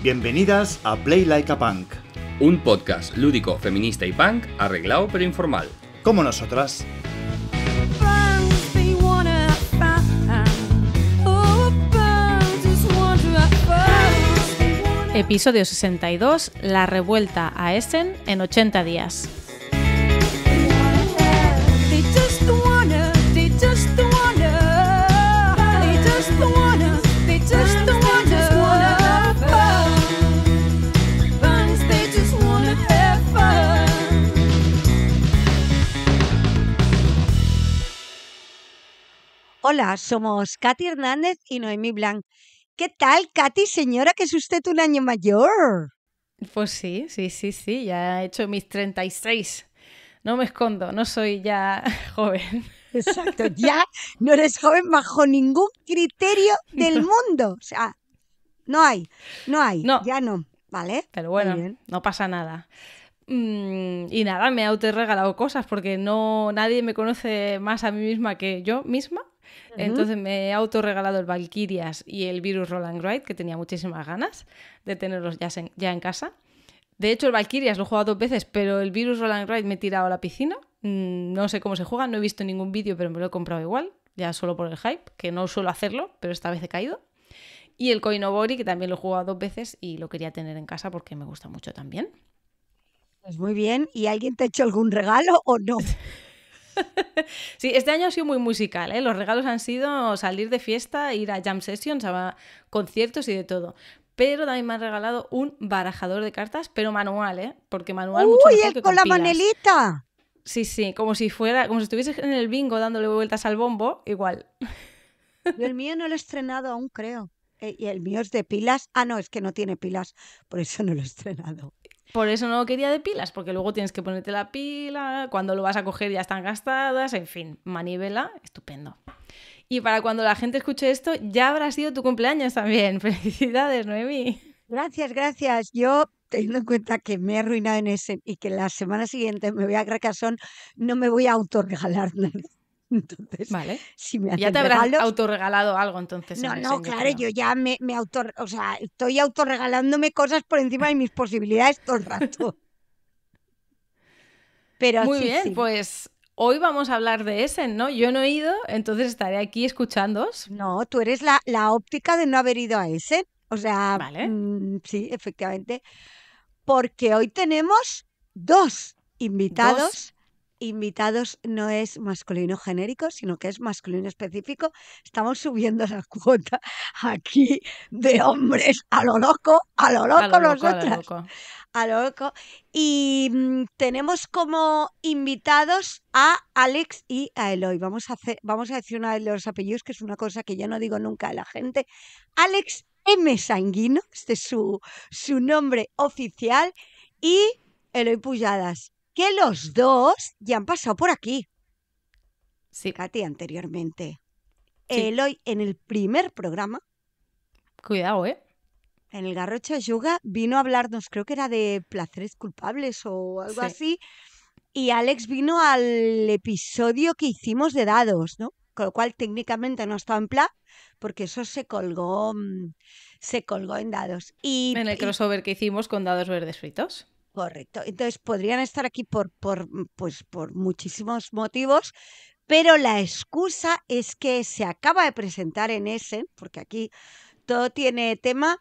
Bienvenidas a Play Like a Punk. Un podcast lúdico, feminista y punk, arreglado pero informal. Como nosotras. Episodio 62, La revuelta a Essen en 80 días. Hola, somos Katy Hernández y Noemí Blanc. ¿Qué tal, Katy, señora, que es usted un año mayor? Pues sí, sí, sí, sí, ya he hecho mis 36. No me escondo, no soy ya joven. Exacto, ya no eres joven bajo ningún criterio del mundo. O sea, no hay, no hay, no. ya no, ¿vale? Pero bueno, no pasa nada. Mm, y nada, me he autorregalado cosas porque no, nadie me conoce más a mí misma que yo misma. Entonces me he autorregalado el Valkyrias y el Virus Roland Ride que tenía muchísimas ganas de tenerlos ya en, casa. De hecho, el Valkyrias lo he jugado dos veces, pero el Virus Roland Ride me he tirado a la piscina. Mm, no sé cómo se juega, no he visto ningún vídeo, pero me lo he comprado igual, ya solo por el hype, que no suelo hacerlo, pero esta vez he caído. Y el Coinobori, que también lo he jugado dos veces y lo quería tener en casa porque me gusta mucho también. Pues muy bien, ¿y alguien te ha hecho algún regalo o no? sí, este año ha sido muy musical, ¿eh? Los regalos han sido salir de fiesta, ir a jam sessions, a conciertos y de todo. Pero también me han regalado un barajador de cartas, pero manual, ¿eh? Porque manual Uy, mucho ¿eh? que con, la manelita! Sí, sí, como si fuera, como si estuviese en el bingo dándole vueltas al bombo, igual. el mío no lo he estrenado aún, creo. Eh, y el mío es de pilas. Ah, no, es que no tiene pilas, por eso no lo he estrenado. Por eso no lo quería de pilas, porque luego tienes que ponerte la pila, cuando lo vas a coger ya están gastadas, en fin, manivela, estupendo. Y para cuando la gente escuche esto, ya habrá sido tu cumpleaños también. Felicidades, Noemí. Gracias, gracias. Yo teniendo en cuenta que me he arruinado en ese y que la semana siguiente me voy a Carcassonne, no me voy a autorregalar nada. Entonces, vale. si me ya te habrás autorregalado algo entonces. No, no, claro, yo ya me, me o sea, estoy autorregalándome cosas por encima de mis posibilidades todo el rato. Muy bien, pues hoy vamos a hablar de Essen, ¿no? Yo no he ido, entonces estaré aquí escuchándoos. No, tú eres la, la óptica de no haber ido a Essen. O sea, vale. Mm, sí, efectivamente. Porque hoy tenemos dos invitados invitados no es masculino genérico, sino que es masculino específico. Estamos subiendo la cuota aquí de hombres a lo loco, a lo loco, los A lo loco. Y mm, tenemos como invitados a Alex y a Eloy. Vamos a, hacer, vamos a decir una de los apellidos, que es una cosa que yo no digo nunca a la gente. Alex M. Sanguino, este es su, su nombre oficial, y Eloy Pulladas que los dos ya han pasado por aquí. Sí. Katy, anteriormente. El hoy en el primer programa. Cuidado, ¿eh? En el de Yuga vino a hablarnos, creo que era de placeres culpables o algo así. Y Alex vino al episodio que hicimos de dados, ¿no? Con lo cual técnicamente no estaba en plan, porque eso se colgó, mm, se colgó en dados. Y, en el crossover que hicimos con dados verdes fritos. Correcto. Entonces podrían estar aquí por, mm, pues, por muchísimos motivos, pero la excusa es que se acaba de presentar en ese, porque aquí todo tiene tema,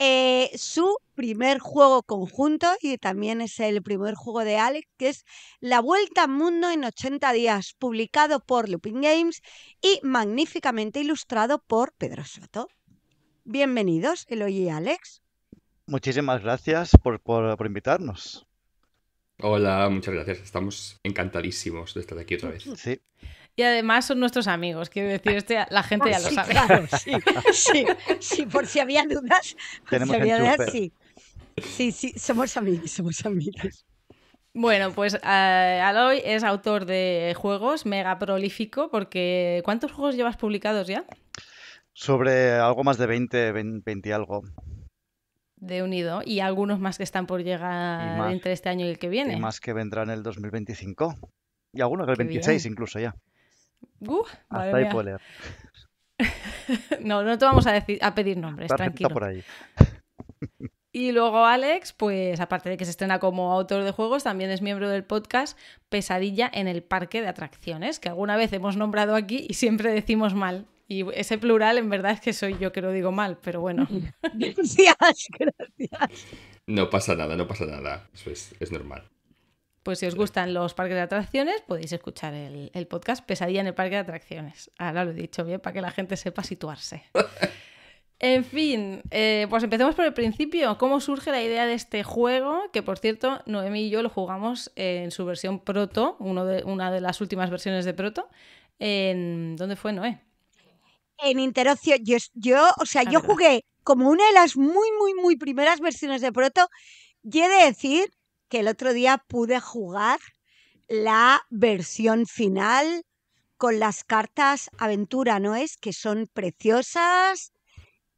eh, su primer juego conjunto y también es el primer juego de Alex, que es La Vuelta al Mundo en 80 días, publicado por Lupin Games y magníficamente ilustrado por Pedro Soto. Bienvenidos, Eloy y Alex. Muchísimas gracias por, invitarnos. Hola, muchas gracias. Estamos encantadísimos de estar aquí otra vez. Y además son nuestros amigos, quiero decir, este, la gente ya lo ah, sabe. sí, sí, por si había dudas, Tenemos sí. Sí, sí, somos amigos, somos amigos. Bueno, pues eh, Aloy es autor de juegos, mega prolífico, porque ¿cuántos juegos llevas publicados ya? Sobre algo más de 20, 20, y algo de unido y algunos más que están por llegar entre este año y el que viene. más que vendrán el 2025 y algunos del 26 incluso ya. Uh, Hasta ahí no, no te vamos a, decir, a pedir nombres, Está tranquilo. Por ahí. Y luego Alex, pues aparte de que se estrena como autor de juegos, también es miembro del podcast Pesadilla en el Parque de Atracciones, que alguna vez hemos nombrado aquí y siempre decimos mal y ese plural en verdad es que soy yo que lo digo mal, pero bueno. gracias, gracias. No pasa nada, no pasa nada. Eso es, normal. Pues si os gustan los parques de atracciones, podéis escuchar el, podcast Pesadilla en el Parque de Atracciones. Ahora lo he dicho bien para que la gente sepa situarse. En fin, eh, pues empecemos por el principio. ¿Cómo surge la idea de este juego? Que por cierto, Noemi y yo lo jugamos en su versión proto, uno de, una de las últimas versiones de proto. En, ¿Dónde fue Noé? en Interocio, yo, o sea, yo jugué como una de las muy, muy, muy primeras versiones de Proto. Y he de decir que el otro día pude jugar la versión final con las cartas aventura, ¿no es? Que son preciosas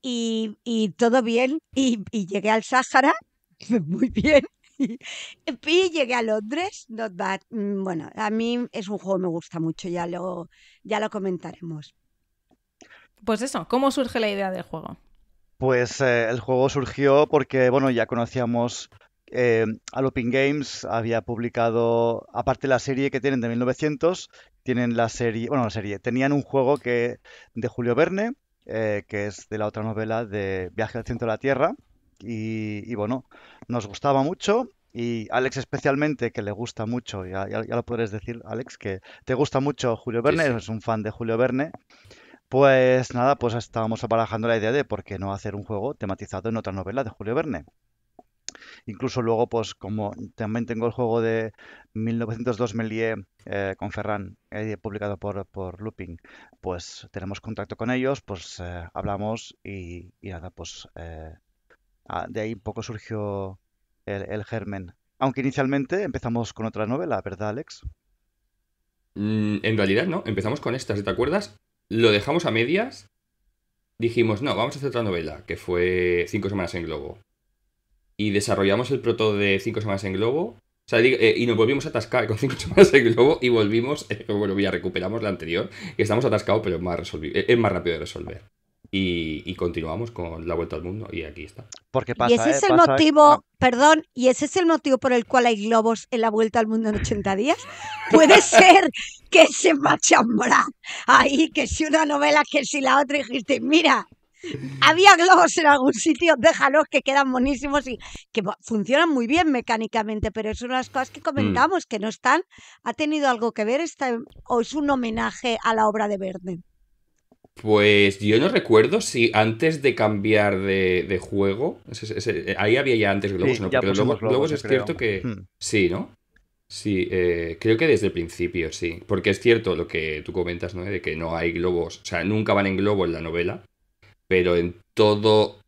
y, todo bien. Y, llegué al Sahara, muy bien. Y, llegué a Londres, not bad. Mm, bueno, a mí es un juego que me gusta mucho, ya ya lo comentaremos. Pues eso, ¿cómo surge la idea del juego? Pues eh, el juego surgió porque, bueno, ya conocíamos eh, Looping Games, había publicado, aparte la serie que tienen de 1900, tienen la serie, bueno, la serie, tenían un juego que de Julio Verne, eh, que es de la otra novela de Viaje al centro de la Tierra, y, bueno, nos gustaba mucho, y Alex especialmente, que le gusta mucho, ya, ya, lo podrás decir, Alex, que te gusta mucho Julio Verne, eres un fan de Julio Verne, pues nada, pues estábamos barajando la idea de por qué no hacer un juego tematizado en otra novela de Julio Verne. Incluso luego, pues como también tengo el juego de 1902 Melie eh, con Ferran, eh, publicado por, por Looping, pues tenemos contacto con ellos, pues eh, hablamos y, nada, pues de ahí un poco surgió el, germen. Aunque inicialmente empezamos con otra novela, ¿verdad, Alex? Mm, en realidad no, empezamos con esta, te acuerdas, lo dejamos a medias. Dijimos, no, vamos a hacer otra novela, que fue Cinco Semanas en Globo. Y desarrollamos el proto de Cinco Semanas en Globo. Eh, y nos volvimos a atascar con Cinco Semanas en Globo y volvimos, bueno, ya recuperamos la anterior, que estamos atascados, pero es más rápido de resolver. Y, continuamos con la vuelta al mundo y aquí está. y ese es eh, el motivo, perdón, y ese es el motivo por el cual hay globos en la vuelta al mundo en 80 días. Puede ser que se machambra ahí, que si una novela, que si la otra, dijiste, mira, había globos en algún sitio, déjalos que quedan buenísimos y que funcionan muy bien mecánicamente, pero es una de las cosas que comentamos, mm. que no están. ¿Ha tenido algo que ver esta, o es un homenaje a la obra de Verne? Pues yo no recuerdo si antes de cambiar de, juego. ahí había ya antes globos, ¿no? globos, es cierto que. Hmm. Sí, ¿no? Sí, eh, creo que desde el principio, sí. Porque es cierto lo que tú comentas, ¿no? De que no hay globos. O sea, nunca van en globo en la novela. Pero en todo.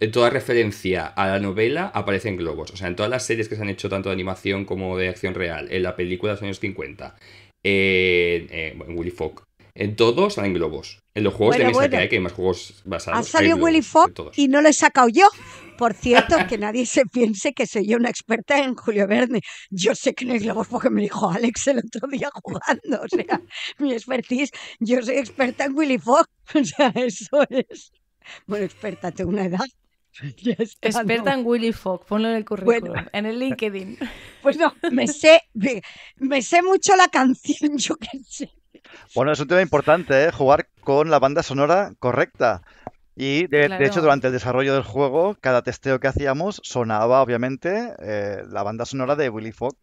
En toda referencia a la novela aparecen globos. O sea, en todas las series que se han hecho, tanto de animación como de acción real, en la película de los años 50, en, Willy Fogg, en todos salen globos. En los juegos de mesa que hay, que más juegos basados. Ha salido Willy Fox y no lo he sacado yo. Por cierto, que nadie se piense que soy una experta en Julio Verne. Yo sé que no es globos porque me dijo Alex el otro día jugando. O sea, mi expertise, yo soy experta en Willy Fox. O sea, eso es. Bueno, experta, tengo una edad. Experta en Willy Fox, ponlo en el currículum, en el LinkedIn. Pues no, me sé, me sé mucho la canción, yo qué sé. Bueno, es un tema importante, ¿eh? jugar con la banda sonora correcta. Y de, hecho, durante el desarrollo del juego, cada testeo que hacíamos sonaba, obviamente, eh, la banda sonora de Willy Fogg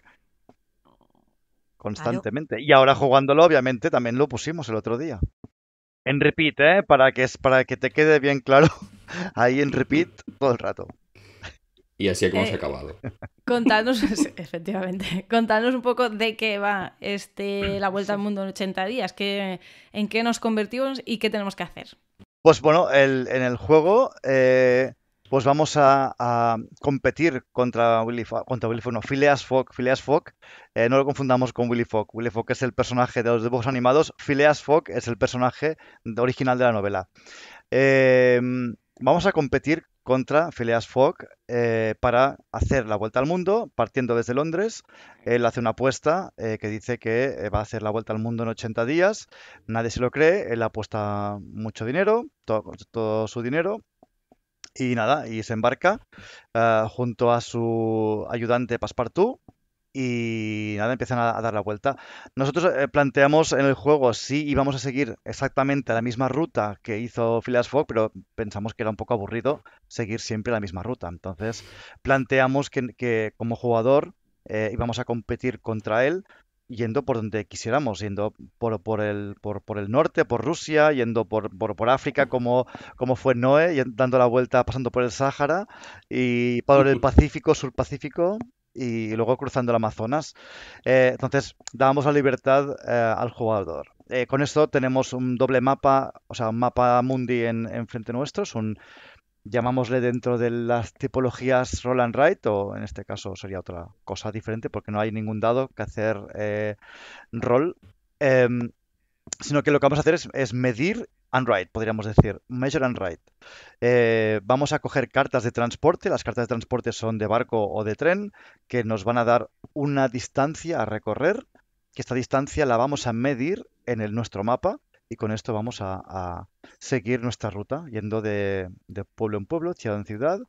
constantemente. Y ahora jugándolo, obviamente, también lo pusimos el otro día. En repeat, ¿eh? Para que, para que te quede bien claro, ahí en repeat todo el rato. Y así es como se ha eh, acabado. Contanos, efectivamente, contanos un poco de qué va este mm, la Vuelta al Mundo en 80 días, en qué nos convertimos y qué tenemos que hacer. Pues bueno, en el juego eh, pues vamos a, competir contra contra Phileas Fogg, eh, no lo confundamos con Willy Fogg, Willy Fogg es el personaje de los dibujos animados, Phileas Fogg es el personaje original de la novela. vamos a competir contra Phileas Fogg eh, para hacer la vuelta al mundo, partiendo desde Londres. Él hace una apuesta eh, que dice que eh, va a hacer la vuelta al mundo en 80 días. Nadie se lo cree, él apuesta mucho dinero, todo, su dinero. Y nada, y se embarca junto a su ayudante Passepartout, y nada, empiezan a, dar la vuelta. Nosotros eh, planteamos en el juego si íbamos a seguir exactamente la misma ruta que hizo Phileas Fogg, pero pensamos que era un poco aburrido seguir siempre la misma ruta. Entonces planteamos que, como jugador eh, íbamos a competir contra él yendo por donde quisiéramos, yendo por, por, el, por, el norte, por Rusia, yendo por, por, África como, como fue Noé, dando la vuelta pasando por el Sáhara y por el Pacífico, Sur Pacífico, y luego cruzando el Amazonas. Eh, entonces, damos la libertad eh, al jugador. Eh, con esto tenemos un doble mapa, o sea, un mapa mundi en, frente nuestro, son, llamámosle dentro de las tipologías roll and write, o en este caso sería otra cosa diferente, porque no hay ningún dado que hacer roll, em, sino que lo que vamos a hacer es medir and podríamos decir, measure and ride. Eh, vamos a coger cartas de transporte, las cartas de transporte son de barco o de tren, que nos van a dar una distancia a recorrer, que esta distancia la vamos a medir en nuestro mapa y con esto vamos a, seguir nuestra ruta, yendo de, pueblo en pueblo, ciudad en ciudad,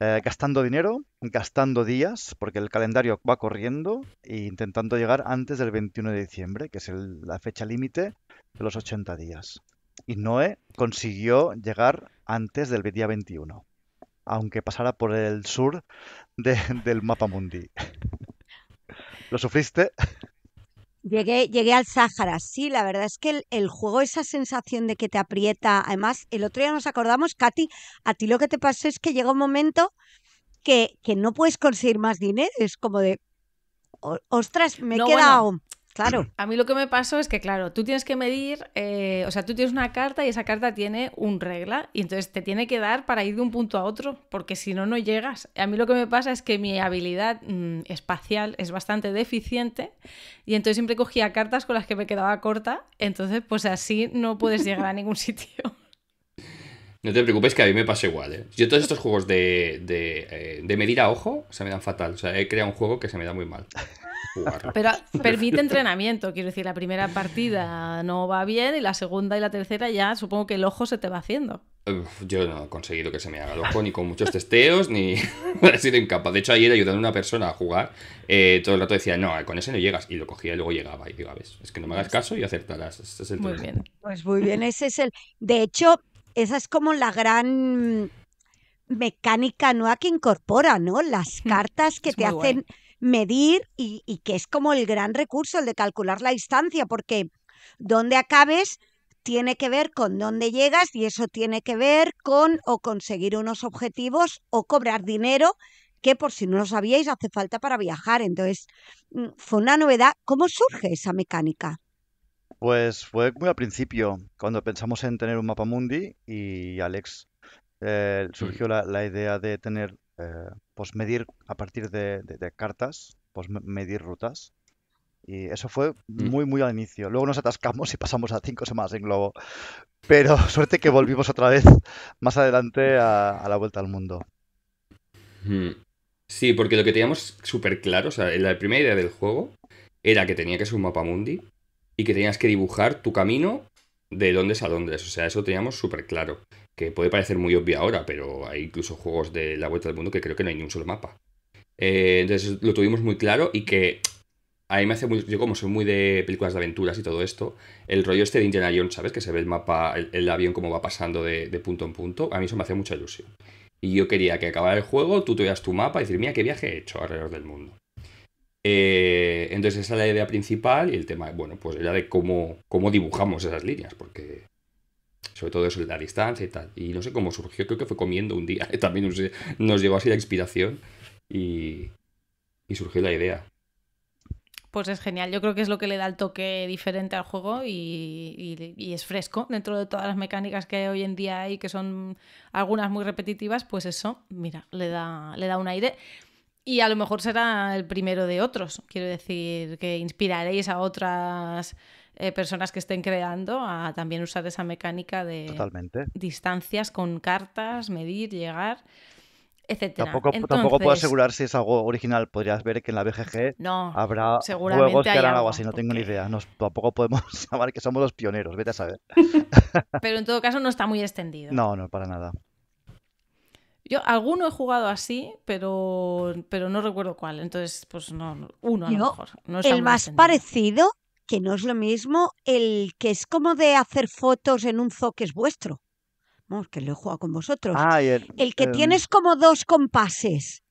eh, gastando dinero, gastando días, porque el calendario va corriendo e intentando llegar antes del 21 de diciembre, que es la fecha límite de los 80 días y Noé consiguió llegar antes del día 21, aunque pasara por el sur del mapa mundi. ¿Lo sufriste? Llegué, llegué al Sáhara, sí, la verdad es que el, juego, esa sensación de que te aprieta, además, el otro día nos acordamos, Katy, a ti lo que te pasa es que llega un momento que, que no puedes conseguir más dinero, es como de, ostras, me he quedado... Claro. A mí lo que me pasó es que, claro, tú tienes que medir, eh, o sea, tú tienes una carta y esa carta tiene un regla y entonces te tiene que dar para ir de un punto a otro, porque si no, no llegas. A mí lo que me pasa es que mi habilidad mm, espacial es bastante deficiente y entonces siempre cogía cartas con las que me quedaba corta, entonces pues así no puedes llegar a ningún sitio. No te preocupes que a mí me pasa igual, ¿eh? Yo todos estos juegos de, eh, de, medir a ojo se me dan fatal. O sea, he creado un juego que se me da muy mal. Pero permite entrenamiento, quiero decir, la primera partida no va bien y la segunda y la tercera ya supongo que el ojo se te va haciendo. yo no he conseguido que se me haga el ojo ni con muchos testeos, ni he sido incapaz. De hecho, ayer ayudando a una persona a jugar, eh, todo el rato decía, no, con ese no llegas. Y lo cogía y luego llegaba. Y digo, ves, es que no me hagas caso y acertarás. es el muy bien. Pues muy bien, ese es el... De hecho, esa es como la gran mecánica nueva que incorpora, ¿no? Las cartas que te hacen medir y, que es como el gran recurso, el de calcular la distancia, porque donde acabes tiene que ver con dónde llegas y eso tiene que ver con o conseguir unos objetivos o cobrar dinero que por si no lo sabíais hace falta para viajar. Entonces, mm, fue una novedad. ¿Cómo surge esa mecánica? Pues fue muy al principio, cuando pensamos en tener un mapa mundi y Alex eh, surgió la, la, idea de tener eh, pues medir a partir de, cartas, pues medir rutas. Y eso fue mm. muy, muy al inicio. Luego nos atascamos y pasamos a cinco semanas en globo. Pero suerte que volvimos otra vez más adelante a, a la vuelta al mundo. Mm. Sí, porque lo que teníamos súper claro, o sea, la primera idea del juego era que tenía que ser un mapa mundi y que tenías que dibujar tu camino de es a dónde, O sea, eso teníamos súper claro que puede parecer muy obvio ahora, pero hay incluso juegos de la vuelta del mundo que creo que no hay ni un solo mapa. Eh, entonces lo tuvimos muy claro y que a mí me hace muy. Yo, como soy muy de películas de aventuras y todo esto, el rollo este de Indiana Jones, ¿sabes? Que se ve el mapa, el, avión como va pasando de, punto en punto, a mí eso me hace mucha ilusión. Y yo quería que acabara el juego, tú tuvieras tu mapa y decir, mira qué viaje he hecho alrededor del mundo. Eh, entonces esa es la idea principal y el tema, bueno, pues era de cómo, cómo dibujamos esas líneas, porque sobre todo eso de la distancia y tal. Y no sé cómo surgió, creo que fue comiendo un día, también nos, llevó así la inspiración y, surgió la idea. Pues es genial, yo creo que es lo que le da el toque diferente al juego y, es fresco dentro de todas las mecánicas que hoy en día hay, que son algunas muy repetitivas, pues eso, mira, le da, le da un aire. Y a lo mejor será el primero de otros, quiero decir, que inspiraréis a otras eh, personas que estén creando a también usar esa mecánica de distancias con cartas, medir, llegar. Etcétera. Tampoco, puedo asegurar si es algo original. Podrías ver que en la BGG no, habrá juegos que algo así, no tengo ni idea. tampoco podemos saber que somos los pioneros, vete a saber. Pero en todo caso no está muy extendido. No, no, para nada. Yo alguno he jugado así, pero, pero no recuerdo cuál. Entonces, pues no, uno a lo mejor. el más parecido que no es lo mismo el que es como de hacer fotos en un zoo que es vuestro. Vamos, que lo he jugado con vosotros. Ah, el, que em, tienes como dos compases.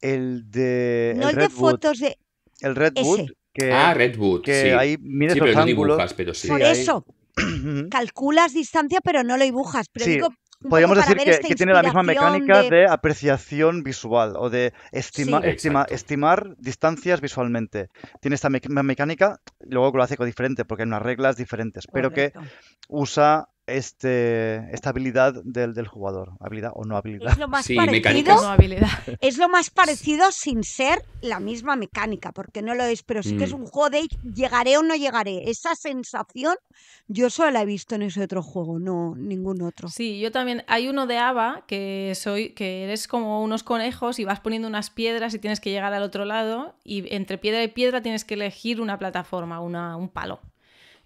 El de. No el, de fotos de. El Redwood. ah, Redwood. sí. ahí sí, pero ángulos. Por eso. Calculas distancia, pero no lo dibujas. Pero digo, Podríamos decir que, tiene la misma mecánica de... apreciación visual o de estimar estimar distancias visualmente. Tiene esta misma mecánica, luego lo hace con diferente porque hay unas reglas diferentes, pero que usa este, esta habilidad del, jugador. Habilidad o no habilidad. Es lo más parecido, sin ser la misma mecánica, porque no lo es, pero sí que es mm. un juego de llegaré o no llegaré. Esa sensación yo solo la he visto en ese otro juego, no ningún otro. Sí, yo también. Hay uno de Ava que soy, que eres como unos conejos y vas poniendo unas piedras y tienes que llegar al otro lado, y entre piedra y piedra tienes que elegir una plataforma, una, un palo.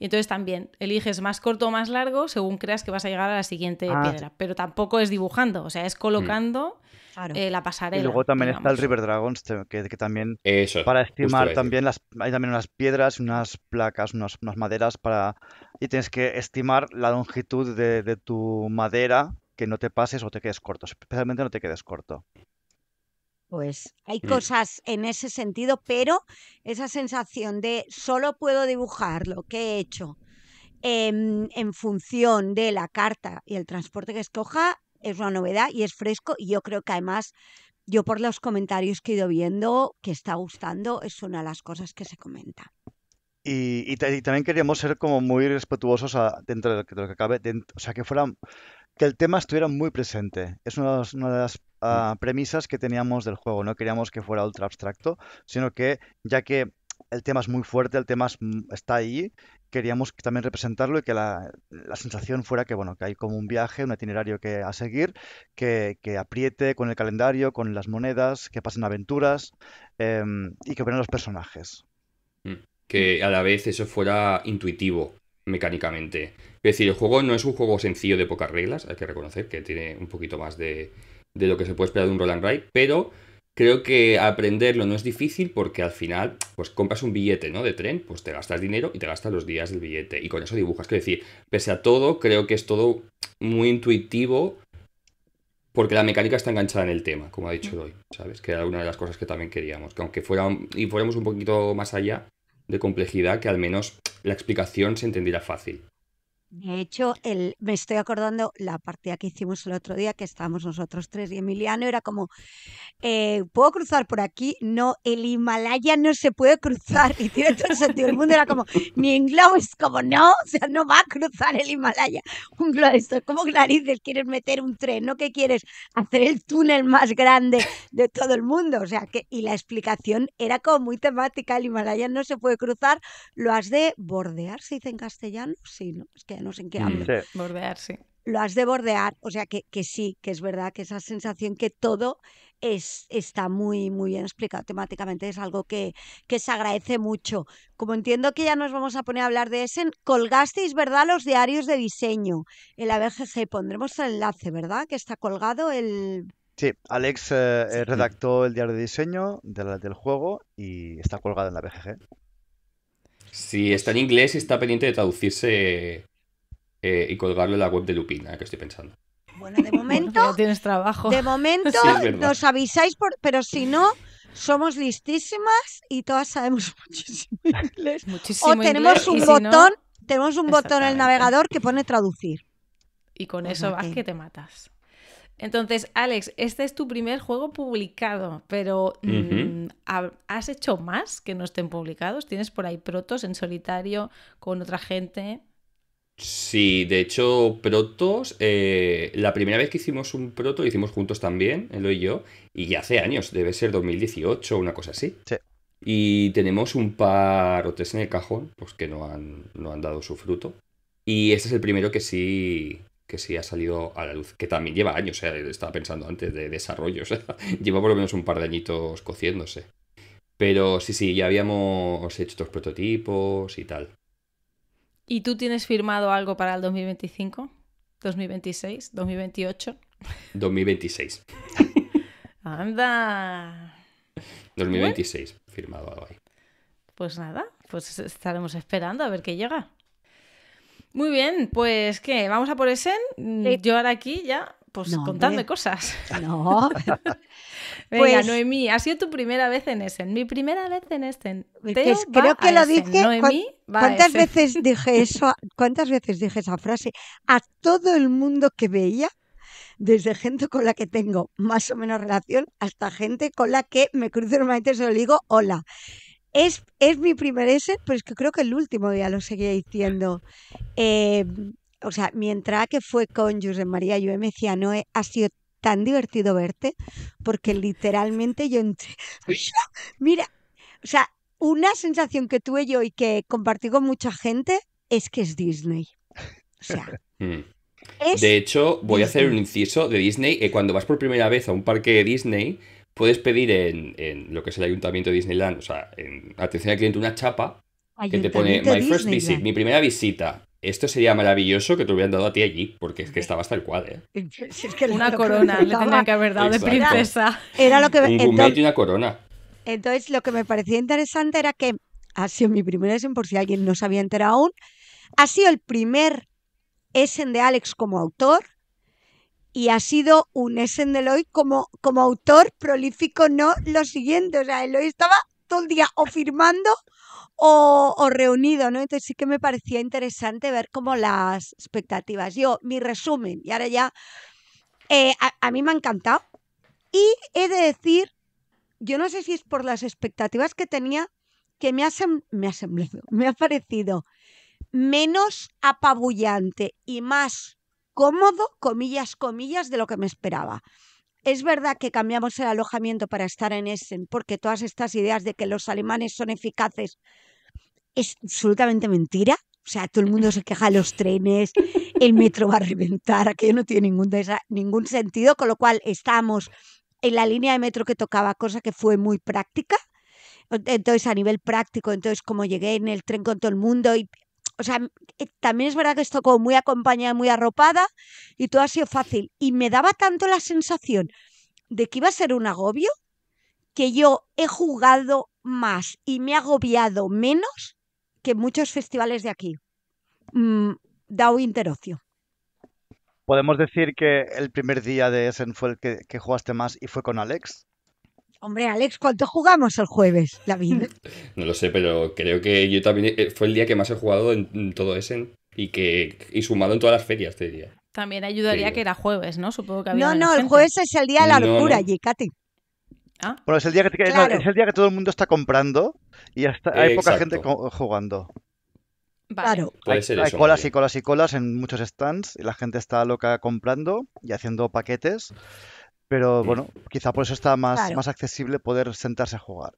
Y entonces también eliges más corto o más largo según creas que vas a llegar a la siguiente ah. piedra. Pero tampoco es dibujando, o sea, es colocando mm. eh, la pasarela. Y luego también está el River Dragons, que, también para estimar también las, hay también unas piedras, unas placas, unas, maderas para... Y tienes que estimar la longitud de tu madera que no te pases o te quedes corto, especialmente no te quedes corto. Pues hay mm. cosas en ese sentido, pero esa sensación de solo puedo dibujar lo que he hecho en, función de la carta y el transporte que escoja es una novedad y es fresco y yo creo que además yo por los comentarios que he ido viendo que está gustando es una de las cosas que se comenta. Y, también queríamos ser como muy respetuosos dentro de lo que, cabe, o sea, que fueran que el tema estuviera muy presente. Es una de las Mm. premisas que teníamos del juego. No queríamos que fuera ultra abstracto, sino que ya que el tema es muy fuerte, el tema mm, está ahí, queríamos también representarlo y que la, sensación fuera que, bueno, que hay como un viaje, un itinerario que a seguir, que, apriete con el calendario, con las monedas, que pasen aventuras em, y que operen los personajes. Mm. Que a la vez eso fuera intuitivo mecánicamente. Es decir, el juego no es un juego sencillo de pocas reglas, hay que reconocer que tiene un poquito más de, de lo que se puede esperar de un Roland Ride, pero creo que aprenderlo no es difícil porque al final, pues compras un billete, ¿no? De tren, pues te gastas dinero y te gastas los días del billete. Y con eso dibujas. Quiero decir, pese a todo, creo que es todo muy intuitivo porque la mecánica está enganchada en el tema, como ha dicho hoy, ¿sabes? Que era una de las cosas que también queríamos. Que aunque fuera y fuéramos un poquito más allá de complejidad, que al menos la explicación se entendiera fácil. De hecho, el, me estoy acordando la partida que hicimos el otro día, que estábamos nosotros tres y Emiliano, era como, eh, ¿puedo cruzar por aquí? No, el Himalaya no se puede cruzar. Y tiene todo el sentido el mundo, era como, ni Inglow es como, no, o sea, no va a cruzar el Himalaya. Un esto es como narices, quieres meter un tren, ¿no? ¿qué quieres? Hacer el túnel más grande de todo el mundo. O sea, que, y la explicación era como muy temática, el Himalaya no se puede cruzar, lo has de bordear, se dice en castellano, sí, ¿no? Es que no sé en qué mm. Bordear, sí. Lo has de bordear, o sea que, sí, que es verdad que esa sensación que todo es, está muy, muy bien explicado temáticamente, es algo que, que se agradece mucho. Como entiendo que ya nos vamos a poner a hablar de ese, colgasteis, ¿verdad?, los diarios de diseño en la BGG. Pondremos el enlace, ¿verdad?, que está colgado el... Sí, Alex eh, redactó el diario de diseño del juego y está colgado en la BGG. Sí, está en inglés y está pendiente de traducirse eh, y colgarle la web de Lupina, ¿eh? que estoy pensando. Bueno, de momento. tienes trabajo. De momento nos avisáis, pero si no, somos listísimas y todas sabemos muchísimo inglés. o tenemos un botón, tenemos un botón en el navegador que pone traducir. Y con pues eso vas que te matas. Entonces, Alex, este es tu primer juego publicado, pero mm, ¿has hecho más que no estén publicados? ¿Tienes por ahí protos en solitario con otra gente? Sí, de hecho, protos, eh, la primera vez que hicimos un proto, lo hicimos juntos también, él y yo, y ya hace años, debe ser 2018 o una cosa así. Sí. Y tenemos un par o tres en el cajón, pues que no han, no han dado su fruto. Y este es el primero que sí, que sí ha salido a la luz, que también lleva años, o eh, estaba pensando antes de desarrollo, o sea, lleva por lo menos un par de añitos cociéndose. Pero sí, sí, ya habíamos hecho dos prototipos y tal. ¿Y tú tienes firmado algo para el 2025? ¿2026? ¿2028? 2026. Anda. 2026, firmado algo ahí. Pues nada, pues estaremos esperando a ver qué llega. Muy bien, pues ¿qué? ¿Vamos a por ese? Yo ahora aquí ya pues contadme cosas. No. Venga, pues Noemí, ha sido tu primera vez en Essen. Mi primera vez en Essen. creo que lo dije. ¿Cuántas veces dije eso? ¿Cuántas veces dije esa frase? A todo el mundo que veía, desde gente con la que tengo más o menos relación hasta gente con la que me cruzo normalmente se lo digo hola. Es, es mi primer Essen, pero es que creo que el último día lo seguía diciendo. Eh, o sea, mi entrada que fue con José María yo me decía, no, ha sido tan divertido verte, porque literalmente yo entré, mira, o sea, una sensación que tuve yo y que compartí con mucha gente es que es Disney. O sea, mm. de hecho, voy a hacer un inciso de Disney. Eh, cuando vas por primera vez a un parque de Disney, puedes pedir en, lo que es el ayuntamiento de Disneyland, o sea, en atención al cliente, una chapa que te pone My First Visit, mi primera visita. Esto sería maravilloso que te hubieran dado a ti allí, porque es que estaba hasta el cuadro. ¿eh? una corona, le de princesa. Era lo que... Un entonces, y una corona. Entonces, lo que me parecía interesante era que ha sido mi primer Essen, por si alguien no se había enterado aún, ha sido el primer Essen de Alex como autor y ha sido un Essen de Eloy como, como autor prolífico, no lo siguiente. O sea, Eloy estaba todo el día o firmando o, reunido, ¿no? Entonces sí que me parecía interesante ver cómo las expectativas. Yo, mi resumen, y ahora ya, eh, a, mí me ha encantado. Y he de decir, yo no sé si es por las expectativas que tenía, que me hacen me ha parecido menos apabullante y más cómodo, comillas, comillas, de lo que me esperaba. Es verdad que cambiamos el alojamiento para estar en Essen, porque todas estas ideas de que los alemanes son eficaces es absolutamente mentira. O sea, todo el mundo se queja de los trenes, el metro va a reventar, aquello no tiene ningún, ningún sentido, con lo cual estamos en la línea de metro que tocaba, cosa que fue muy práctica. Entonces, a nivel práctico, entonces como llegué en el tren con todo el mundo y o sea, eh, también es verdad que estoy como muy acompañada, muy arropada y todo ha sido fácil. Y me daba tanto la sensación de que iba a ser un agobio que yo he jugado más y me he agobiado menos que muchos festivales de aquí. Mm, da DAO Interocio. ¿Podemos decir que el primer día de Essen fue el que, jugaste más y fue con Alex? Hombre, Alex, ¿cuánto jugamos el jueves, David? no lo sé, pero creo que yo también eh, fue el día que más he jugado en todo Essen y que sumado en todas las ferias, te diría. También ayudaría que era jueves, ¿no? Supongo que había. No, no, el jueves es el día de la locura allí, ¿Ah? Bueno, es el, día que, todo el mundo está comprando y hay poca gente jugando. Claro. Hay, colas y colas y colas en muchos stands y la gente está loca comprando y haciendo paquetes. Pero bueno, quizá por eso está más, más accesible poder sentarse a jugar.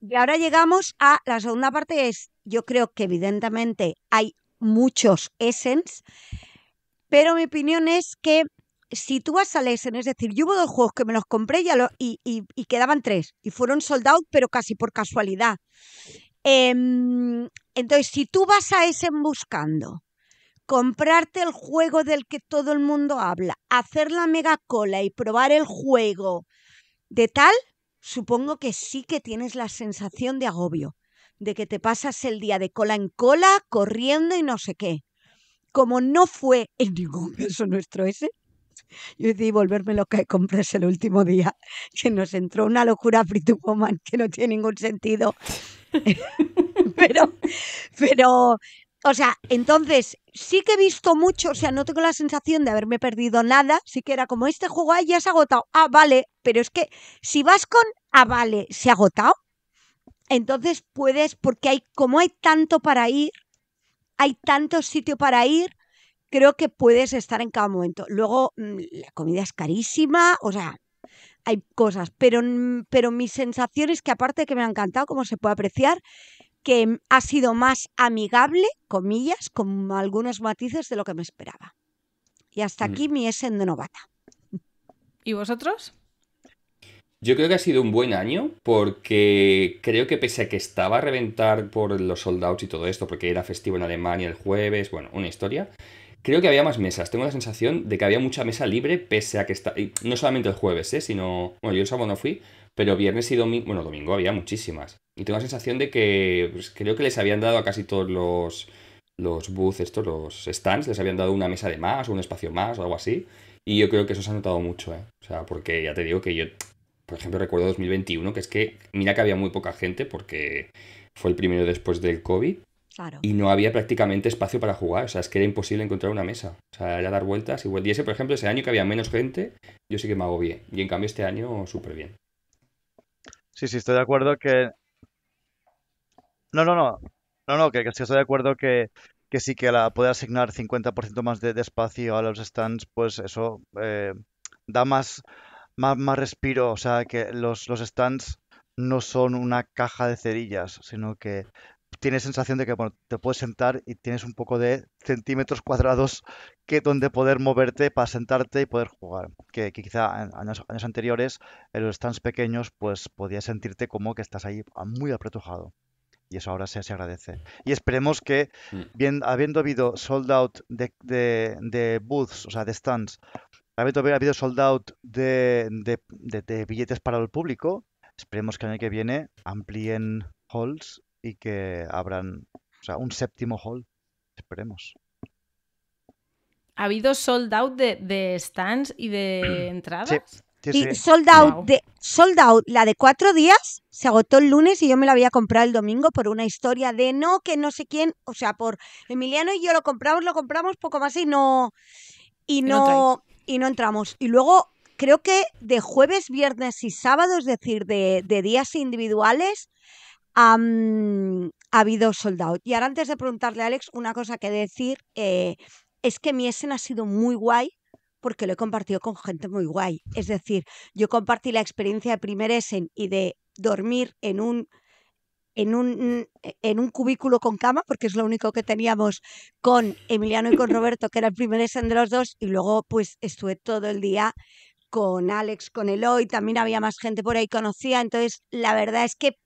Y ahora llegamos a la segunda parte, es yo creo que evidentemente hay muchos Essence, pero mi opinión es que si tú vas al Essen, es decir, yo hubo dos juegos que me los compré y, quedaban tres, y fueron sold out, pero casi por casualidad. Em, entonces, si tú vas a Essen buscando comprarte el juego del que todo el mundo habla, hacer la mega cola y probar el juego de tal, supongo que sí que tienes la sensación de agobio, de que te pasas el día de cola en cola, corriendo y no sé qué. Como no fue en ningún caso nuestro ese, yo decidí volverme lo que compré el último día, que nos entró una locura free to woman que no tiene ningún sentido. pero, pero, o sea, entonces sí que he visto mucho, o sea, no tengo la sensación de haberme perdido nada, sí que era como este juego ya se ha agotado, ah, vale, pero es que si vas con, ah, vale, se ha agotado, entonces puedes, porque hay, como hay tanto para ir, hay tanto sitio para ir, creo que puedes estar en cada momento. Luego, mm, la comida es carísima, o sea, hay cosas, pero, mm, pero mi sensación es que aparte de que me ha encantado, como se puede apreciar, que mm, ha sido más amigable, comillas, con algunos matices de lo que me esperaba. Y hasta aquí mi esen de novata. ¿Y vosotros? Yo creo que ha sido un buen año porque creo que pese a que estaba a reventar por los soldados y todo esto, porque era festivo en Alemania el jueves, bueno, una historia, Creo que había más mesas. Tengo la sensación de que había mucha mesa libre, pese a que está. no solamente el jueves, ¿eh? sino. Bueno, yo el sábado no fui, pero viernes y domingo. Bueno, domingo había muchísimas. Y tengo la sensación de que. Pues, creo que les habían dado a casi todos los. Los booths, estos, los stands, les habían dado una mesa de más, o un espacio más, o algo así. Y yo creo que eso se ha notado mucho, ¿eh? O sea, porque ya te digo que yo, por ejemplo, recuerdo 2021, que es que mira que había muy poca gente porque fue el primero después del COVID y no había prácticamente espacio para jugar, o sea, es que era imposible encontrar una mesa. O sea, era dar vueltas y por ejemplo, ese año que había menos gente, yo sí que me hago bien Y en cambio este año, súper bien. Sí, sí, estoy de acuerdo que... No, no, no. No, no, que, sí estoy de acuerdo que, que sí que la poder asignar 50% más de, espacio a los stands, pues eso eh, da más, más, más respiro. O sea, que los, los stands no son una caja de cerillas, sino que tienes sensación de que bueno, te puedes sentar y tienes un poco de centímetros cuadrados que donde poder moverte para sentarte y poder jugar. Que, quizá en años, anteriores, en los stands pequeños, pues podías sentirte como que estás ahí ah, muy apretujado. Y eso ahora se, agradece. Y esperemos que, mm. bien, habiendo habido sold out de, de, de booths, o sea, de stands, habiendo habido sold out de, de, de billetes para el público, esperemos que el año que viene amplíen halls y que habrán, o sea, un séptimo hall, esperemos. ¿Ha habido sold out de, stands y de entradas? sold out, de, sold out, la de cuatro días, se agotó el lunes y yo me la había comprado el domingo por una historia de no, que no sé quién, o sea, por Emiliano y yo lo compramos, lo compramos poco más y no, y no, y no entramos. Y luego creo que de jueves, viernes y sábado, es decir, de, de días individuales, ha habido soldado. Y ahora antes de preguntarle a Alex, una cosa que decir eh, es que mi Essen ha sido muy guay porque lo he compartido con gente muy guay. Es decir, yo compartí la experiencia de primer Essen y de dormir en un en un, en un cubículo con cama, porque es lo único que teníamos con Emiliano y con Roberto, que era el primer Essen de los dos, y luego pues estuve todo el día con Alex, con Eloy, también había más gente por ahí conocía. entonces la verdad es que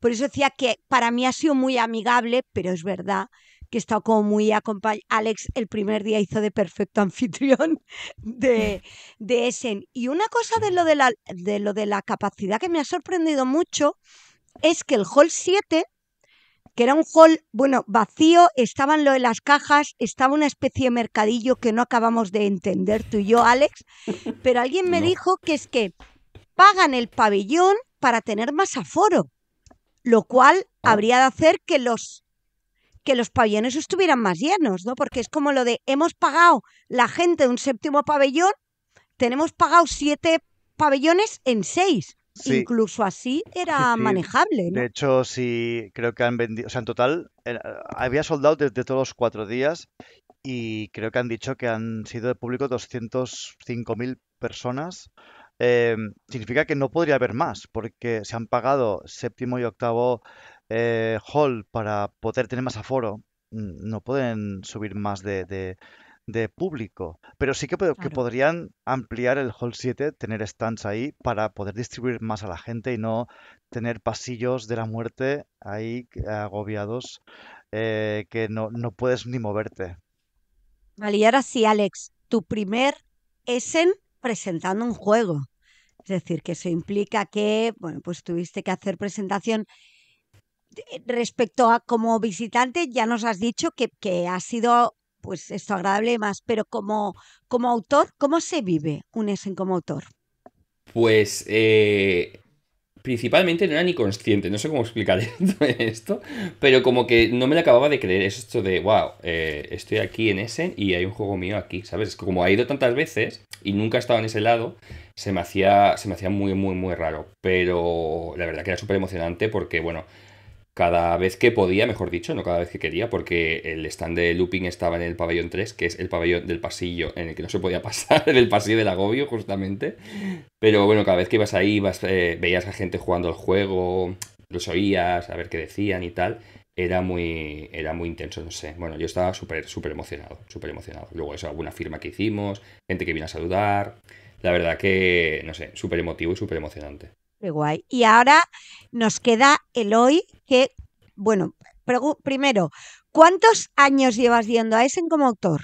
por eso decía que para mí ha sido muy amigable, pero es verdad que he estado como muy acompañado. Alex el primer día hizo de perfecto anfitrión de, de Essen. Y una cosa de lo de, la, de lo de la capacidad que me ha sorprendido mucho es que el Hall 7 que era un hall, bueno, vacío, estaban lo de las cajas, estaba una especie de mercadillo que no acabamos de entender tú y yo, Alex, pero alguien me dijo que es que pagan el pabellón para tener más aforo lo cual ah. habría de hacer que los que los pabellones estuvieran más llenos, ¿no? Porque es como lo de hemos pagado la gente de un séptimo pabellón, tenemos pagado siete pabellones en seis. Incluso así era manejable. De hecho, sí, creo que han vendido, o sea, en total, había soldado desde todos los cuatro días y creo que han dicho que han sido de público 205.000 personas Em, significa que no podría haber más, porque se han pagado séptimo y octavo eh, hall para poder tener más aforo, mm, no pueden subir más de, público, pero sí que, podrían ampliar el hall 7, tener stands ahí para poder distribuir más a la gente y no tener pasillos de la muerte ahí agobiados eh, que no, no puedes ni moverte. Vale, y ahora sí, Alex, tu primer Essen presentando un juego. Es decir, que eso implica que, bueno, pues tuviste que hacer presentación. Eh, respecto a como visitante, ya nos has dicho que, ha sido pues esto agradable más, pero como, como autor, ¿cómo se vive un esen como autor? Pues eh, principalmente no era ni consciente, no sé cómo explicar esto, pero como que no me lo acababa de creer, es esto de, wow, eh, estoy aquí en ese y hay un juego mío aquí, ¿sabes? como ha ido tantas veces y nunca he estado en ese lado, se me hacía, se me hacía muy, muy, muy raro, pero la verdad que era súper emocionante porque, bueno, cada vez que podía, mejor dicho, no cada vez que quería, porque el stand de looping estaba en el pabellón 3, que es el pabellón del pasillo en el que no se podía pasar, en el pasillo del agobio, justamente. Pero bueno, cada vez que ibas ahí, eh, veías a gente jugando al juego, los oías, a ver qué decían y tal. Era muy, era muy intenso, no sé. Bueno, yo estaba súper, súper emocionado, súper emocionado. Luego eso, alguna firma que hicimos, gente que vino a saludar. La verdad que, no sé, súper emotivo y súper emocionante. Qué guay. Y ahora nos queda el hoy, que, bueno, primero, ¿cuántos años llevas yendo a Essen como autor?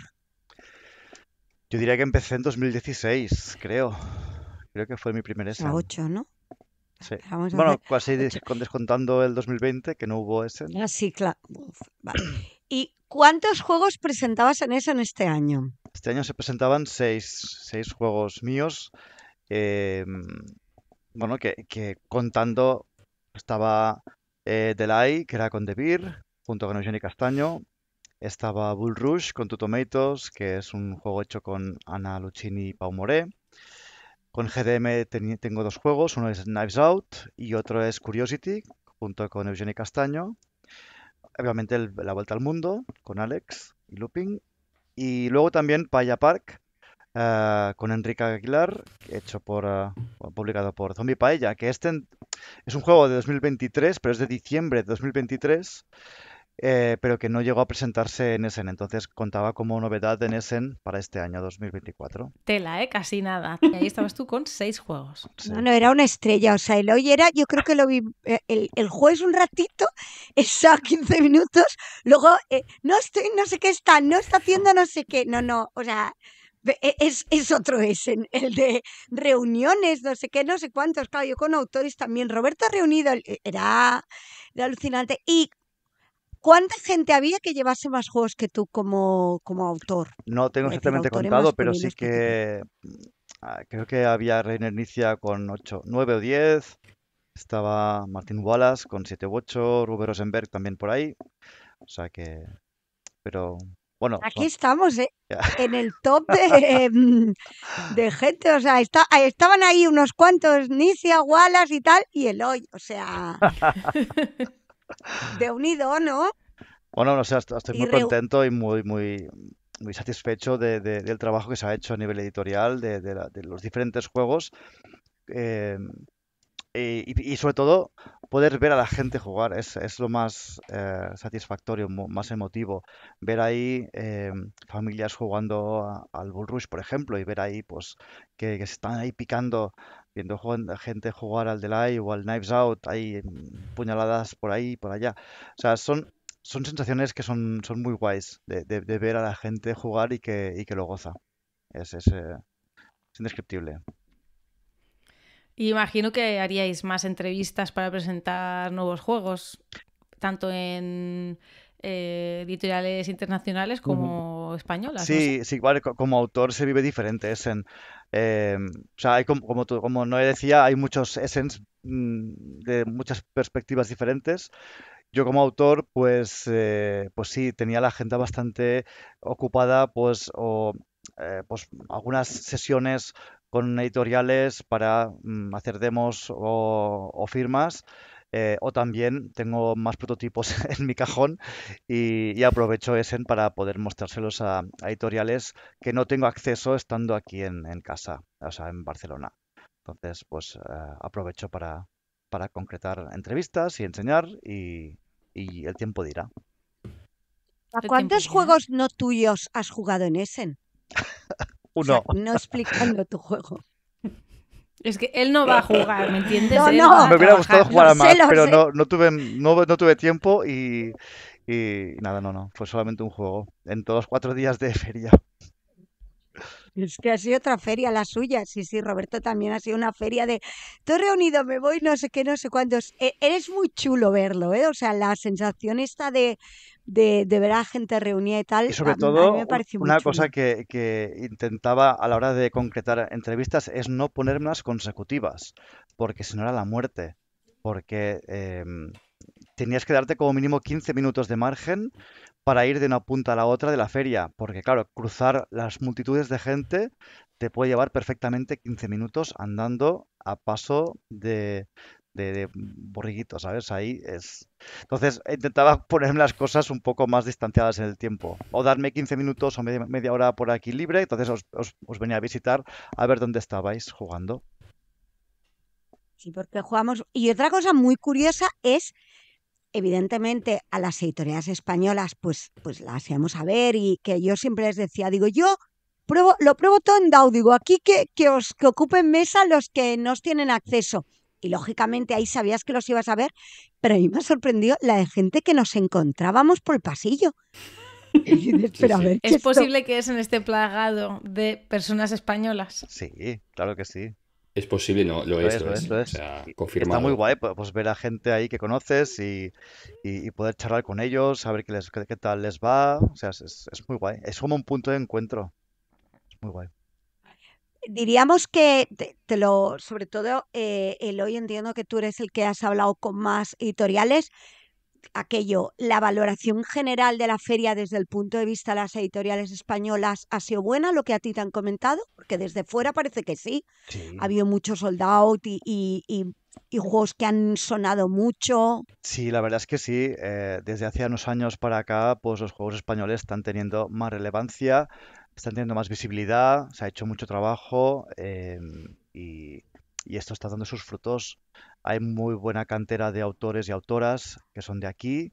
Yo diría que empecé en 2016, creo. Creo que fue mi primer Essen. A 8, ¿no? Sí. bueno, casi descontando el 2020, que no hubo Essen. Ah, sí, claro. ¿Y cuántos juegos presentabas en Essen este año? Este año se presentaban seis, seis juegos míos. Eh, bueno, que, contando estaba eh, Delay, que era con The Beer, junto con Eugenio Castaño. Estaba Bull Rush con Two Tomatoes, que es un juego hecho con Ana Lucini y Pau Moré. Con GDM tengo dos juegos, uno es Knives Out y otro es Curiosity, junto con Eugenio Castaño. Obviamente La Vuelta al Mundo, con Alex y Looping. Y luego también Paya Park, Ah, con Enrique Aguilar, hecho por, ah, publicado por Zombie Paella, que este es un juego de 2023, pero es de diciembre de 2023. Eh, pero que no llegó a presentarse en Essen. Entonces contaba como novedad en Essen para este año 2024. Tela, ¿eh? Casi nada. Y ahí estabas tú con seis juegos. No, no, era una estrella. O sea, el hoy era, yo creo que lo eh, el, juego jueves un ratito, está 15 minutos, luego, eh, no estoy, no sé qué está, no está haciendo no sé qué. No, no, o sea, e, es, otro ese, el de reuniones, no sé qué, no sé cuántos. Claro, yo con autores también. Roberto Reunido e, era, alucinante. ¿Y cuánta gente había que llevase más juegos que tú como, autor? No tengo exactamente contado, pero sí que, mm, ah, creo que había Reiner Nicia con ocho, nueve o 10. Estaba Martín Wallace con siete u ocho, Rosenberg también por ahí. O sea que. Pero bueno, aquí estamos, ¿eh? en el top de, em, gente. O sea, estaban ahí unos cuantos, Nicia, Wallace y tal, y el hoy, o sea, de unido, ¿no? Bueno, no sé, estoy muy contento y muy, muy, muy satisfecho del trabajo que se ha hecho a nivel editorial, de, los diferentes juegos. Em, eh, y, sobre todo poder ver a la gente jugar es, es lo más eh, satisfactorio, más emotivo. Ver ahí eh, familias jugando al Bull Rush, por ejemplo, y ver ahí pues que, se están ahí picando, viendo gente jugar al Delay o al Knives Out, hay mm, puñaladas por ahí por allá. O sea, son, son sensaciones que son, muy guays de, ver a la gente jugar y que, que lo goza. es, es indescriptible. Imagino que haríais más entrevistas para presentar nuevos juegos, tanto en eh, editoriales internacionales como españolas. Sí, sí, igual como autor se vive diferente. Essen. Eh, o sea, hay como, como, como Noé decía, hay muchos Essence mm, de muchas perspectivas diferentes. Yo como autor, pues, eh, pues sí, tenía la agenda bastante ocupada, pues, o, pues algunas sesiones con editoriales para mm, hacer demos o, firmas. Eh, o también tengo más prototipos en mi cajón y, aprovecho Essen para poder mostrárselos a, editoriales que no tengo acceso estando aquí en, casa, o sea, en Barcelona. Entonces, pues eh, aprovecho para, para, concretar entrevistas y enseñar y, y el tiempo dirá. ¿A cuántos juegos no tuyos has jugado en Essen? no explicando tu juego. Es que él no va a jugar, ¿me entiendes? No, Me hubiera gustado jugar a más, pero no, tuve, no, tuve tiempo y, nada, no, no. Fue solamente un juego en todos cuatro días de feria. Es que ha sido otra feria la suya. Sí, sí, Roberto también ha sido una feria de todo reunido, me voy, no sé qué, no sé cuántos. E, eres muy chulo verlo, ¿eh? O sea, la sensación esta de, ver a gente reunida y tal. Y sobre todo, una cosa que, intentaba a la hora de concretar entrevistas es no ponerlas consecutivas, porque si no era la muerte. Porque. Em, tenías que darte como mínimo 15 minutos de margen para ir de una punta a la otra de la feria, porque claro, cruzar las multitudes de gente te puede llevar perfectamente 15 minutos andando a paso de, de, ¿sabes? Ahí es... Entonces intentaba ponerme las cosas un poco más distanciadas en el tiempo, o darme 15 minutos o media, hora por aquí libre, entonces os, os, os venía a visitar a ver dónde estabais jugando. Sí, porque jugamos. Y otra cosa muy curiosa es evidentemente a las editoriales españolas pues, pues las a ver y que yo siempre les decía, digo, yo pruebo, lo pruebo todo en DAO, digo, aquí que, que os que ocupen mesa los que no tienen acceso. Y lógicamente ahí sabías que los ibas a ver, pero a mí me sorprendió la de gente que nos encontrábamos por el pasillo. ¿Es posible que es en este plagado de personas españolas? Sí, claro que sí. Es posible, no, lo, es, confirmado. Está muy guay pues, ver a gente ahí que conoces y, y, poder charlar con ellos, saber qué, qué, tal les va. O sea, es, es, muy guay. Es como un punto de encuentro. Es muy guay. Diríamos que, te, lo, sobre todo, eh, el hoy entiendo que tú eres el que has hablado con más editoriales aquello, la valoración general de la feria desde el punto de vista de las editoriales españolas ha sido buena, lo que a ti te han comentado, porque desde fuera parece que sí. Ha habido mucho sold out y, juegos que han sonado mucho. Sí, la verdad es que sí. Eh, desde hace unos años para acá, pues los juegos españoles están teniendo más relevancia, están teniendo más visibilidad, se ha hecho mucho trabajo em, y y esto está dando sus frutos. Hay muy buena cantera de autores y autoras que son de aquí,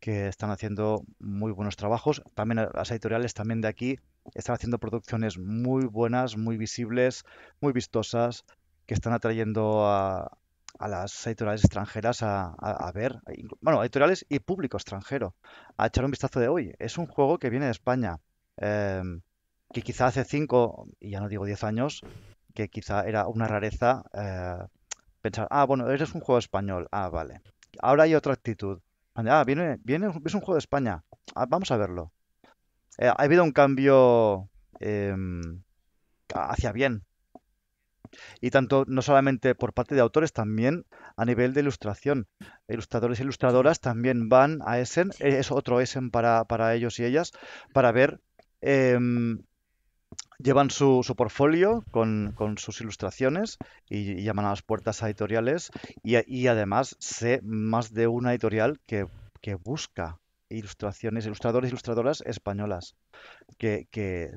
que están haciendo muy buenos trabajos. También las editoriales también de aquí están haciendo producciones muy buenas, muy visibles, muy vistosas, que están atrayendo a, las editoriales extranjeras a, ver, e bueno, editoriales y público extranjero, a echar un vistazo de hoy. Es un juego que viene de España, em, que quizá hace 5, y ya no digo 10 años, que quizá era una rareza eh, pensar, ah, bueno, eres un juego español, ah, vale. Ahora hay otra actitud. Ah, viene, viene, es un juego de España, ah, vamos a verlo. Eh, ha habido un cambio em, hacia bien. Y tanto, no solamente por parte de autores, también a nivel de ilustración. Ilustradores e ilustradoras también van a Essen, es otro Essen para, ellos y ellas, para ver em, llevan su, su portfolio con, sus ilustraciones y, llaman a las puertas a editoriales y, y además sé más de una editorial que, busca ilustraciones, ilustradores, ilustradoras españolas, que,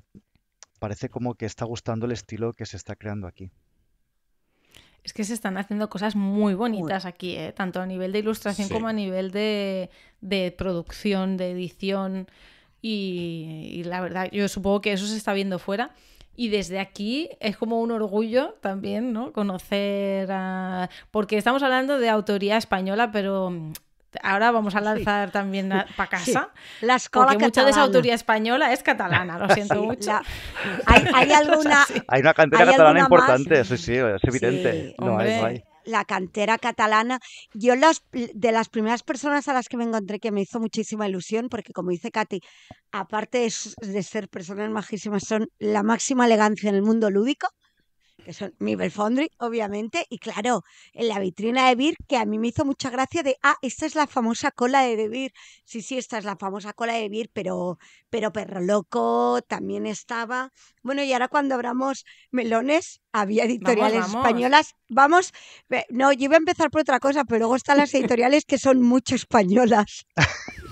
parece como que está gustando el estilo que se está creando aquí. Es que se están haciendo cosas muy bonitas aquí, ¿eh? tanto a nivel de ilustración como a nivel de, de producción, de edición. Y, la verdad, yo supongo que eso se está viendo fuera. Y desde aquí es como un orgullo también, ¿no? Conocer a... Porque estamos hablando de autoría española, pero mm, ahora vamos a lanzar también para casa. La escuela mucha de esa autoría española es catalana, lo siento mucho. ¿Hay, alguna... Hay una cantera catalana importante, eso sí, sí, es evidente. No hay, no hay la cantera catalana. Yo las, de las primeras personas a las que me encontré que me hizo muchísima ilusión, porque como dice Katy, aparte de, de ser personas majísimas, son la máxima elegancia en el mundo lúdico que son nivel obviamente, y claro, en la vitrina de vir que a mí me hizo mucha gracia de, ah, esta es la famosa cola de, bir Sí, sí, esta es la famosa cola de vir pero, pero Perro Loco también estaba. Bueno, y ahora cuando abramos melones, había editoriales españolas. Vamos, no, yo iba a empezar por otra cosa, pero luego están las editoriales que son mucho españolas.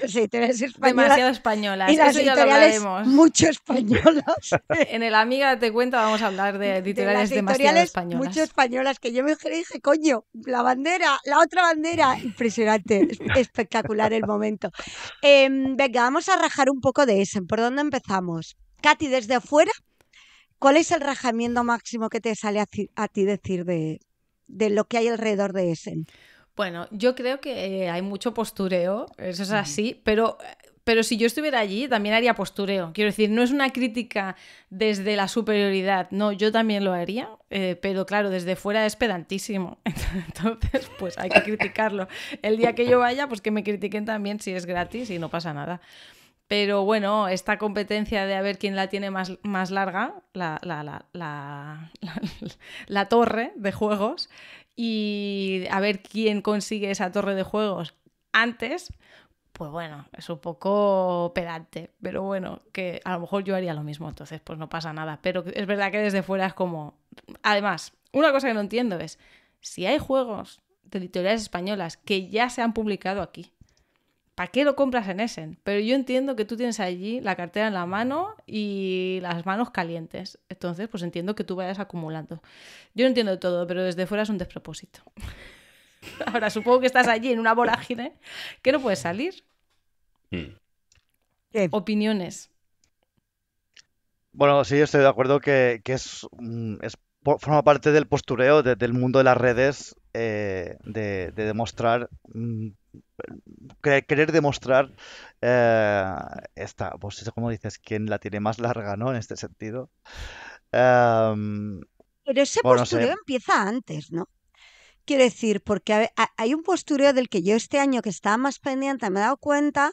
las editoriales españolas. Demasiado españolas. Y las editoriales mucho españolas. en el Amiga te Cuento vamos a hablar de editoriales, de demasiado españolas. Mucho españolas, que yo me dije, coño, la bandera, la otra bandera. Impresionante, espectacular el momento. Em, venga, vamos a rajar un poco de ese ¿Por dónde empezamos? Katy, desde afuera, ¿cuál es el rajamiento máximo que te sale a, ti decir de, de lo que hay alrededor de ese? Bueno, yo creo que eh, hay mucho postureo, eso es así, pero pero si yo estuviera allí también haría postureo. Quiero decir, no es una crítica desde la superioridad, no, yo también lo haría, eh, pero claro, desde fuera es pedantísimo. Entonces, pues hay que criticarlo. El día que yo vaya, pues que me critiquen también si es gratis y no pasa nada. Pero bueno, esta competencia de a ver quién la tiene más, más larga, la, la torre de juegos, y a ver quién consigue esa torre de juegos antes, pues bueno, es un poco pedante, pero bueno, que a lo mejor yo haría lo mismo, entonces pues no pasa nada, pero es verdad que desde fuera es como... Además, una cosa que no entiendo es, si hay juegos de editoriales españolas que ya se han publicado aquí, ¿Para qué lo compras en Essen? Pero yo entiendo que tú tienes allí la cartera en la mano y las manos calientes. Entonces, pues entiendo que tú vayas acumulando. Yo no entiendo todo, pero desde fuera es un despropósito. Ahora, supongo que estás allí en una vorágine que no puedes salir. Hmm. Opiniones. Bueno, sí, estoy de acuerdo que, es, mm, forma parte del postureo del mundo de las redes eh, de demostrar mm, querer demostrar eh, esta, vos pues como dices, quién la tiene más larga, ¿no? En este sentido. Em, Pero ese postureo empieza antes, ¿no? Quiero decir, porque hay un postureo del que yo este año que estaba más pendiente me he dado cuenta,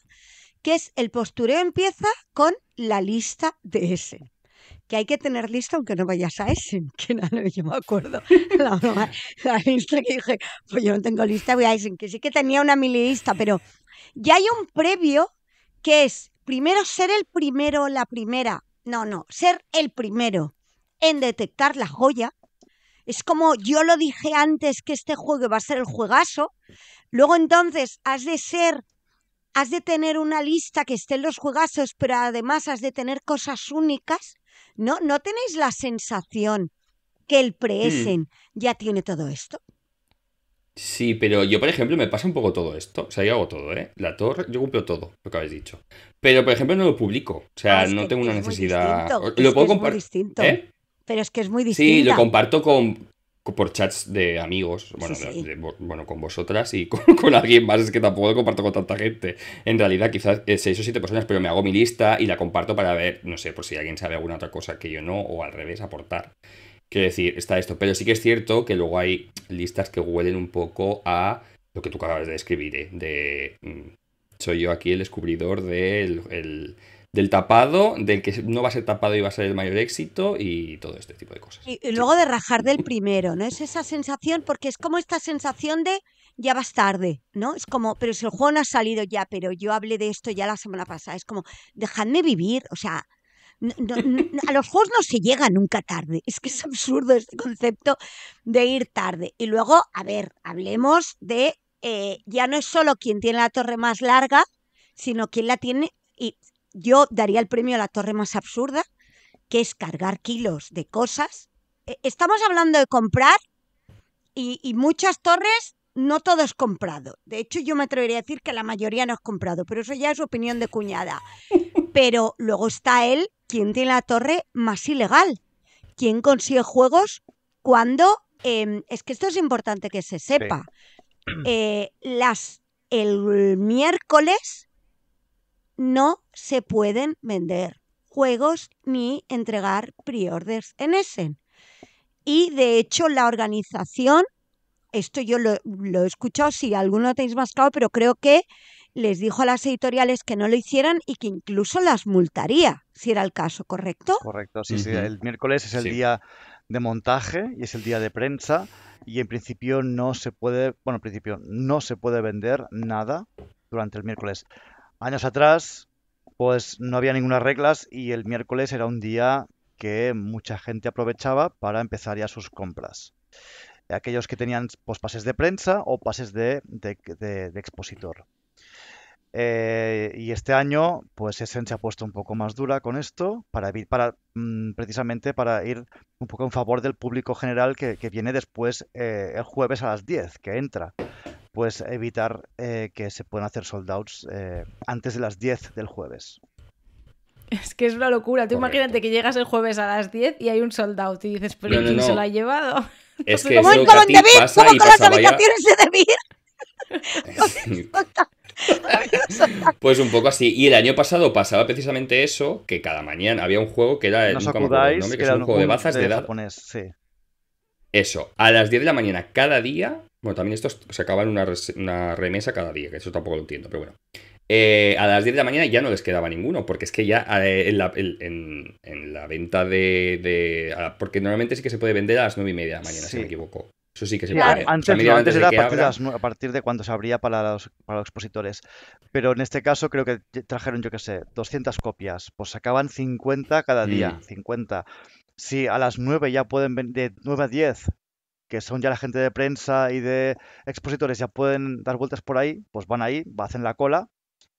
que es el postureo empieza con la lista de ese que hay que tener lista aunque no vayas a Essen, que no, yo me acuerdo la, lista que dije, pues yo no tengo lista, voy a Essen, que sí que tenía una mililista, pero ya hay un previo que es primero ser el primero, la primera, no, no, ser el primero en detectar la joya, es como yo lo dije antes que este juego va a ser el juegazo, luego entonces has de ser has de tener una lista que esté en los juegazos, pero además has de tener cosas únicas ¿No, tenéis la sensación que el presen ya tiene todo esto? Sí, pero yo, por ejemplo, me pasa un poco todo esto. O sea, yo hago todo, ¿eh? La torre, yo cumplo todo, lo que habéis dicho. Pero, por ejemplo, no lo publico. O sea, no tengo una necesidad. Lo puedo compartir. ¿Eh? Pero es que es muy distinto. Sí, lo comparto con, por chats de amigos, bueno, bueno con vosotras y con, alguien más, es que tampoco comparto con tanta gente. En realidad, quizás eh, seis o siete personas, pero me hago mi lista y la comparto para ver, no sé, por si alguien sabe alguna otra cosa que yo no, o al revés, aportar. Quiero decir, está esto. Pero sí que es cierto que luego hay listas que huelen un poco a lo que tú acabas de describir, ¿eh? de. Mm, soy yo aquí el descubridor del del tapado, del que no va a ser tapado y va a ser el mayor éxito y todo este tipo de cosas. Y, luego de rajar del primero, ¿no? Es esa sensación, porque es como esta sensación de ya vas tarde, ¿no? Es como, pero si el juego no ha salido ya, pero yo hablé de esto ya la semana pasada, es como, dejadme vivir, o sea, a los juegos no se llega nunca tarde. Es que es absurdo este concepto de ir tarde. Y luego, a ver, hablemos de eh, ya no es solo quien tiene la torre más larga, sino quien la tiene y yo daría el premio a la torre más absurda, que es cargar kilos de cosas. E, estamos hablando de comprar y, muchas torres, no todo es comprado. De hecho, yo me atrevería a decir que la mayoría no es comprado, pero eso ya es opinión de cuñada. Pero luego está él, quien tiene la torre más ilegal, quien consigue juegos cuando... Em, es que esto es importante que se sepa. Eh, las, el miércoles no se pueden vender juegos ni entregar pre-orders en Essen. Y de hecho la organización, esto yo lo, he escuchado, si alguno lo tenéis más claro, pero creo que les dijo a las editoriales que no lo hicieran y que incluso las multaría, si era el caso, ¿correcto? Correcto, sí, sí. El miércoles es el día de montaje y es el día de prensa y en principio no se puede, bueno, en principio no se puede vender nada durante el miércoles. Años atrás, pues no había ninguna reglas y el miércoles era un día que mucha gente aprovechaba para empezar ya sus compras. Aquellos que tenían pues, pases de prensa o pases de, expositor. Eh, y este año, pues Essen se ha puesto un poco más dura con esto, para, para mm, precisamente para ir un poco en favor del público general que, viene después eh, el jueves a las 10, que entra pues evitar eh, que se puedan hacer sold eh, antes de las 10 del jueves. Es que es una locura. Tú imagínate que llegas el jueves a las 10 y hay un sold y dices, pero ¿quién se lo ha llevado? Es que ¿Cómo es con de con las habitaciones de David! pues un poco así. Y el año pasado pasaba precisamente eso, que cada mañana había un juego que era, el nombre, que, es un juego de bazas de, edad. Eso, a las 10 de la mañana cada día bueno, también estos se acaban una, remesa cada día, que eso tampoco lo entiendo, pero bueno. Eh, a las 10 de la mañana ya no les quedaba ninguno, porque es que ya eh, en, la, venta de, Porque normalmente sí que se puede vender a las 9 y media de la mañana, si me equivoco. Eso sí que se puede. Antes, a, partir de cuando se abría para los, para los expositores. Pero en este caso creo que trajeron, yo qué sé, 200 copias. Pues sacaban 50 cada día, 50. Mm. Si a las 9 ya pueden vender, de 9 a 10 que son ya la gente de prensa y de expositores, ya pueden dar vueltas por ahí, pues van ahí, hacen la cola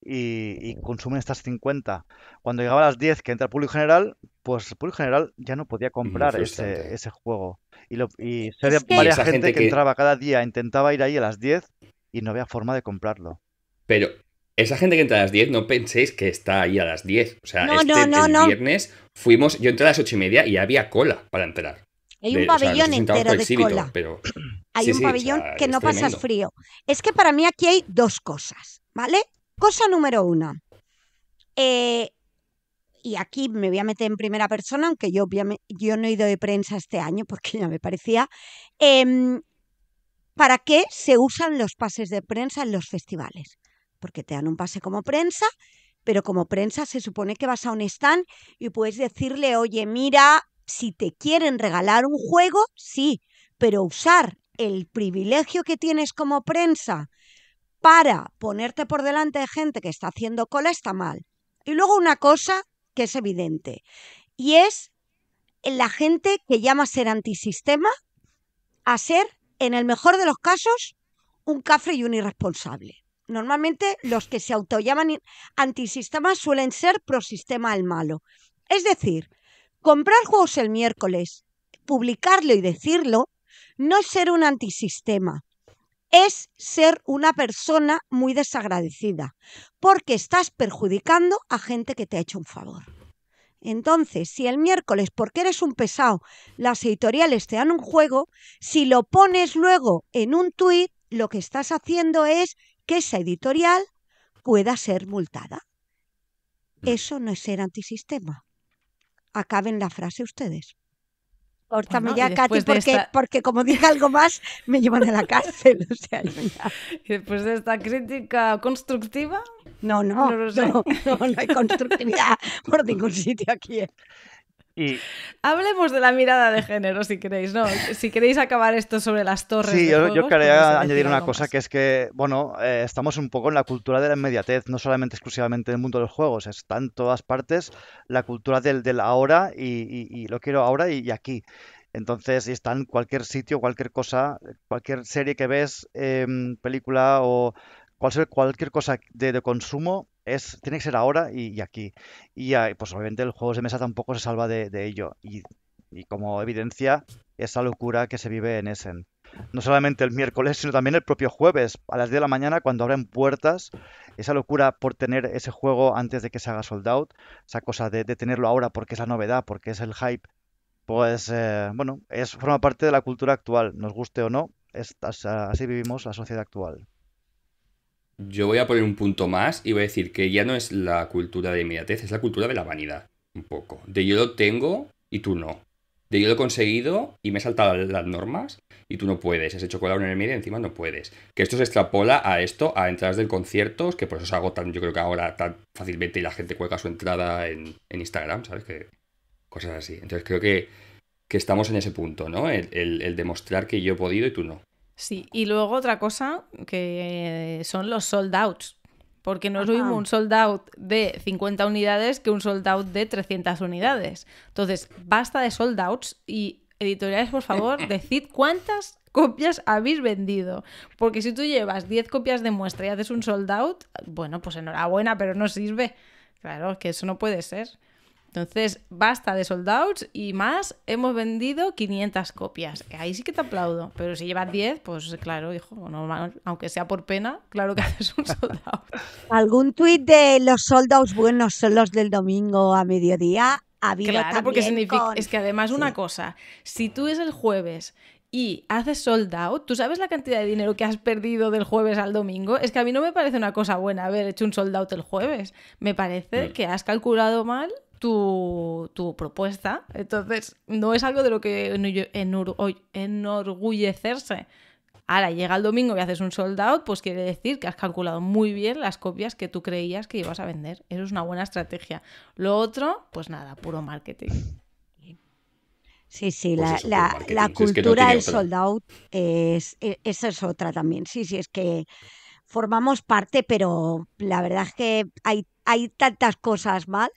y, consumen estas 50. Cuando llegaba a las 10 que entra el público general, pues el público general ya no podía mm, comprar ese, juego. Y, lo, gente, que, entraba cada día, intentaba ir ahí a las 10 y no había forma de comprarlo. Pero esa gente que entra a las 10, no penséis que está ahí a las 10. O sea, este, viernes fuimos, yo entré a las 8 y media y había cola para entrar. Hay un pabellón entero de cola. Hay un pabellón que no pasas frío. Es que para mí aquí hay dos cosas, ¿vale? Cosa número uno. Eh, y aquí me voy a meter en primera persona, aunque yo, yo no he ido de prensa este año porque ya me parecía. Em, ¿Para qué se usan los pases de prensa en los festivales? Porque te dan un pase como prensa, pero como prensa se supone que vas a un stand y puedes decirle, oye, mira, si te quieren regalar un juego, sí, pero usar el privilegio que tienes como prensa para ponerte por delante de gente que está haciendo cola está mal. Y luego una cosa que es evidente, y es la gente que llama ser antisistema a ser, en el mejor de los casos, un cafre y un irresponsable. Normalmente los que se autollaman antisistema suelen ser prosistema al malo. Es decir, Comprar juegos el miércoles, publicarlo y decirlo, no es ser un antisistema, es ser una persona muy desagradecida, porque estás perjudicando a gente que te ha hecho un favor. Entonces, si el miércoles, porque eres un pesado, las editoriales te dan un juego, si lo pones luego en un tuit, lo que estás haciendo es que esa editorial pueda ser multada. Mm. Eso no es ser antisistema acaben la frase ustedes. Córtame ya, Katy, porque, porque como diga algo más, me llevan a la cárcel. después de esta crítica constructiva? No, no, no, hay constructividad por ningún sitio aquí. ¿eh? Hablemos de la mirada de género, si queréis, ¿no? Si queréis acabar esto sobre las torres. Sí, yo, quería pues añadir una cosa, que es que, bueno, eh, estamos un poco en la cultura de la inmediatez, no solamente exclusivamente en el mundo de los juegos, está en todas partes la cultura del, ahora y, lo quiero ahora y, aquí. Entonces, está en cualquier sitio, cualquier cosa, cualquier serie que ves, em, película o cualquier, cualquier cosa de consumo, tiene que ser ahora y, aquí. Y pues obviamente el juego de mesa tampoco se salva de, ello. Y, como evidencia esa locura que se vive en Essen. No solamente el miércoles, sino también el propio jueves, a las 10 de la mañana, cuando abren puertas, esa locura por tener ese juego antes de que se haga sold out, esa cosa de, tenerlo ahora porque es la novedad, porque es el hype, pues eh, bueno, es, forma parte de la cultura actual, nos guste o no, así vivimos la sociedad actual yo voy a poner un punto más y voy a decir que ya no es la cultura de inmediatez, es la cultura de la vanidad. Un poco. De yo lo tengo y tú no. De yo lo he conseguido y me he saltado las normas y tú no puedes. Has hecho cola en el medio y encima no puedes. Que esto se extrapola a esto, a entradas del conciertos, que por eso hago agotan, yo creo que ahora tan fácilmente y la gente cuelga su entrada en, Instagram, ¿sabes? Que, cosas así. Entonces creo que, estamos en ese punto, ¿no? el demostrar que yo he podido y tú no. Sí, y luego otra cosa que eh, son los sold outs, porque no es lo mismo un sold out de 50 unidades que un sold out de 300 unidades. Entonces, basta de sold outs y editoriales, por favor, decid cuántas copias habéis vendido. Porque si tú llevas 10 copias de muestra y haces un sold out, bueno, pues enhorabuena, pero no sirve. Claro, que eso no puede ser. Entonces, basta de sold outs y más, hemos vendido 500 copias. Ahí sí que te aplaudo, pero si llevas 10, pues claro, hijo, normal, aunque sea por pena, claro que haces un sold ¿Algún tuit de los sold buenos son los del domingo a mediodía? Ha claro, porque significa, es que además una cosa, si tú es el jueves y haces sold out, ¿tú sabes la cantidad de dinero que has perdido del jueves al domingo? Es que a mí no me parece una cosa buena haber hecho un sold out el jueves. Me parece que has calculado mal tu, propuesta. Entonces, no es algo de lo que enorgullecerse. Ahora llega el domingo y haces un sold out, pues quiere decir que has calculado muy bien las copias que tú creías que ibas a vender. Eso es una buena estrategia. Lo otro, pues nada, puro marketing. Sí, sí, pues la, cultura del soldado sold out, e, esa es otra también. Sí, sí, es que formamos parte, pero la verdad es que hay, hay tantas cosas mal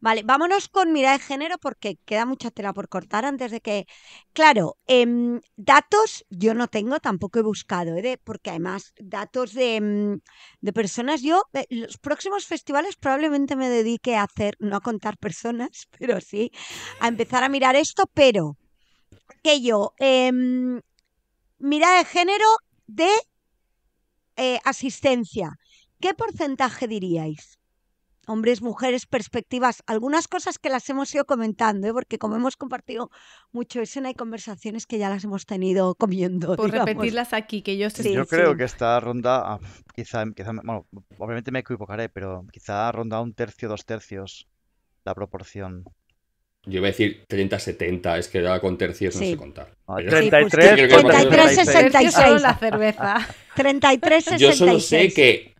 Vale, vámonos con mirada de género porque queda mucha tela por cortar antes de que... Claro, em, datos yo no tengo, tampoco he buscado, ¿eh? porque además datos de, em, personas, yo eh, los próximos festivales probablemente me dedique a hacer, no a contar personas, pero sí, a empezar a mirar esto, pero que yo, em, mirada de género de eh, asistencia, ¿qué porcentaje diríais? hombres, mujeres, perspectivas, algunas cosas que las hemos ido comentando, ¿eh? porque como hemos compartido mucho escena y conversaciones que ya las hemos tenido comiendo. Por repetirlas aquí, que yo Sí, yo creo que esta ronda, ah, quizá, bueno, obviamente me equivocaré, pero quizá ronda un tercio, dos tercios la proporción. Yo iba a decir 30-70, es que con tercios no sé contar. 33, ah, 66. Pues la cerveza. 33, 66. Yo solo sé que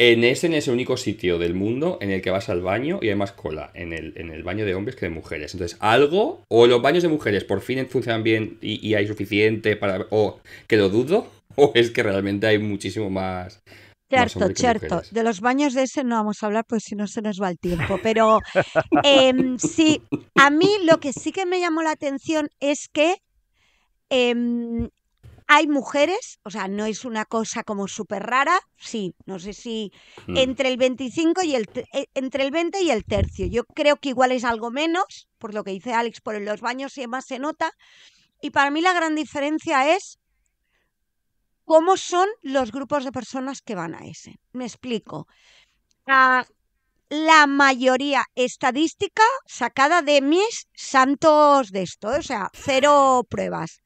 en ese, en ese único sitio del mundo en el que vas al baño y hay más cola en el, en el baño de hombres que de mujeres. Entonces, algo, o los baños de mujeres por fin funcionan bien y, hay suficiente para. o que lo dudo, o es que realmente hay muchísimo más. Cierto, cierto. De los baños de ese no vamos a hablar pues si no se nos va el tiempo. Pero em, sí, a mí lo que sí que me llamó la atención es que em, hay mujeres, o sea, no es una cosa como súper rara, sí, no sé si mm. entre el 25 y el eh, entre el 20 y el tercio. Yo creo que igual es algo menos, por lo que dice Alex, por los baños y más se nota. Y para mí la gran diferencia es cómo son los grupos de personas que van a ese. Me explico. la mayoría estadística sacada de mis santos de esto, ¿eh? o sea, cero pruebas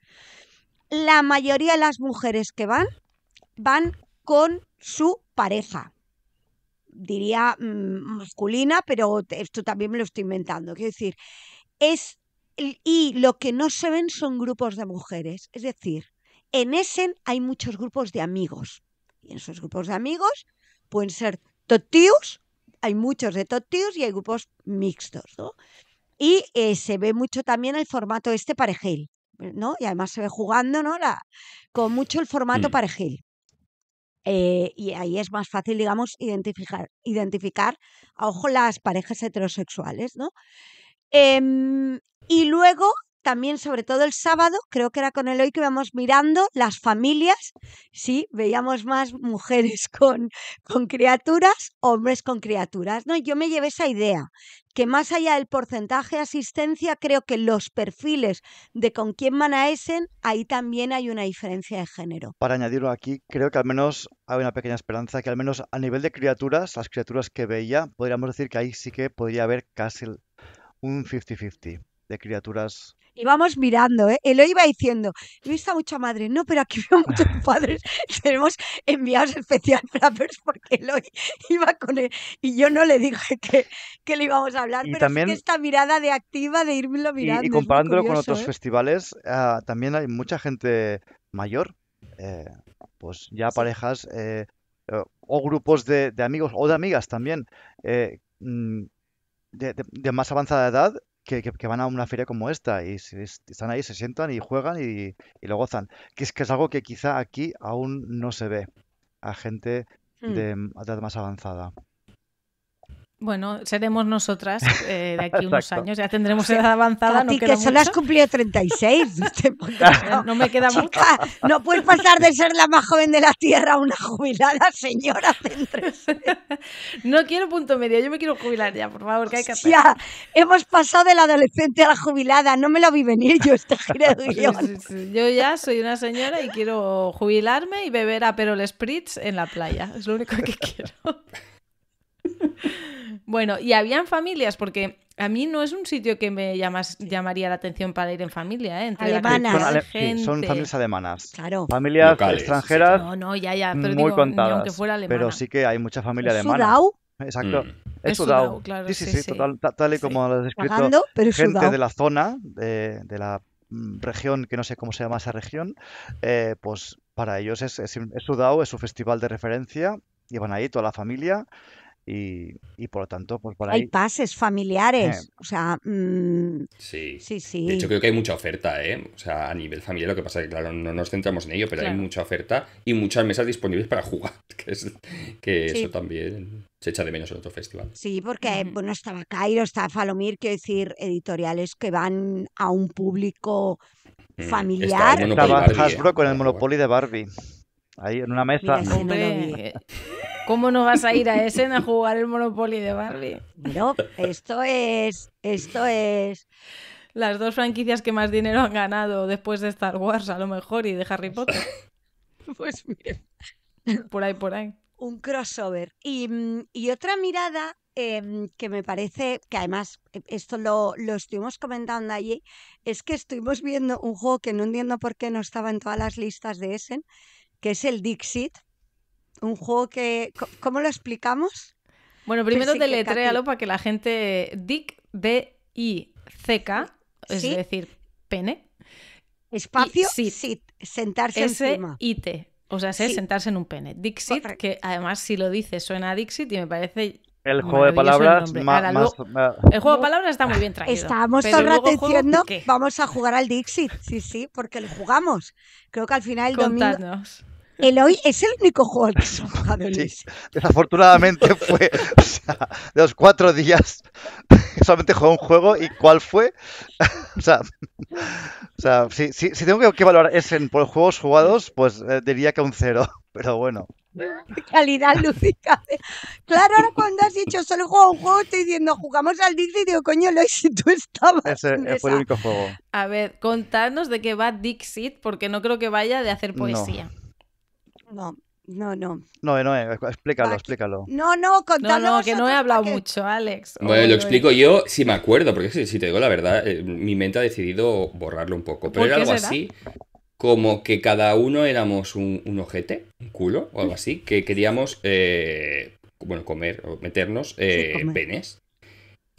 la mayoría de las mujeres que van, van con su pareja. Diría mm, masculina, pero esto también me lo estoy inventando. Quiero decir, es. Y lo que no se ven son grupos de mujeres. Es decir, en ese hay muchos grupos de amigos. Y en esos grupos de amigos pueden ser totíos, hay muchos de totíos y hay grupos mixtos, Y eh, se ve mucho también el formato este parejil, ¿no? Y además se ve jugando, ¿no? La, con mucho el formato mm. parejil. Eh, y ahí es más fácil, digamos, identificar, identificar a ojo las parejas heterosexuales, ¿no? Em, y luego también sobre todo el sábado, creo que era con el hoy que íbamos mirando las familias, sí, veíamos más mujeres con, con criaturas, hombres con criaturas, ¿no? Yo me llevé esa idea, que más allá del porcentaje de asistencia, creo que los perfiles de con quién manaesen, ahí también hay una diferencia de género. Para añadirlo aquí, creo que al menos hay una pequeña esperanza, que al menos a nivel de criaturas, las criaturas que veía, podríamos decir que ahí sí que podría haber casi un 50-50 de criaturas íbamos mirando, ¿eh? Él lo iba diciendo, he visto a mucha madre, no, pero aquí veo muchos padres, tenemos enviados especial flappers porque Eloy iba con él y yo no le dije que, que le íbamos a hablar, pero también, esta mirada de activa de irlo mirando. Y, comparándolo con otros ¿eh? festivales, ah, también hay mucha gente mayor, eh, pues ya parejas eh, o grupos de, amigos o de amigas también. Mm, de más avanzada edad que, van a una feria como esta y si están ahí, se sientan y juegan y, lo gozan. Que es, que es algo que quizá aquí aún no se ve a gente hmm. mm, de edad más avanzada. Bueno, seremos nosotras eh, de aquí unos años, ya tendremos edad avanzada. A ti que solo has cumplido 36. no, no, me queda Chica, No puedes pasar de ser la más joven de la Tierra a una jubilada señora. no quiero punto medio, yo me quiero jubilar ya, por favor, que hay que Ya, hemos pasado de la adolescente a la jubilada, no me lo vi venir yo este giro Yo ya soy una señora y quiero jubilarme y beber a Perol Spritz en la playa, es lo único que quiero. Bueno, y habían familias, porque a mí no es un sitio que me llamas, llamaría la atención para ir en familia, ¿eh? Entre alemanas. gente. son familias alemanas. Claro. Familias extranjeras. no, no, ya, ya. Pero muy digo, contadas. Aunque fuera alemana. Pero sí que hay mucha familia alemana. ¿Sudau? Exacto. Mm. Es Sudau. sí, sí, sí, total, tal y como lo has descrito. gente de la zona, de, la mm, región, que no sé cómo se llama esa región, eh, pues para ellos es, Sudau, es, es su festival de referencia, llevan ahí toda la familia y, por lo tanto, pues por ahí. Hay pases eh. familiares. O sea, sí. Mm, sí, sí. De hecho, creo que hay mucha oferta, ¿eh? O sea, a nivel familiar, lo que pasa es que, claro, no nos centramos en ello, pero hay mucha oferta y muchas mesas disponibles para jugar, que, eso también se echa de menos en otro festival. Sí, porque, bueno, estaba Cairo, estaba Falomir, quiero decir, editoriales que van a un público mm, familiar. Estaba, ¿eh? Hasbro con el ¿eh? Monopoly de Barbie. Ahí en una mesa. Eh. ¿Cómo no vas a ir a Essen a jugar el Monopoly de Barbie? No, esto es, esto es. Las dos franquicias que más dinero han ganado después de Star Wars, a lo mejor, y de Harry pues Potter. Pues bien. Por ahí, por ahí. Un crossover. Y, mm, otra mirada em, que me parece, que además eh, esto lo, lo, estuvimos comentando allí, es que estuvimos viendo un juego que no entiendo por qué no estaba en todas las listas de Essen, que es el Dixit. Un juego que. ¿Cómo lo explicamos? Bueno, primero deletréalo para que la gente. Dic, D-I-C-K, es decir, pene. Espacio, sit. sentarse en encima. O sea, sentarse en un pene. Dixit, que además si lo dice suena a Dixit y me parece el juego de palabras juego de palabras está muy bien traído. estamos todo vamos a jugar al Dixit, sí, sí, porque lo jugamos. Creo que al final el Eloy es el único juego al que se ha Desafortunadamente fue, o sea, de los cuatro días solamente jugó un juego y cuál fue. o sea, o sea si, si, tengo que valorar ese por juegos jugados, pues eh, diría que un cero, pero bueno. Calidad lúdica. Claro, ahora cuando has dicho solo juego un juego, estoy diciendo jugamos al Dixit y digo, coño, Eloy, si tú estabas. Ese eh, el único juego. A ver, contadnos de qué va Dixit, porque no creo que vaya de hacer poesía. No, no, no. No, no, explícalo, explícalo. No, no, contalo, que no he hablado mucho, Alex. Bueno, lo explico yo si me acuerdo, porque si, te digo la verdad, eh, mi mente ha decidido borrarlo un poco. Pero era algo así como que cada uno éramos un, ojete, un culo o algo así, que queríamos, eh, bueno, comer o meternos eh, penes.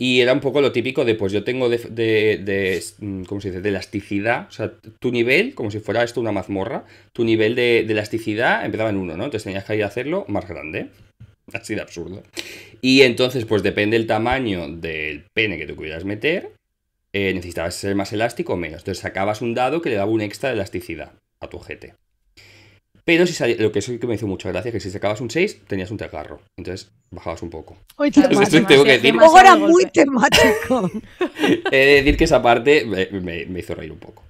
Y era un poco lo típico de, pues yo tengo de, de, mm, ¿cómo se dice?, de elasticidad, o sea, tu nivel, como si fuera esto una mazmorra, tu nivel de, elasticidad empezaba en uno, ¿no? Entonces tenías que ir a hacerlo más grande. Así de absurdo. Y entonces, pues depende el tamaño del pene que tú pudieras meter, eh, necesitabas ser más elástico o menos. Entonces sacabas un dado que le daba un extra de elasticidad a tu ojete. Pero si lo que es que me hizo mucha gracia es que si sacabas un 6, tenías un desgarro. Entonces bajabas un poco. Hoy tengo decir. era muy temático. He de decir que esa parte me, hizo reír un poco.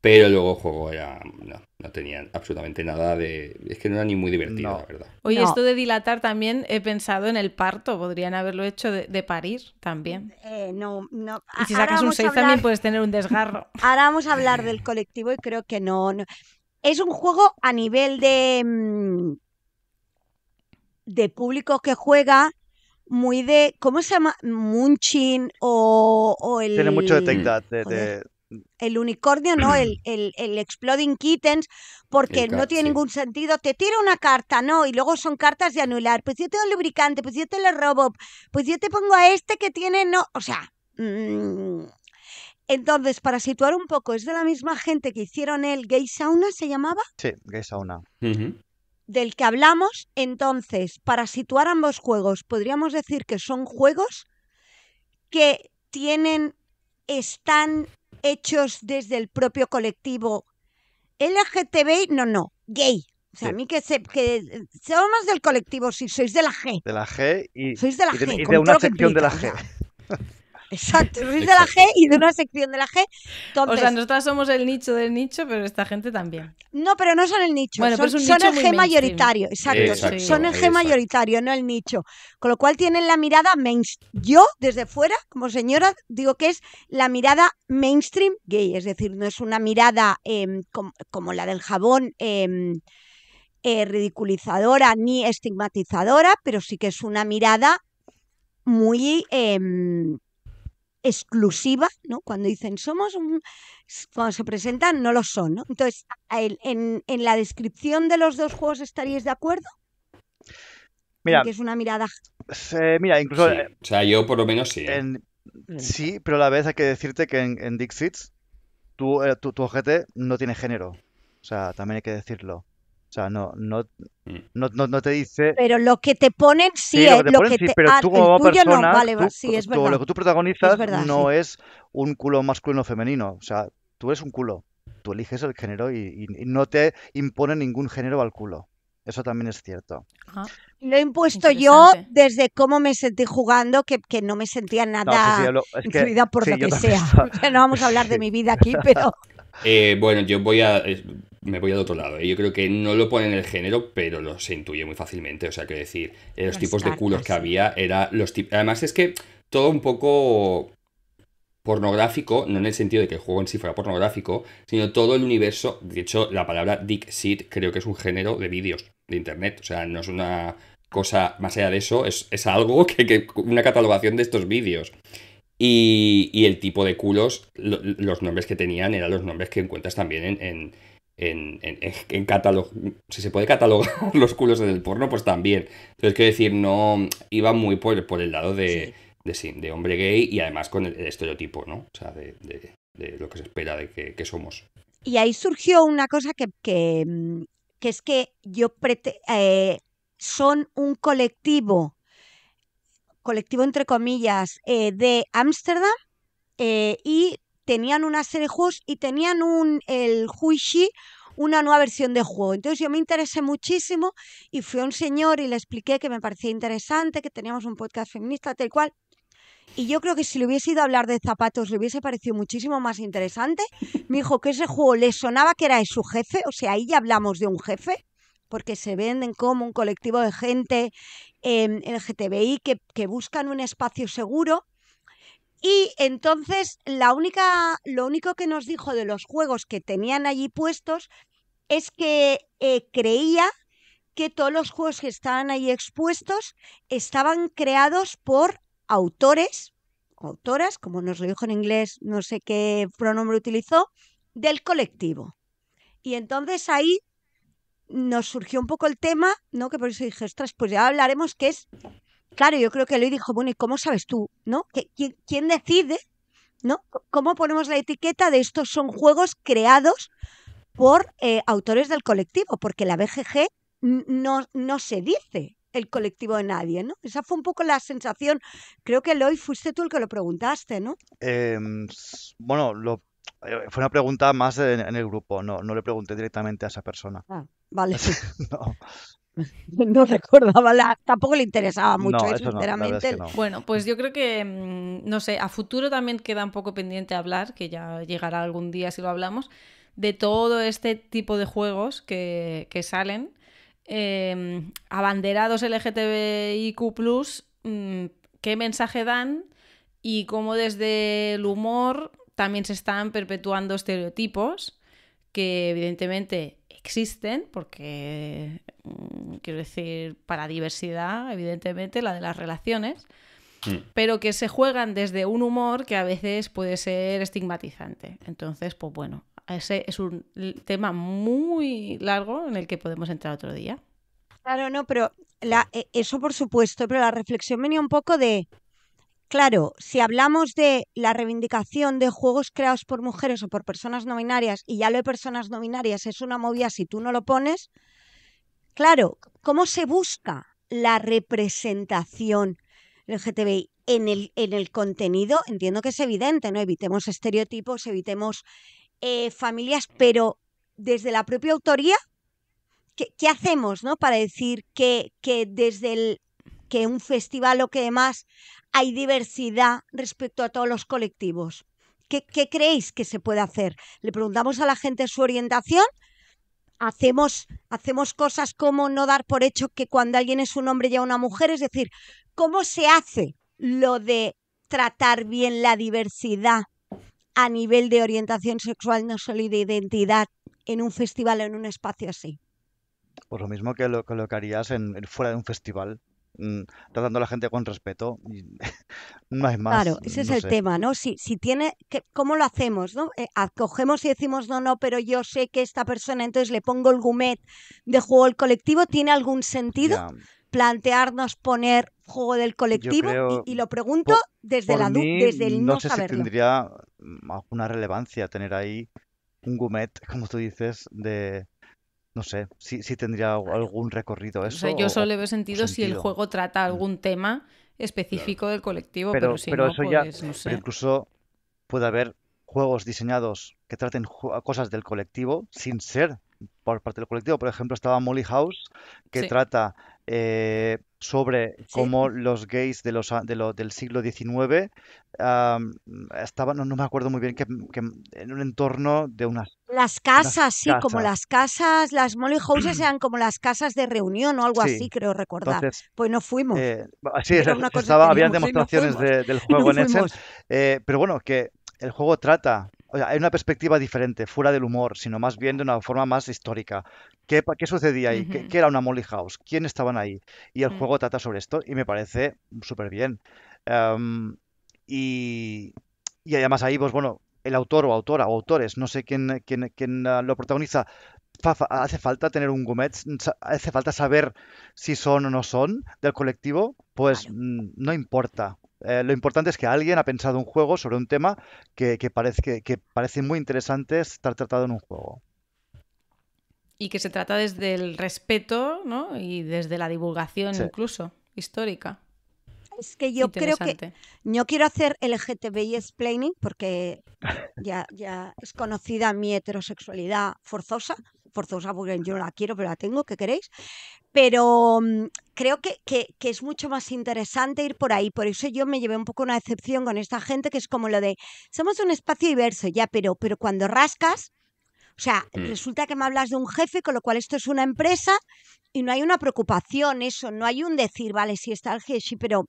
Pero luego el juego era. No, no tenía absolutamente nada de. Es que no era ni muy divertido, la verdad. Oye, esto de dilatar también he pensado en el parto. Podrían haberlo hecho de, parir también. Eh, no, no. Y si sacas un 6 también puedes tener un desgarro. Ahora vamos a hablar del colectivo y creo que no. Es un juego a nivel de, mm, de público que juega muy de, ¿cómo se llama? Munchin o, el... Tiene mucho de de, El unicornio, ¿no? El, el, el Exploding Kittens, porque no tiene ningún sentido. Te tira una carta, ¿no? Y luego son cartas de anular. Pues yo te doy lubricante, pues yo te lo robo, pues yo te pongo a este que tiene, ¿no? O sea, mm, entonces, para situar un poco, es de la misma gente que hicieron el Gay Sauna, ¿se llamaba? Sí, Gay Sauna. Del que hablamos, entonces, para situar ambos juegos, podríamos decir que son juegos que tienen, están hechos desde el propio colectivo LGTB, no, no, gay. O sea, a mí que, que somos del colectivo, sí, sois de la G. De la G y, sois de, la una sección de la G. Exacto, de la G y de una sección de la G. Entonces, o sea, nosotras somos el nicho del nicho, pero esta gente también. No, pero no son el nicho, son, pues el G mayoritario, exacto, son el G mayoritario, no el nicho. Con lo cual tienen la mirada mainstream. Yo, desde fuera, como señora, digo que es la mirada mainstream gay, es decir, no es una mirada em, como, la del jabón. Em, eh, ridiculizadora ni estigmatizadora, pero sí que es una mirada muy em, exclusiva, ¿no? Cuando dicen somos, cuando se presentan, no lo son, ¿no? Entonces, ¿en, la descripción de los dos juegos estaríais de acuerdo? Mira, que es una mirada. mira, incluso. Eh, o sea, yo por lo menos sí. ¿eh? En, mm. sí, pero a la vez hay que decirte que en, Dick Dixits eh, tu, tu, no tiene género. O sea, también hay que decirlo. O sea, mm. no, no, no, te dice. Pero lo que te ponen sí, es lo eh, que te. Pero tú como no. vale, es lo que tú protagonizas no es un culo masculino o femenino. O sea, tú eres un culo. Tú eliges el género y, no te impone ningún género al culo. Eso también es cierto. Lo he impuesto yo desde cómo me sentí jugando, que, no me sentía nada incluida por lo que sea. No vamos a hablar de mi vida aquí, pero. Eh, bueno, yo voy a me voy al otro lado. ¿eh? Yo creo que no lo ponen en el género, pero lo se intuye muy fácilmente. O sea, quiero decir, los, tipos de culos que había era los tipos. Además, es que todo un poco pornográfico, no en el sentido de que el juego en sí fuera pornográfico, sino todo el universo. De hecho, la palabra dick seed creo que es un género de vídeos de internet. O sea, no es una cosa más allá de eso, es, algo que, una catalogación de estos vídeos. Y, el tipo de culos, los nombres que tenían eran los nombres que encuentras también en en, en, catálogo, si se puede catalogar los culos del porno, pues también. Entonces, quiero decir, no iba muy por, el lado de, de, hombre gay y además con el, estereotipo, ¿no? O sea, de, lo que se espera de que, somos. Y ahí surgió una cosa que, es que yo eh, son un colectivo, colectivo entre comillas, eh, de Ámsterdam eh, y tenían una serie de juegos y tenían un, el Huishi, una nueva versión de juego. Entonces yo me interesé muchísimo y fui a un señor y le expliqué que me parecía interesante, que teníamos un podcast feminista, tal cual. Y yo creo que si le hubiese ido a hablar de zapatos le hubiese parecido muchísimo más interesante. Me dijo que ese juego le sonaba que era de su jefe, o sea, ahí ya hablamos de un jefe, porque se venden como un colectivo de gente eh, em, LGTBI que, que buscan un espacio seguro y entonces la única, lo único que nos dijo de los juegos que tenían allí puestos es que eh, creía que todos los juegos que estaban ahí expuestos estaban creados por autores, autoras, como nos lo dijo en inglés, no sé qué pronombre utilizó, del colectivo. Y entonces ahí nos surgió un poco el tema, ¿no? Que por eso dije, ostras, pues ya hablaremos, que es Claro, yo creo que Eloy dijo, bueno, ¿y cómo sabes tú? ¿No? ¿Quién, decide? ¿No? ¿Cómo ponemos la etiqueta de estos son juegos creados por eh, autores del colectivo? Porque la BGG no, no se dice el colectivo de nadie, ¿no? Esa fue un poco la sensación. Creo que Eloy fuiste tú el que lo preguntaste, ¿no? Em, bueno, eh, fue una pregunta más en, el grupo, no, no le pregunté directamente a esa persona. Ah, vale. no. no recordaba, tampoco le interesaba mucho, eso, sinceramente. Bueno, pues yo creo que, mm, no sé, a futuro también queda un poco pendiente hablar, que ya llegará algún día si lo hablamos, de todo este tipo de juegos que, salen, em, abanderados LGTBIQ, mm, qué mensaje dan y cómo desde el humor también se están perpetuando estereotipos que evidentemente existen, porque mm, quiero decir, para diversidad, evidentemente, la de las relaciones, hmm. pero que se juegan desde un humor que a veces puede ser estigmatizante. Entonces, pues bueno, ese es un tema muy largo en el que podemos entrar otro día. Claro, no, pero e, eso por supuesto, pero la reflexión venía un poco de Claro, si hablamos de la reivindicación de juegos creados por mujeres o por personas no binarias, y ya lo de personas no binarias es una movida si tú no lo pones, claro, ¿cómo se busca la representación LGTBI en el, en el contenido? Entiendo que es evidente, ¿no? Evitemos estereotipos, evitemos eh, familias, pero desde la propia autoría, ¿qué, hacemos, ¿no? Para decir que, desde el que un festival o que demás hay diversidad respecto a todos los colectivos. ¿Qué, creéis que se puede hacer? Le preguntamos a la gente su orientación. Hacemos, hacemos cosas como no dar por hecho que cuando alguien es un hombre ya una mujer, es decir, ¿cómo se hace lo de tratar bien la diversidad a nivel de orientación sexual, no solo de identidad, en un festival o en un espacio así? Pues lo mismo que lo colocarías en, fuera de un festival. Mm, tratando a la gente con respeto. no hay más. Claro, ese es el tema, ¿no? Si, si tiene, ¿cómo lo hacemos? ¿no? Eh, acogemos y decimos, no, no, pero yo sé que esta persona, entonces le pongo el gumet de juego del colectivo, ¿tiene algún sentido? plantearnos poner juego del colectivo y, lo pregunto desde la desde el no, no sé si tendría mm, alguna relevancia tener ahí un gumet como tú dices de, no sé, si si tendría algún recorrido eso. yo solo le veo sentido, si el juego trata mm. algún tema específico del colectivo, pero, si no, pues, incluso puede haber juegos diseñados que traten cosas del colectivo sin ser por parte del colectivo. Por ejemplo, estaba Molly House, que trata eh, sobre cómo los gays de los, del siglo XIX estaban, no, me acuerdo muy bien, que, en un entorno de unas... Las casas, sí, como las casas, las Molly Houses eran como las casas de reunión o algo así, creo recordar. pues no fuimos. Eh, había demostraciones del juego en ese. Eh, pero bueno, que el juego trata o hay una perspectiva diferente, fuera del humor, sino más bien de una forma más histórica. ¿Qué, qué sucedía ahí? ¿Qué, era una Molly House? ¿Quién estaban ahí? Y el mm. juego trata sobre esto y me parece súper bien. Em, y, además ahí, pues bueno, el autor o autora o autores, no sé quién, ah, lo protagoniza, hace falta tener un gumet, hace falta saber si son o no son del colectivo, pues no importa. Eh, lo importante es que alguien ha pensado un juego sobre un tema que, parece, que, parece muy interesante estar tratado en un juego y que se trata desde el respeto ¿no? y desde la divulgación incluso histórica. Es que yo creo que no quiero hacer LGTBI explaining porque ya, ya es conocida mi heterosexualidad forzosa, forzosa porque yo no la quiero, pero la tengo, ¿qué queréis? Pero mm, creo que, es mucho más interesante ir por ahí. Por eso yo me llevé un poco una excepción con esta gente, que es como lo de, somos un espacio diverso, ya, pero, pero cuando rascas, o sea, mm. resulta que me hablas de un jefe, con lo cual esto es una empresa y no hay una preocupación, eso, no hay un decir, vale, si está el jefe, pero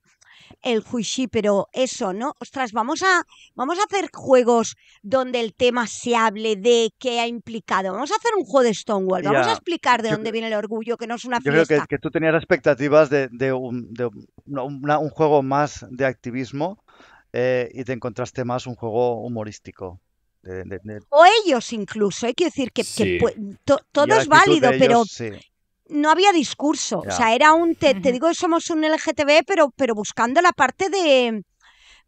el juicio, pero eso, ¿no? Ostras, vamos a, vamos a hacer juegos donde el tema se hable de qué ha implicado. Vamos a hacer un juego de Stonewall, vamos a explicar de dónde viene el orgullo, que no es una fiesta. Yo creo que, tú tenías expectativas de, un, juego más de activismo eh, y te encontraste más un juego humorístico. O ellos incluso, hay ¿eh? que decir que, todo es válido, pero no había discurso. O sea, era un. Te, te, digo, somos un LGTB, pero, pero buscando la parte de,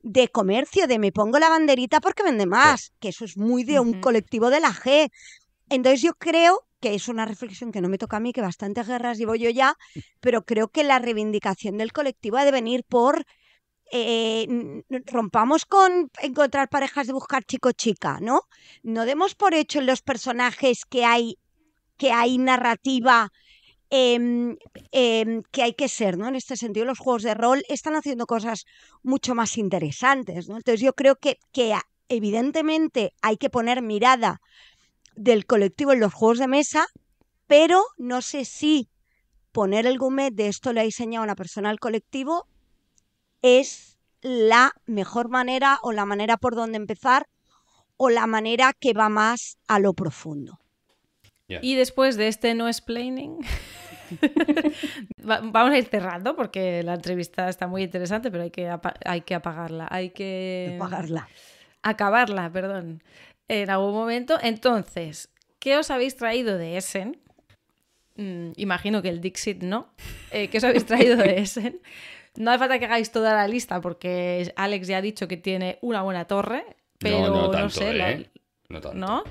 de comercio, de me pongo la banderita porque vende más, que eso es muy de un colectivo de la G. Entonces yo creo que es una reflexión que no me toca a mí, que bastantes guerras llevo yo ya, pero creo que la reivindicación del colectivo ha de venir por eh, rompamos con encontrar parejas de buscar chico-chica, ¿no? No demos por hecho en los personajes que hay, que hay narrativa Em, em, que hay que ser, ¿no? En este sentido, los juegos de rol están haciendo cosas mucho más interesantes, ¿no? Entonces yo creo que, evidentemente hay que poner mirada del colectivo en los juegos de mesa, pero no sé si poner el gume de esto le ha diseñado una persona al colectivo es la mejor manera o la manera por donde empezar o la manera que va más a lo profundo. Y después de este no explaining, Vamos a ir cerrando porque la entrevista está muy interesante, pero hay que, hay que apagarla. Hay que. Apagarla. Acabarla, perdón. En algún momento. Entonces, ¿qué os habéis traído de Essen? Mm, imagino que el Dixit no. Eh, ¿Qué os habéis traído de Essen? No hace falta que hagáis toda la lista porque Alex ya ha dicho que tiene una buena torre, pero no, ¿eh? no, sé.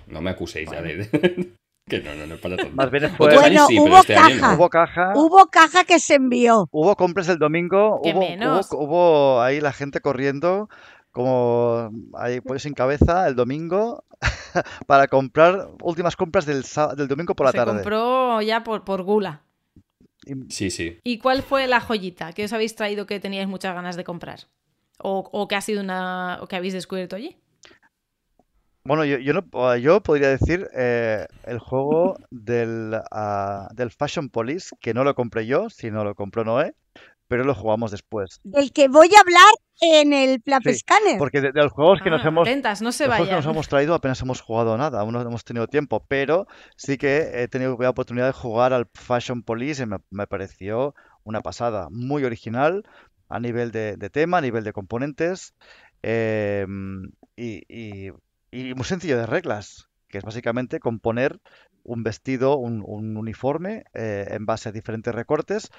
No, me acuséis ya de... Que no, no, no para tanto. Más bien Bueno, hubo, este caja, hubo, caja, hubo caja. que se envió. Hubo compras el domingo. Hubo, Hubo, ahí la gente corriendo como ahí pues sin cabeza el domingo para comprar últimas compras del, domingo por la tarde. Se compró ya por, por gula. Sí, sí. ¿Y cuál fue la joyita que os habéis traído que teníais muchas ganas de comprar? ¿O, o que ha sido una o que habéis descubierto allí? Bueno, yo, no, ah, yo podría decir eh, el juego del, ah, del Fashion Police, que no lo compré yo, sino lo compró Noé, pero lo jugamos después. Del que voy a hablar en el plapescanner. porque de, los juegos que nos ah, hemos nos hemos traído apenas hemos jugado nada, aún no hemos tenido tiempo, pero sí que he tenido la oportunidad de jugar al Fashion Police y me, pareció una pasada, muy original a nivel de, tema, a nivel de componentes. Eh, y y muy sencillo de reglas, que es básicamente componer un vestido, un, uniforme eh, en base a diferentes recortes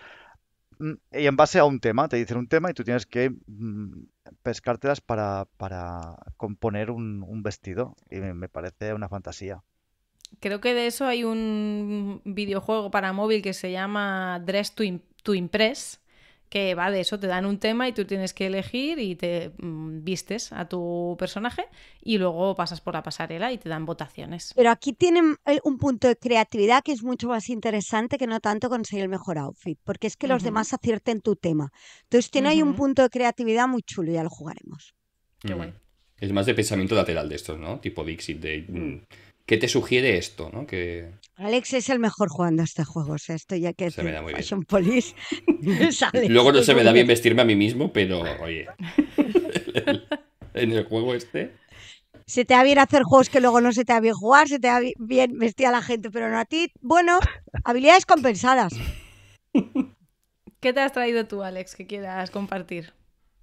mm, y en base a un tema. Te dicen un tema y tú tienes que mm, pescártelas para, componer un, vestido. Y me, parece una fantasía. Creo que de eso hay un videojuego para móvil que se llama Dress to Impress, que va de eso, te dan un tema y tú tienes que elegir y te mm, vistes a tu personaje y luego pasas por la pasarela y te dan votaciones. Pero aquí tienen eh, un punto de creatividad que es mucho más interesante que no tanto conseguir el mejor outfit, porque es que los demás acierten tu tema. Entonces tiene ahí un punto de creatividad muy chulo, ya lo jugaremos. Qué bueno. Es más de pensamiento lateral de estos, ¿no? Tipo Dixit, de mm, ¿Qué te sugiere esto? Que... Alex es el mejor jugando a este juego. O sea, esto ya que se me da muy bien. Luego no se me da bien vestirme a mí mismo, pero oye, en el juego este. Se te da bien hacer juegos que luego no se te da bien jugar, se te da bien vestir a la gente, pero no a ti. Bueno, habilidades compensadas. ¿Qué te has traído tú, Alex, que quieras compartir?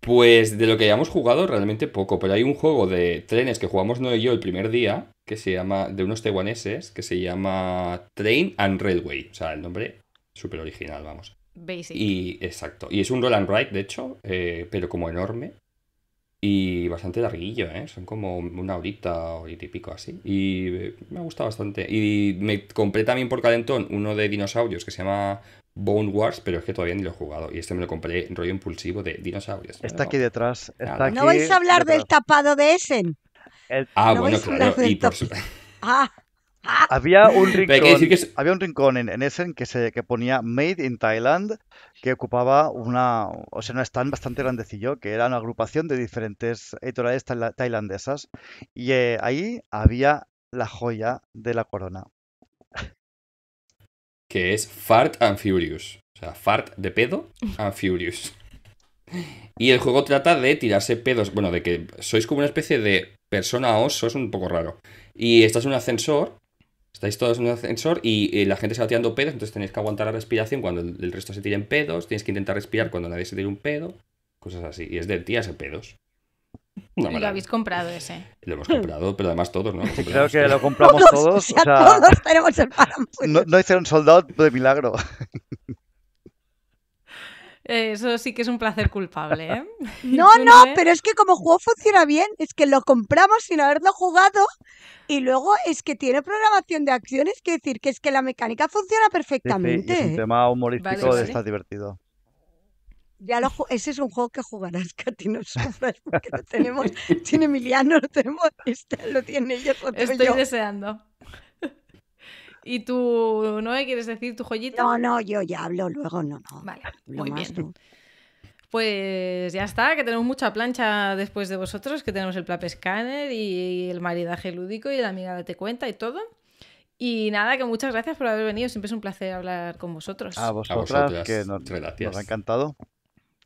Pues de lo que hayamos jugado realmente poco, pero hay un juego de trenes que jugamos no yo el primer día, que se llama, de unos taiwaneses, que se llama Train and Railway, o sea, el nombre súper original, vamos. Basic. Y exacto, y es un roll and ride, de hecho, eh, pero como enorme, y bastante larguillo, ¿eh? son como una horita, y típico así. Y eh, me ha gustado bastante. Y me compré también por calentón uno de dinosaurios que se llama Bone Wars, pero es que todavía ni lo he jugado. Y este me lo compré en rollo impulsivo de dinosaurios. Está aquí detrás. ¿No vais a hablar del tapado de Essen? Ah, bueno, claro. Y Ah. Ah. Había un rincón, había un rincón en, en, Essen que se ponía Made in Thailand, que ocupaba una, o sea, un stand bastante grandecillo, que era una agrupación de diferentes editoriales tailandesas. Y eh, ahí había la joya de la corona. Que es Fart and Furious. O sea, Fart de pedo and Furious. Y el juego trata de tirarse pedos. Bueno, de que sois como una especie de persona oso, es un poco raro. Y estás en un ascensor Estáis todos en un ascensor y, eh, la gente se va tirando pedos, entonces tenéis que aguantar la respiración cuando el, resto se tiren pedos, tienes que intentar respirar cuando nadie se tire un pedo, cosas así. Y es de tías hacer pedos. lo habéis comprado ese. Lo hemos comprado, pero además todos, ¿no? Creo que lo compramos todos. o sea, todos tenemos el no, no hice un soldado de milagro. Eso sí que es un placer culpable, ¿eh? No, no, ¿eh? pero es que como juego funciona bien, es que lo compramos sin haberlo jugado y luego es que tiene programación de acciones, que decir que es que la mecánica funciona perfectamente. es un tema humorístico está divertido. Ya ese es un juego que jugarás, Katy, no porque lo tenemos, tiene Emiliano, lo tenemos, este, lo tiene ellos. Estoy deseando. ¿Y tú, Noé, quieres decir tu joyita? No, no, yo ya hablo, luego no, no. Vale, muy bien. Pues ya está, que tenemos mucha plancha después de vosotros, que tenemos el plap scanner y el maridaje lúdico y la mirada te cuenta y todo. Y nada, que muchas gracias por haber venido. Siempre es un placer hablar con vosotros. A vosotras, que nos, gracias. nos ha encantado.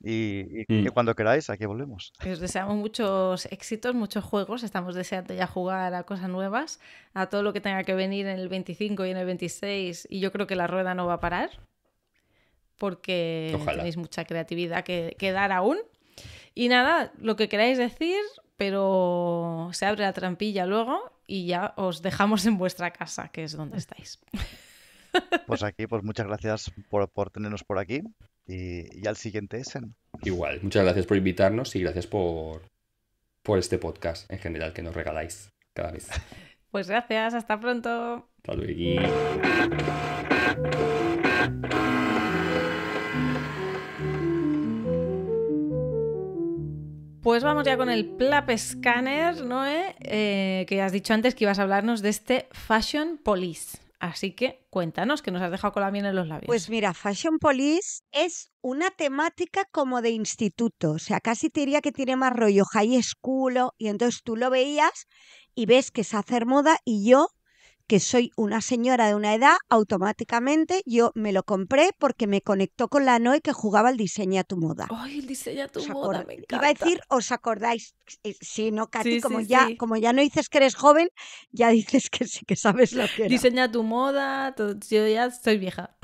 Y, cuando queráis, aquí volvemos. Os deseamos muchos éxitos, muchos juegos. Estamos deseando ya jugar a cosas nuevas, a todo lo que tenga que venir en el 25 y en el 26. Y yo creo que la rueda no va a parar, porque tenéis mucha creatividad que, dar aún. Y nada, lo que queráis decir, pero se abre la trampilla luego y ya os dejamos en vuestra casa, que es donde estáis. Pues aquí, pues muchas gracias por, por tenernos por aquí y, al siguiente es Igual, muchas gracias por invitarnos y gracias por, por este podcast en general que nos regaláis cada vez. Pues gracias, hasta pronto. Pues vamos ya con el Plap Scanner, ¿no? Eh, que has dicho antes que ibas a hablarnos de este Fashion Police. Así que cuéntanos, que nos has dejado con la miel en los labios. Pues mira, Fashion Police es una temática como de instituto, o sea, casi te diría que tiene más rollo high school, y entonces tú lo veías y ves que es hacer moda y yo que soy una señora de una edad, automáticamente yo me lo compré porque me conectó con la Noe que jugaba el diseño a tu moda. Ay, el diseño a tu moda, Iba a decir, ¿os acordáis? Eh, si no, Katy, como, ya, como no dices que eres joven, ya dices que sí, que sabes lo que era. Diseña tu moda, yo ya soy vieja.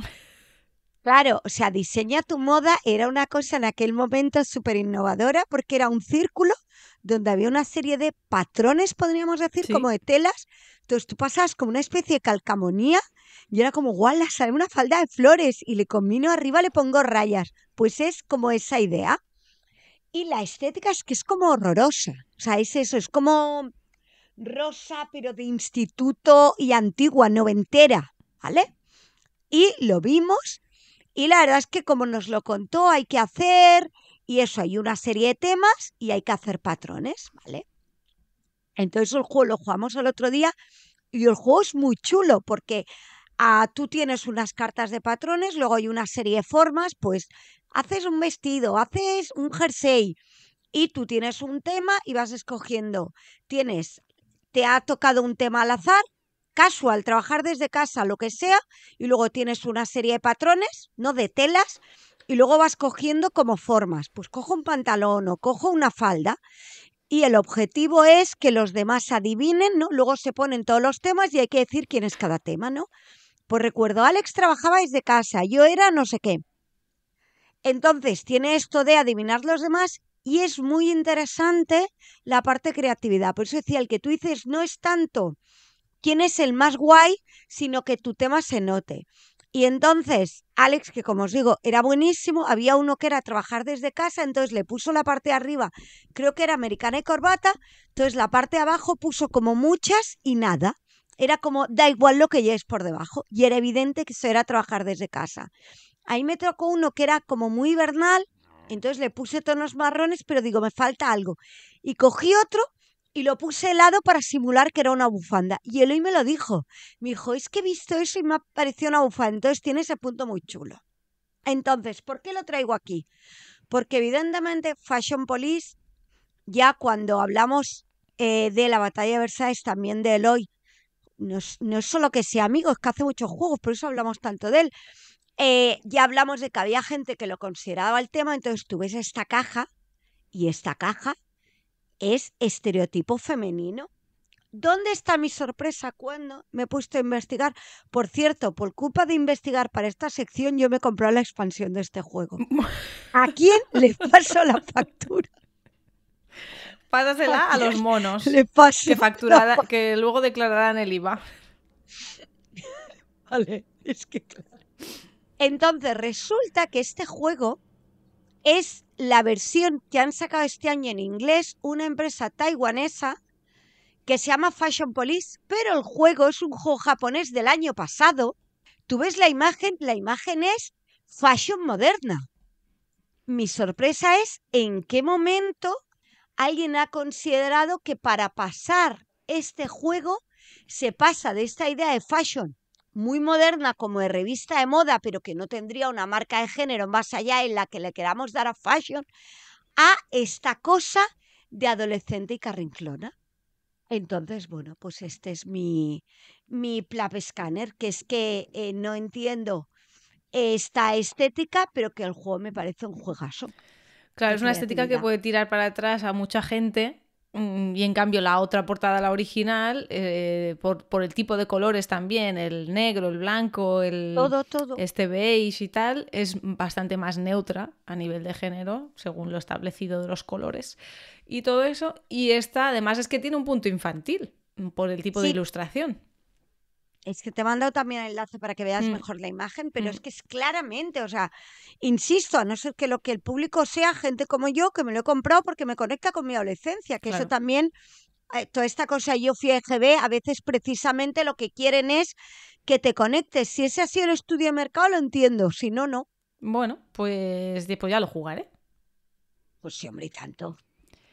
Claro, o sea, diseña tu moda era una cosa en aquel momento súper innovadora porque era un círculo donde había una serie de patrones, podríamos decir, como de telas. Entonces tú pasas como una especie de calcamonía y era como, guau, sale una falda de flores y le combino arriba, le pongo rayas. Pues es como esa idea. Y la estética es que es como horrorosa. O sea, es eso, es como rosa, pero de instituto y antigua, noventera, ¿vale? Y lo vimos y la verdad es que como nos lo contó, hay que hacer, y eso, hay una serie de temas y hay que hacer patrones, ¿vale? Entonces el juego lo jugamos el otro día y el juego es muy chulo porque ah, tú tienes unas cartas de patrones, luego hay una serie de formas, pues haces un vestido, haces un jersey y tú tienes un tema y vas escogiendo. Tienes, te ha tocado un tema al azar casual, trabajar desde casa, lo que sea, y luego tienes una serie de patrones, ¿no? De telas, y luego vas cogiendo como formas. Pues cojo un pantalón o cojo una falda. Y el objetivo es que los demás adivinen, ¿no? Luego se ponen todos los temas y hay que decir quién es cada tema, ¿no? Pues recuerdo, Alex trabajaba desde casa, yo era no sé qué. Entonces, tiene esto de adivinar los demás y es muy interesante la parte creatividad. Por eso decía, el que tú dices no es tanto quién es el más guay, sino que tu tema se note. Y entonces, Alex, que como os digo, era buenísimo, había uno que era trabajar desde casa, entonces le puso la parte de arriba, creo que era americana y corbata, entonces la parte de abajo puso como muchas y nada. Era como, da igual lo que es por debajo. Y era evidente que eso era trabajar desde casa. Ahí me tocó uno que era como muy hibernal, entonces le puse tonos marrones, pero digo, me falta algo. Y cogí otro y lo puse lado para simular que era una bufanda. Y Eloy me lo dijo. Me dijo, es que he visto eso y me ha parecido una bufanda. Entonces tiene ese punto muy chulo. Entonces, ¿por qué lo traigo aquí? Porque evidentemente Fashion Police, ya cuando hablamos eh, de la batalla de Versailles, también de Eloy, no es, no solo que sea amigo, es que hace muchos juegos, por eso hablamos tanto de él. Eh, ya hablamos de que había gente que lo consideraba el tema, entonces tú esta caja y esta caja es estereotipo femenino. ¿Dónde está mi sorpresa cuando me he puesto a investigar? Por cierto, por culpa de investigar para esta sección, yo me compré la expansión de este juego. ¿A quién le paso la factura? Pásasela a los monos. Le paso que, facturada, que luego declararán el IVA. Vale, es que claro. Entonces, resulta que este juego es la versión que han sacado este año en inglés una empresa taiwanesa que se llama Fashion Police, pero el juego es un juego japonés del año pasado. Tú ves la imagen, la imagen es fashion moderna. Mi sorpresa es en qué momento alguien ha considerado que para pasar este juego se pasa de esta idea de fashion muy moderna como de revista de moda, pero que no tendría una marca de género más allá en la que le queramos dar a fashion, a esta cosa de adolescente y carrinclona. Entonces, bueno, pues este es mi, mi plap scanner, que es que eh, no entiendo esta estética, pero que el juego me parece un juegazo. Claro, es una estética que puede tirar para atrás a mucha gente Mm, y en cambio la otra portada, la original, eh, por, el tipo de colores también, el negro, el blanco, el este beige y tal, es bastante más neutra a nivel de género, según lo establecido de los colores y todo eso. Y esta además es que tiene un punto infantil mm, por el tipo de ilustración. Es que te mandado también el enlace para que veas mm. mejor la imagen, pero mm. es que es claramente, o sea, insisto, a no ser que lo que el público sea gente como yo, que me lo he comprado porque me conecta con mi adolescencia, que eso también, eh, toda esta cosa yo fui a EGB, a veces precisamente lo que quieren es que te conectes. Si ese ha sido el estudio de mercado, lo entiendo, si no, no. Bueno, pues después ya lo jugaré. Pues sí, hombre, y tanto.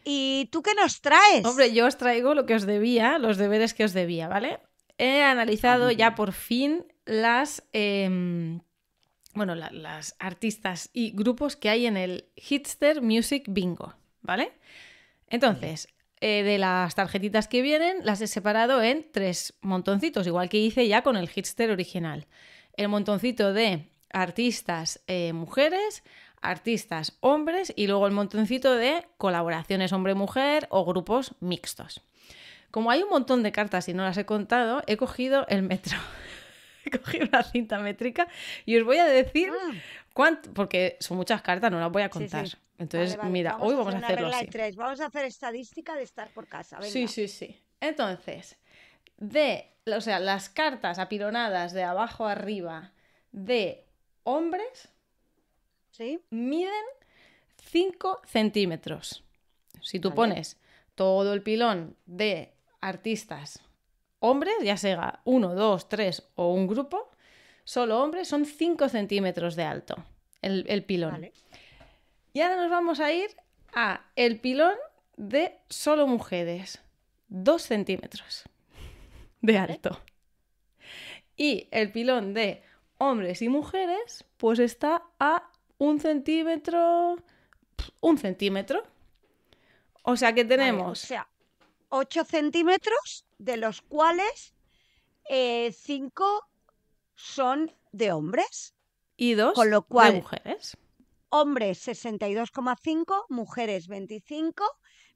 ¿Y tú qué nos traes? Hombre, yo os traigo lo que os debía, los deberes que os debía, ¿vale? he analizado ah, ya por fin las, em, bueno, las artistas y grupos que hay en el Hitster Music Bingo, ¿vale? Entonces, eh, de las tarjetitas que vienen, las he separado en tres montoncitos, igual que hice ya con el Hitster original. El montoncito de artistas eh, mujeres, artistas hombres y luego el montoncito de colaboraciones hombre-mujer o grupos mixtos. Como hay un montón de cartas y no las he contado, he cogido el metro. he cogido la cinta métrica y os voy a decir ah. cuánto, porque son muchas cartas, no las voy a contar. Entonces, mira, hoy vamos a, hacer hacerlo Vamos a hacer estadística de estar por casa. Sí, sí, sí. Entonces, de, o sea, las cartas apilonadas de abajo arriba de hombres ¿Sí? miden 5 centímetros. Si tú pones todo el pilón de artistas hombres, ya sea uno, dos, tres o un grupo, solo hombres, son 5 centímetros de alto el, pilón. Y ahora nos vamos a ir a el pilón de solo mujeres, dos centímetros de alto. Y el pilón de hombres y mujeres, pues está a un centímetro, un centímetro. O sea que tenemos... 8 centímetros, de los cuales 5 eh, son de hombres. Y 2 de mujeres. Hombres 62,5, mujeres 25,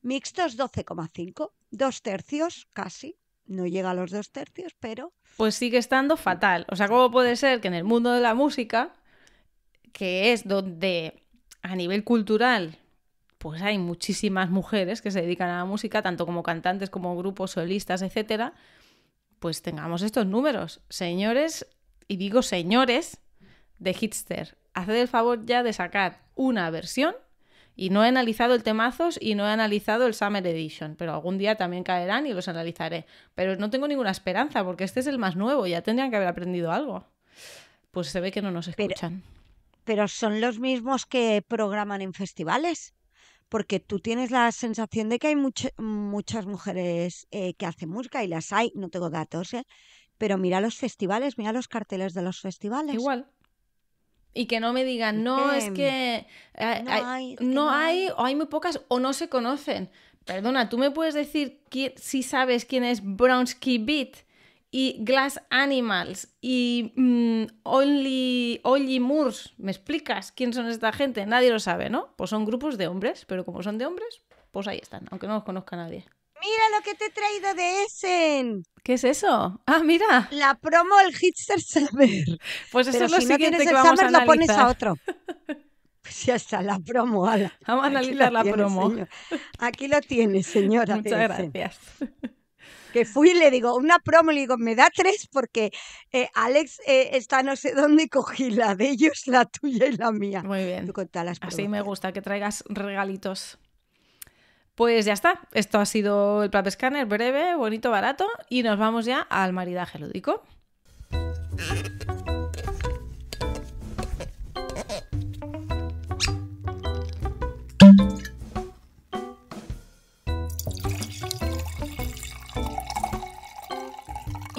mixtos 12,5, dos tercios casi. No llega a los dos tercios, pero... Pues sigue estando fatal. O sea, ¿cómo puede ser que en el mundo de la música, que es donde a nivel cultural pues hay muchísimas mujeres que se dedican a la música, tanto como cantantes, como grupos, solistas, etcétera, pues tengamos estos números. Señores, y digo señores, de Hitster, haced el favor ya de sacar una versión. Y no he analizado el temazos y no he analizado el Summer Edition, pero algún día también caerán y los analizaré. Pero no tengo ninguna esperanza porque este es el más nuevo, ya tendrían que haber aprendido algo. Pues se ve que no nos escuchan. Pero, pero son los mismos que programan en festivales porque tú tienes la sensación de que hay muchas mujeres eh, que hacen música y las hay, no tengo datos, ¿eh? pero mira los festivales, mira los carteles de los festivales. Igual. Y que no me digan, no, es que eh, no, hay, o hay muy pocas, o no se conocen. Perdona, tú me puedes decir si sabes quién es Brownski Beat y Glass Animals y mm, Only, Only Moors. ¿Me explicas quién son esta gente? Nadie lo sabe, ¿no? Pues son grupos de hombres, pero como son de hombres, pues ahí están, aunque no los conozca nadie. Mira lo que te he traído de Essen. ¿Qué es eso? Ah, mira. La promo el Hitster Summer. Pues eso es lo si siguiente no tienes el Summer, lo pones a otro. Pues ya está, la promo, Vamos a analizar la promo. Aquí lo tienes, señora. Muchas gracias que fui y le digo, una promo, le digo, me da tres porque eh, Alex eh, está no sé dónde y cogí la de ellos, la tuya y la mía. Muy bien. Así me gusta, que traigas regalitos. Pues ya está, esto ha sido el Pap Scanner, breve, bonito, barato, y nos vamos ya al maridaje lúdico.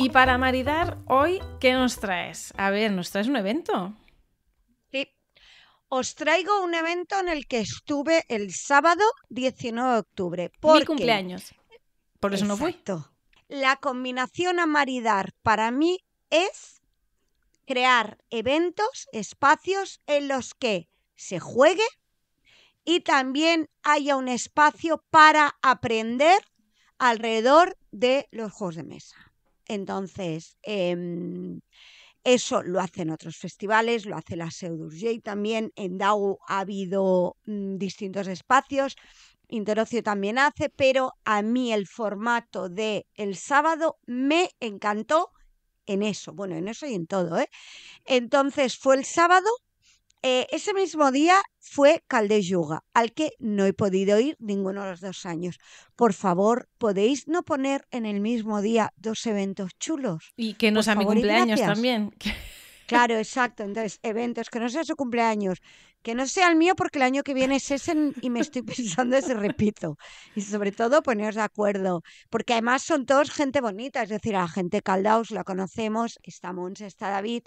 Y para maridar, hoy, ¿qué nos traes? A ver, ¿nos traes un evento? Sí. Os traigo un evento en el que estuve el sábado 19 de octubre. Mi cumpleaños. Por eso no fui. La combinación a maridar para mí es crear eventos, espacios en los que se juegue y también haya un espacio para aprender alrededor de los juegos de mesa. Entonces, em, eso lo hacen otros festivales, lo hace la y también. En DAO ha habido mm, distintos espacios. Interocio también hace, pero a mí el formato de el sábado me encantó en eso. Bueno, en eso y en todo, ¿eh? Entonces fue el sábado eh, ese mismo día fue Caldeyuga, Yuga, al que no he podido ir ninguno de los dos años. Por favor, ¿podéis no poner en el mismo día dos eventos chulos? Y que no sea mi cumpleaños también. Claro, exacto. Entonces, eventos que no sea su cumpleaños, que no sea el mío porque el año que viene es ese y me estoy pensando ese repito. Y sobre todo poneros de acuerdo, porque además son todos gente bonita, es decir, a la gente Caldaus la conocemos, está Mons, está David,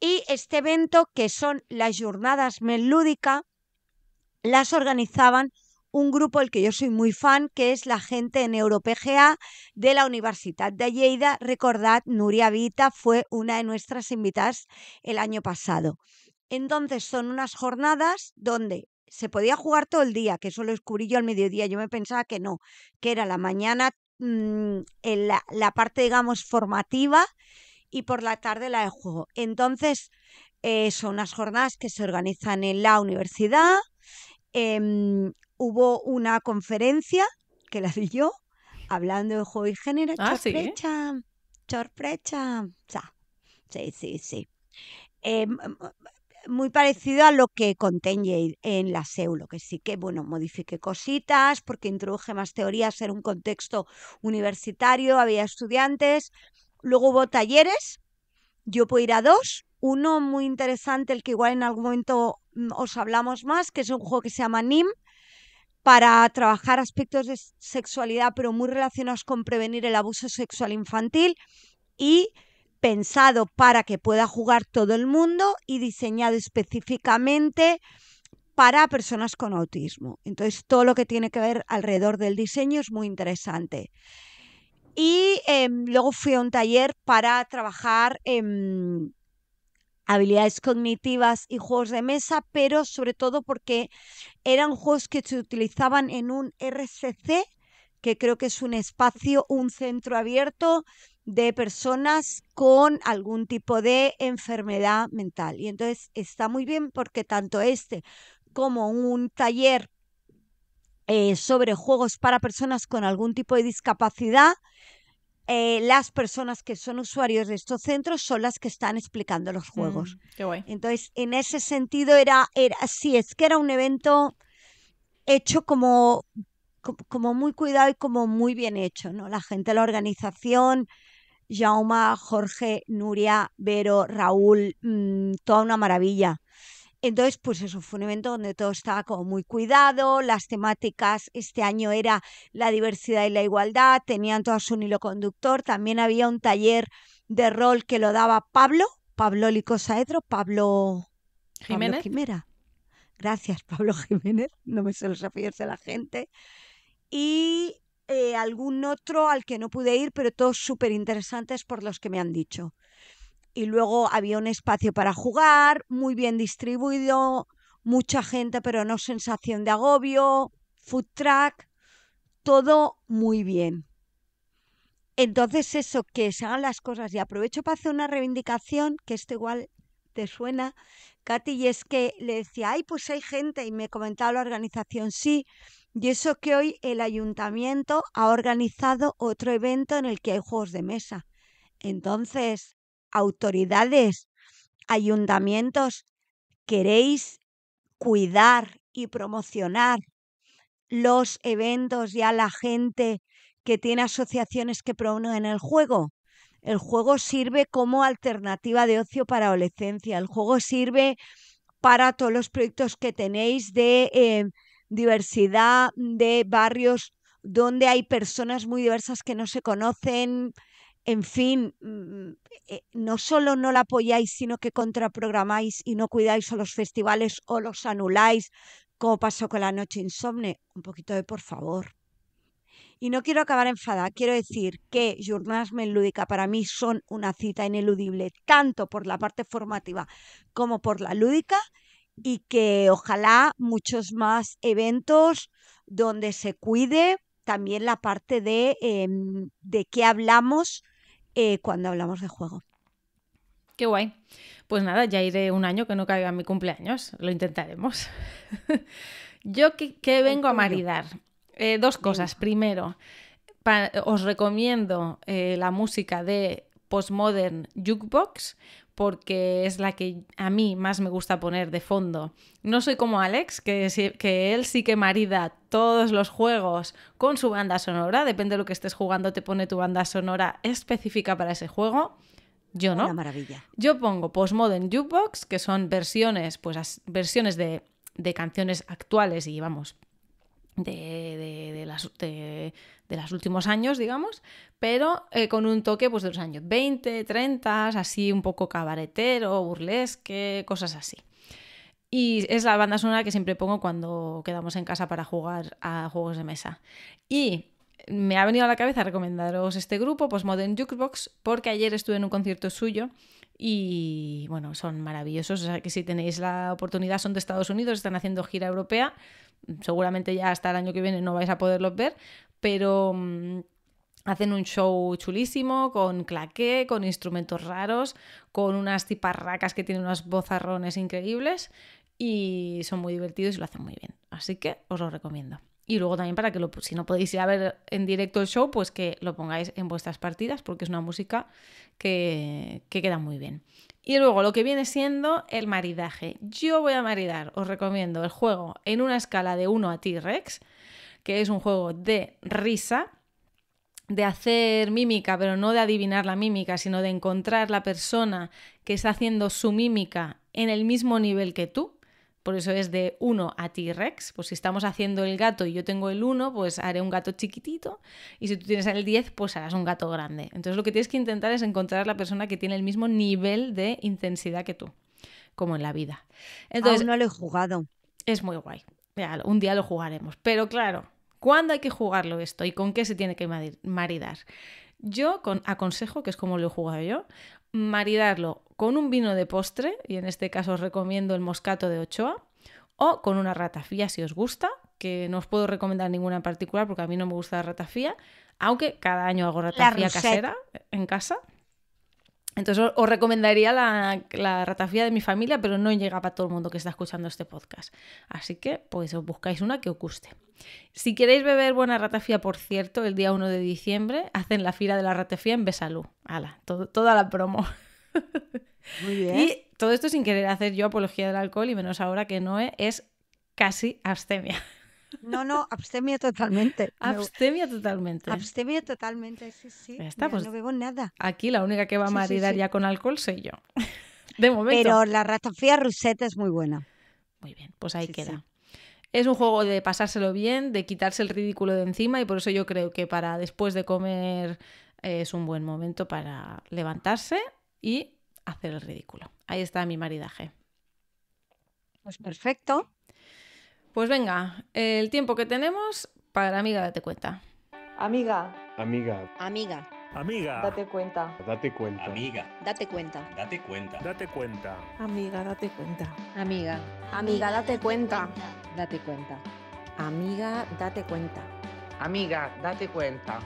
y este evento, que son las jornadas melúdica, las organizaban un grupo el que yo soy muy fan, que es la gente en EuroPGA de la Universidad de Lleida. Recordad, Nuria Vita fue una de nuestras invitadas el año pasado. Entonces son unas jornadas donde se podía jugar todo el día, que solo lo descubrí yo al mediodía. Yo me pensaba que no, que era la mañana, mm, en la parte, digamos, formativa y por la tarde la de juego. Entonces, eh, son unas jornadas que se organizan en la universidad. Em, hubo una conferencia que la di yo hablando de juego y género. Ah, sí. sí. Sí, sí, sí. Eh, muy parecido a lo que conté en la SEU, lo que sí que, bueno, modifiqué cositas porque introduje más teorías en un contexto universitario, había estudiantes, Luego hubo talleres, yo puedo ir a dos, uno muy interesante, el que igual en algún momento mm, os hablamos más, que es un juego que se llama NIM, para trabajar aspectos de sexualidad, pero muy relacionados con prevenir el abuso sexual infantil y pensado para que pueda jugar todo el mundo y diseñado específicamente para personas con autismo. Entonces, todo lo que tiene que ver alrededor del diseño es muy interesante. Y em, luego fui a un taller para trabajar en habilidades cognitivas y juegos de mesa, pero sobre todo porque eran juegos que se utilizaban en un RCC, que creo que es un espacio, un centro abierto de personas con algún tipo de enfermedad mental. Y entonces está muy bien porque tanto este como un taller eh, sobre juegos para personas con algún tipo de discapacidad eh, las personas que son usuarios de estos centros son las que están explicando los juegos. Mm, Entonces, en ese sentido era, era, sí, es que era un evento hecho como, como muy cuidado y como muy bien hecho, ¿no? La gente, la organización, Jauma, Jorge, Nuria, Vero, Raúl, mm, toda una maravilla. Entonces, pues eso fue un evento donde todo estaba como muy cuidado, las temáticas este año era la diversidad y la igualdad, tenían todo un hilo conductor, también había un taller de rol que lo daba Pablo, Pablo Licosaedro, Pablo Jiménez. Gracias, Pablo Jiménez, no me suele referirse a la gente. Y eh, algún otro al que no pude ir, pero todos súper interesantes por los que me han dicho y luego había un espacio para jugar, muy bien distribuido, mucha gente pero no sensación de agobio, food track, todo muy bien. Entonces eso, que se hagan las cosas y aprovecho para hacer una reivindicación, que esto igual te suena, Katy, y es que le decía, ay, pues hay gente, y me comentaba la organización, sí, y eso que hoy el ayuntamiento ha organizado otro evento en el que hay juegos de mesa. Entonces, autoridades, ayuntamientos, queréis cuidar y promocionar los eventos y a la gente que tiene asociaciones que promueven el juego. El juego sirve como alternativa de ocio para adolescencia. El juego sirve para todos los proyectos que tenéis de eh, diversidad, de barrios donde hay personas muy diversas que no se conocen, en fin, mm, eh, no solo no la apoyáis, sino que contraprogramáis y no cuidáis a los festivales o los anuláis, como pasó con la noche insomne. Un poquito de por favor. Y no quiero acabar enfadada, quiero decir que Jornadas Lúdica para mí son una cita ineludible, tanto por la parte formativa como por la lúdica, y que ojalá muchos más eventos donde se cuide también la parte de, em, de qué hablamos eh, cuando hablamos de juego. Qué guay. Pues nada, ya iré un año que no caiga mi cumpleaños. Lo intentaremos. Yo que, vengo a maridar. Eh, dos cosas. Primero, os recomiendo eh, la música de Postmodern Jukebox porque es la que a mí más me gusta poner de fondo. No soy como Alex, que, que él sí que marida todos los juegos con su banda sonora, depende de lo que estés jugando, te pone tu banda sonora específica para ese juego. Yo no. Una maravilla. Yo pongo Postmodern Jukebox, que son versiones, pues versiones de canciones actuales y vamos, de, las, de, los últimos años, digamos, pero eh, con un toque pues, de los años 20, 30, así un poco cabaretero, burlesque, cosas así. Y es la banda sonora que siempre pongo cuando quedamos en casa para jugar a juegos de mesa. Y me ha venido a la cabeza recomendaros este grupo, pues Modern Jukebox, porque ayer estuve en un concierto suyo y bueno, son maravillosos, o sea que si tenéis la oportunidad son de Estados Unidos, están haciendo gira europea, seguramente ya hasta el año que viene no vais a poderlos ver, pero mm, hacen un show chulísimo con claqué, con instrumentos raros, con unas tiparracas que tienen unos bozarrones increíbles y son muy divertidos y lo hacen muy bien. Así que os lo recomiendo. Y luego también para que si no podéis ir a ver en directo el show, pues que lo pongáis en vuestras partidas porque es una música que queda muy bien. Y luego lo que viene siendo el maridaje. Yo voy a maridar, os recomiendo el juego en una escala de 1 a T-Rex, que es un juego de risa, de hacer mímica, pero no de adivinar la mímica, sino de encontrar la persona que está haciendo su mímica en el mismo nivel que tú por eso es de 1 a T-Rex. Pues si estamos haciendo el gato y yo tengo el 1, pues haré un gato chiquitito. Y si tú tienes el 10, pues harás un gato grande. Entonces lo que tienes que intentar es encontrar la persona que tiene el mismo nivel de intensidad que tú, como en la vida. Entonces, no lo he jugado. Es muy guay. un día lo jugaremos. Pero claro, ¿cuándo hay que jugarlo esto y con qué se tiene que maridar? Yo con, aconsejo, que es como lo he jugado yo, maridarlo con un vino de postre, y en este caso os recomiendo el moscato de Ochoa, o con una ratafía si os gusta, que no os puedo recomendar ninguna en particular porque a mí no me gusta la ratafía, aunque cada año hago ratafía casera en casa. Entonces os recomendaría la, la, ratafía de mi familia, pero no llega para todo el mundo que está escuchando este podcast. Así que pues os buscáis una que os guste. Si queréis beber buena ratafía, por cierto, el día 1 de diciembre hacen la fila de la ratafía en Besalú. toda la promo. Muy bien. Y todo esto sin querer hacer yo apología del alcohol y menos ahora que no es casi abstemia. No, no, abstemia totalmente. abstemia totalmente. Abstemia totalmente, sí, sí. Pues no bebo nada. Aquí la única que va a maridar ya con alcohol soy yo. Pero la ratafía ruseta es muy buena. Muy bien, pues ahí queda. Es un juego de pasárselo bien, de quitarse el ridículo de encima y por eso yo creo que para después de comer eh, es un buen momento para levantarse y hacer el ridículo. Ahí está mi maridaje. Pues perfecto. Pues venga, el tiempo que tenemos para amiga, date cuenta. Amiga. Amiga. Amiga. Amiga. Date cuenta. Date cuenta. Amiga. Date cuenta. Date cuenta. Date cuenta. Amiga, date cuenta. Amiga. Amiga, date cuenta. Date cuenta. Amiga, date cuenta. Amiga, date cuenta.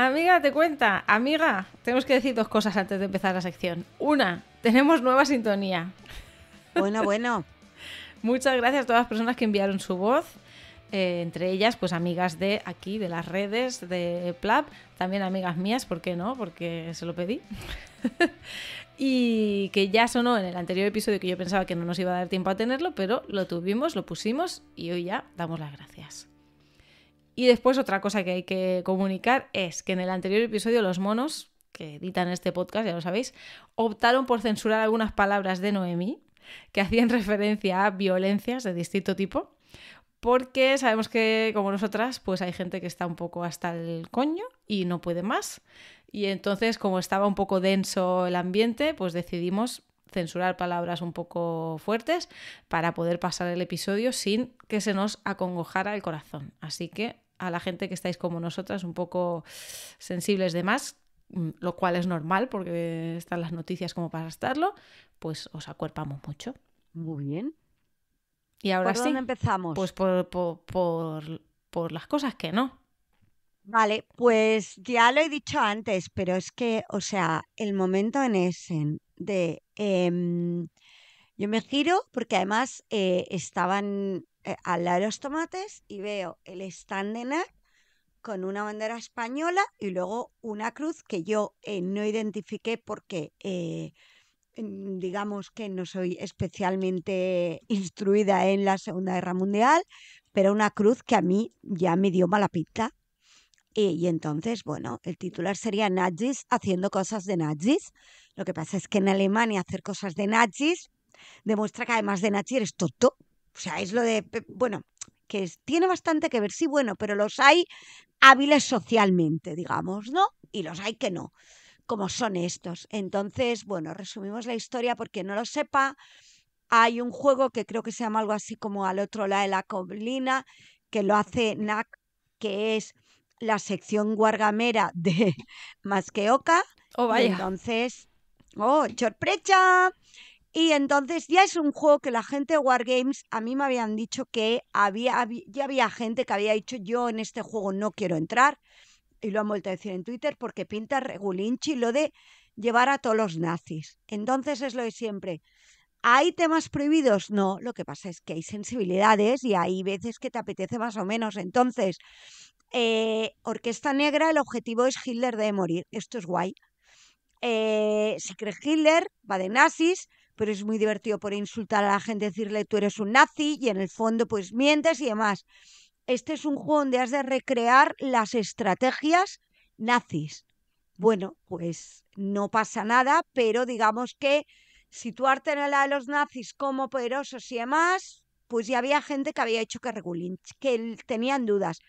Amiga, te cuenta, amiga, tenemos que decir dos cosas antes de empezar la sección. Una, tenemos nueva sintonía. Bueno, bueno. Muchas gracias a todas las personas que enviaron su voz. Eh, entre ellas, pues amigas de aquí, de las redes, de Plap. también amigas mías, ¿por qué no? Porque se lo pedí. y que ya sonó en el anterior episodio que yo pensaba que no nos iba a dar tiempo a tenerlo, pero lo tuvimos, lo pusimos y hoy ya damos las gracias. Y después otra cosa que hay que comunicar es que en el anterior episodio los monos, que editan este podcast, ya lo sabéis, optaron por censurar algunas palabras de Noemí que hacían referencia a violencias de distinto tipo, porque sabemos que como nosotras, pues hay gente que está un poco hasta el coño y no puede más. Y entonces, como estaba un poco denso el ambiente, pues decidimos censurar palabras un poco fuertes para poder pasar el episodio sin que se nos acongojara el corazón. Así que a la gente que estáis como nosotras, un poco sensibles de más, mm, lo cual es normal porque están las noticias como para estarlo, pues os acuerpamos mucho. Muy bien. Y ahora ¿Por sí. empezamos? Pues por, las cosas que no. Vale, pues ya lo he dicho antes, pero es que, o sea, el momento en ese de em, yo me giro porque además eh, estaban al lado de los tomates y veo el stand de NAC con una bandera española y luego una cruz que yo eh, no identifiqué porque eh, mm, digamos que no soy especialmente instruida en la Segunda Guerra Mundial, pero una cruz que a mí ya me dio mala pinta. Eh, y, entonces, bueno, el titular sería nazis haciendo cosas de nazis. Lo que pasa es que en Alemania hacer cosas de nazis demuestra que además de nazi eres tonto. O sea, es lo de, bueno, que tiene bastante que ver, sí, bueno, pero los hay hábiles socialmente, digamos, ¿no? Y los hay que no, como son estos. Entonces, bueno, resumimos la historia porque no lo sepa. Hay un juego que creo que se llama algo así como Al otro lado de la colina, que lo hace NAC, que es la sección guargamera de Masqueoca. Oh, vaya. Entonces, oh, chorprecha!, y entonces ya es un juego que la gente de Wargames, a mí me habían dicho que había, ya había gente que había dicho yo en este juego no quiero entrar, y lo han vuelto a decir en Twitter, porque pinta regulinchi lo de llevar a todos los nazis. Entonces es lo de siempre. ¿Hay temas prohibidos? No, lo que pasa es que hay sensibilidades y hay veces que te apetece más o menos. Entonces, eh, Orquesta Negra, el objetivo es Hitler debe morir. Esto es guay. Eh, si crees Hitler, va de nazis, pero es muy divertido por insultar a la gente, decirle tú eres un nazi y en el fondo pues mientes y demás. Este es un juego donde has de recrear las estrategias nazis. Bueno, pues no pasa nada, pero digamos que situarte en la de los nazis como poderosos y demás, pues ya había gente que había hecho que regulinch, que tenían dudas.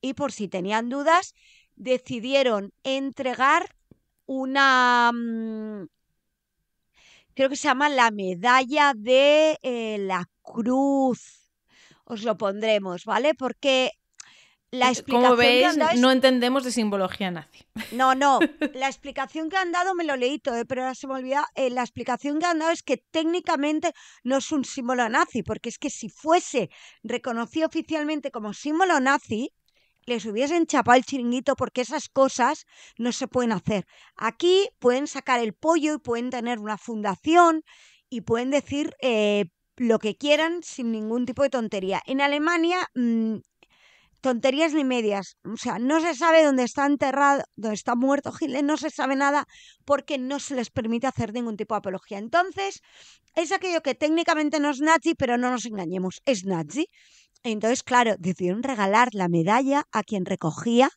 Y por si tenían dudas, decidieron entregar una, mm, creo que se llama la medalla de eh, la cruz. Os lo pondremos, ¿vale? Porque la eh, explicación que no entendemos de simbología nazi. No, no. La explicación que han dado me lo leí todo, eh, pero ahora se me olvida. Eh, la explicación que han dado es que técnicamente no es un símbolo nazi, porque es que si fuese reconocido oficialmente como símbolo nazi, les hubiesen chapado el chiringuito porque esas cosas no se pueden hacer. Aquí pueden sacar el pollo y pueden tener una fundación y pueden decir eh, lo que quieran sin ningún tipo de tontería. En Alemania, mm, tonterías ni medias. O sea, no se sabe dónde está enterrado, dónde está muerto Hitler, no se sabe nada porque no se les permite hacer ningún tipo de apología. Entonces, es aquello que técnicamente no es nazi, pero no nos engañemos, es nazi. Entonces, claro, decidieron regalar la medalla a quien recogía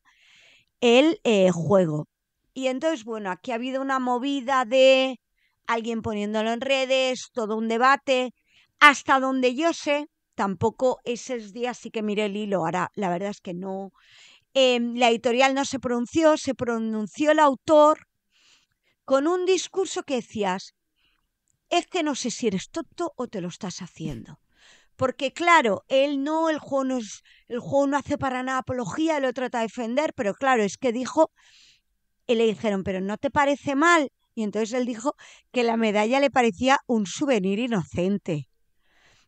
el eh, juego. Y entonces, bueno, aquí ha habido una movida de alguien poniéndolo en redes, todo un debate, hasta donde yo sé, tampoco esos días sí que miré el hilo, ahora la verdad es que no. Em, la editorial no se pronunció, se pronunció el autor con un discurso que decías, es que no sé si eres tonto o te lo estás haciendo. Porque claro, él no, el juego no, el juego no hace para nada apología, lo trata de defender, pero claro, es que dijo, y le dijeron, pero ¿no te parece mal? Y entonces él dijo que la medalla le parecía un souvenir inocente.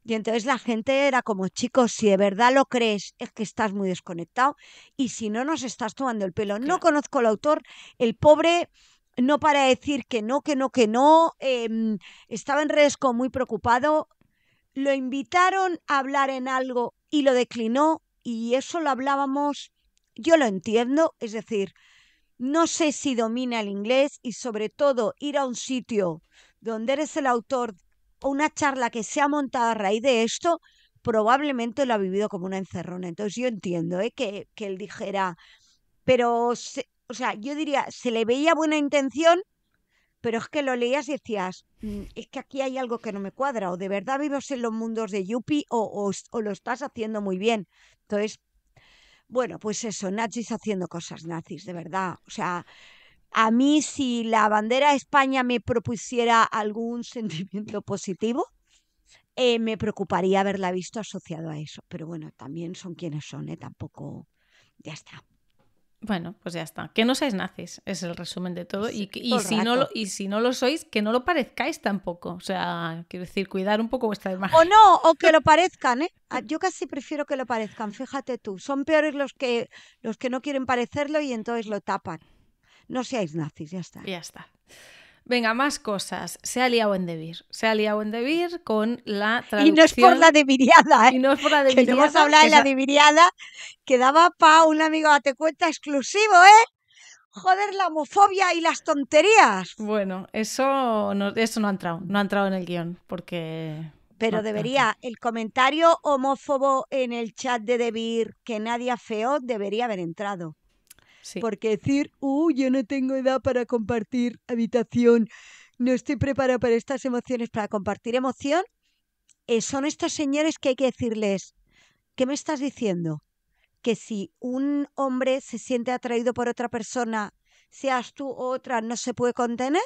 Y entonces la gente era como, chicos, si de verdad lo crees, es que estás muy desconectado y si no, nos estás tomando el pelo. No conozco al autor, el pobre no para decir que no, que no, que no. Em, estaba en riesgo muy preocupado lo invitaron a hablar en algo y lo declinó y eso lo hablábamos, yo lo entiendo, es decir, no sé si domina el inglés y sobre todo ir a un sitio donde eres el autor o una charla que se ha montado a raíz de esto, probablemente lo ha vivido como una encerrona. Entonces yo entiendo ¿eh? que, que, él dijera, pero, o sea, yo diría, se le veía buena intención, pero es que lo leías y decías, mm, es que aquí hay algo que no me cuadra, o de verdad vivos en los mundos de Yuppie o, o, lo estás haciendo muy bien. Entonces, bueno, pues eso, nazis haciendo cosas nazis, de verdad. O sea, a mí si la bandera España me propusiera algún sentimiento positivo, eh, me preocuparía haberla visto asociado a eso. Pero bueno, también son quienes son, ¿eh? tampoco... Ya está. Bueno, pues ya está. Que no seáis nazis, es el resumen de todo. y, si no lo, y si no lo sois, que no lo parezcáis tampoco. O sea, quiero decir, cuidar un poco vuestra imagen. O no, o que lo parezcan, ¿eh? Ah, yo casi prefiero que lo parezcan, fíjate tú. Son peores los que, los que no quieren parecerlo y entonces lo tapan. No seáis nazis, ya está. Ya está. Venga, más cosas. Se ha liado en Debir. Se ha liado en Debir con la Y no es por la Debiriada, ¿eh? Y no es por la ¿eh? Debiriada. Que hablar de la Debiriada que daba pa un amigo a te cuenta exclusivo, ¿eh? Joder, la homofobia y las tonterías. Bueno, eso no, eso no ha entrado. No ha entrado en el guión porque... Pero debería, el comentario homófobo en el chat de Debir, que nadie feo, debería haber entrado. Porque decir, uh, yo no tengo edad para compartir habitación, no estoy preparada para estas emociones, para compartir emoción, eh, son estos señores que hay que decirles, ¿qué me estás diciendo? Que si un hombre se siente atraído por otra persona, seas tú o otra, no se puede contener.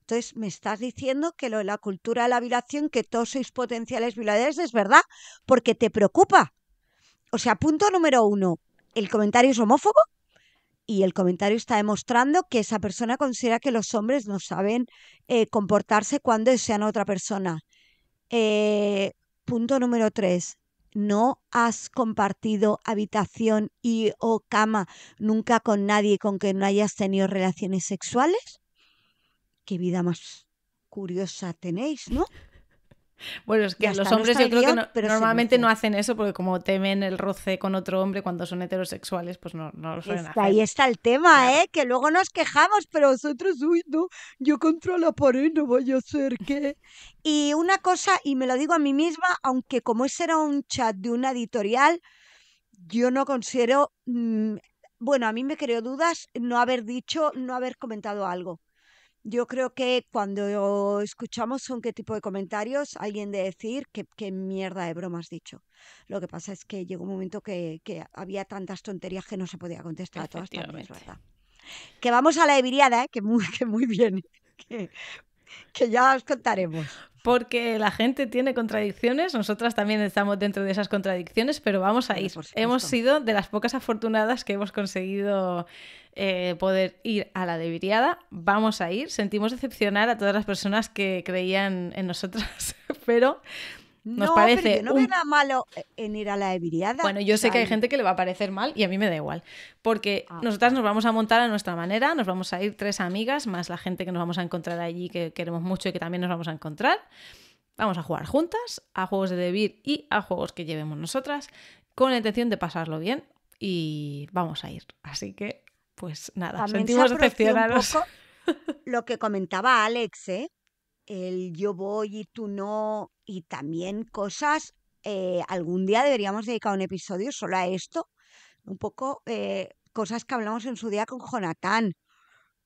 Entonces, me estás diciendo que lo de la cultura de la violación, que todos sois potenciales violadores, es verdad, porque te preocupa. O sea, punto número uno, ¿el comentario es homófobo? y el comentario está demostrando que esa persona considera que los hombres no saben eh, comportarse cuando desean a otra persona. Eh, punto número tres, no has compartido habitación y o cama nunca con nadie con que no hayas tenido relaciones sexuales? Qué vida más curiosa tenéis, ¿no? Bueno, es que los hombres yo creo que normalmente no hacen eso porque como temen el roce con otro hombre cuando son heterosexuales, pues no, lo suelen hacer. Ahí está el tema, ¿eh? Que luego nos quejamos, pero vosotros, uy, no, yo contra la pared no voy a ser qué. Y una cosa, y me lo digo a mí misma, aunque como ese era un chat de una editorial, yo no considero... Mm, bueno, a mí me creó dudas no haber dicho, no haber comentado algo. Yo creo que cuando escuchamos un qué tipo de comentarios, alguien de decir que qué mierda de broma has dicho. Lo que pasa es que llegó un momento que, había tantas tonterías que no se podía contestar a todas Que vamos a la ebiriada, ¿eh? que, muy, que muy bien, que ya os contaremos porque la gente tiene contradicciones, nosotras también estamos dentro de esas contradicciones, pero vamos a ir. Hemos sido de las pocas afortunadas que hemos conseguido eh, poder ir a la debiriada. vamos a ir. Sentimos decepcionar a todas las personas que creían en nosotras, pero no, parece. Pero no nada malo eh, en ir a la ebiriada. Bueno, yo sé que hay gente que le va a parecer mal y a mí me da igual. Porque ah. nosotras nos vamos a montar a nuestra manera, nos vamos a ir tres amigas, más la gente que nos vamos a encontrar allí, que queremos mucho y que también nos vamos a encontrar. Vamos a jugar juntas, a juegos de debir y a juegos que llevemos nosotras, con la intención de pasarlo bien y vamos a ir. Así que, pues nada, sentimos decepcionados. Lo que comentaba Alex, ¿eh? el yo voy y tú no, y también cosas, eh, algún día deberíamos dedicar un episodio solo a esto, un poco eh, cosas que hablamos en su día con Jonathan.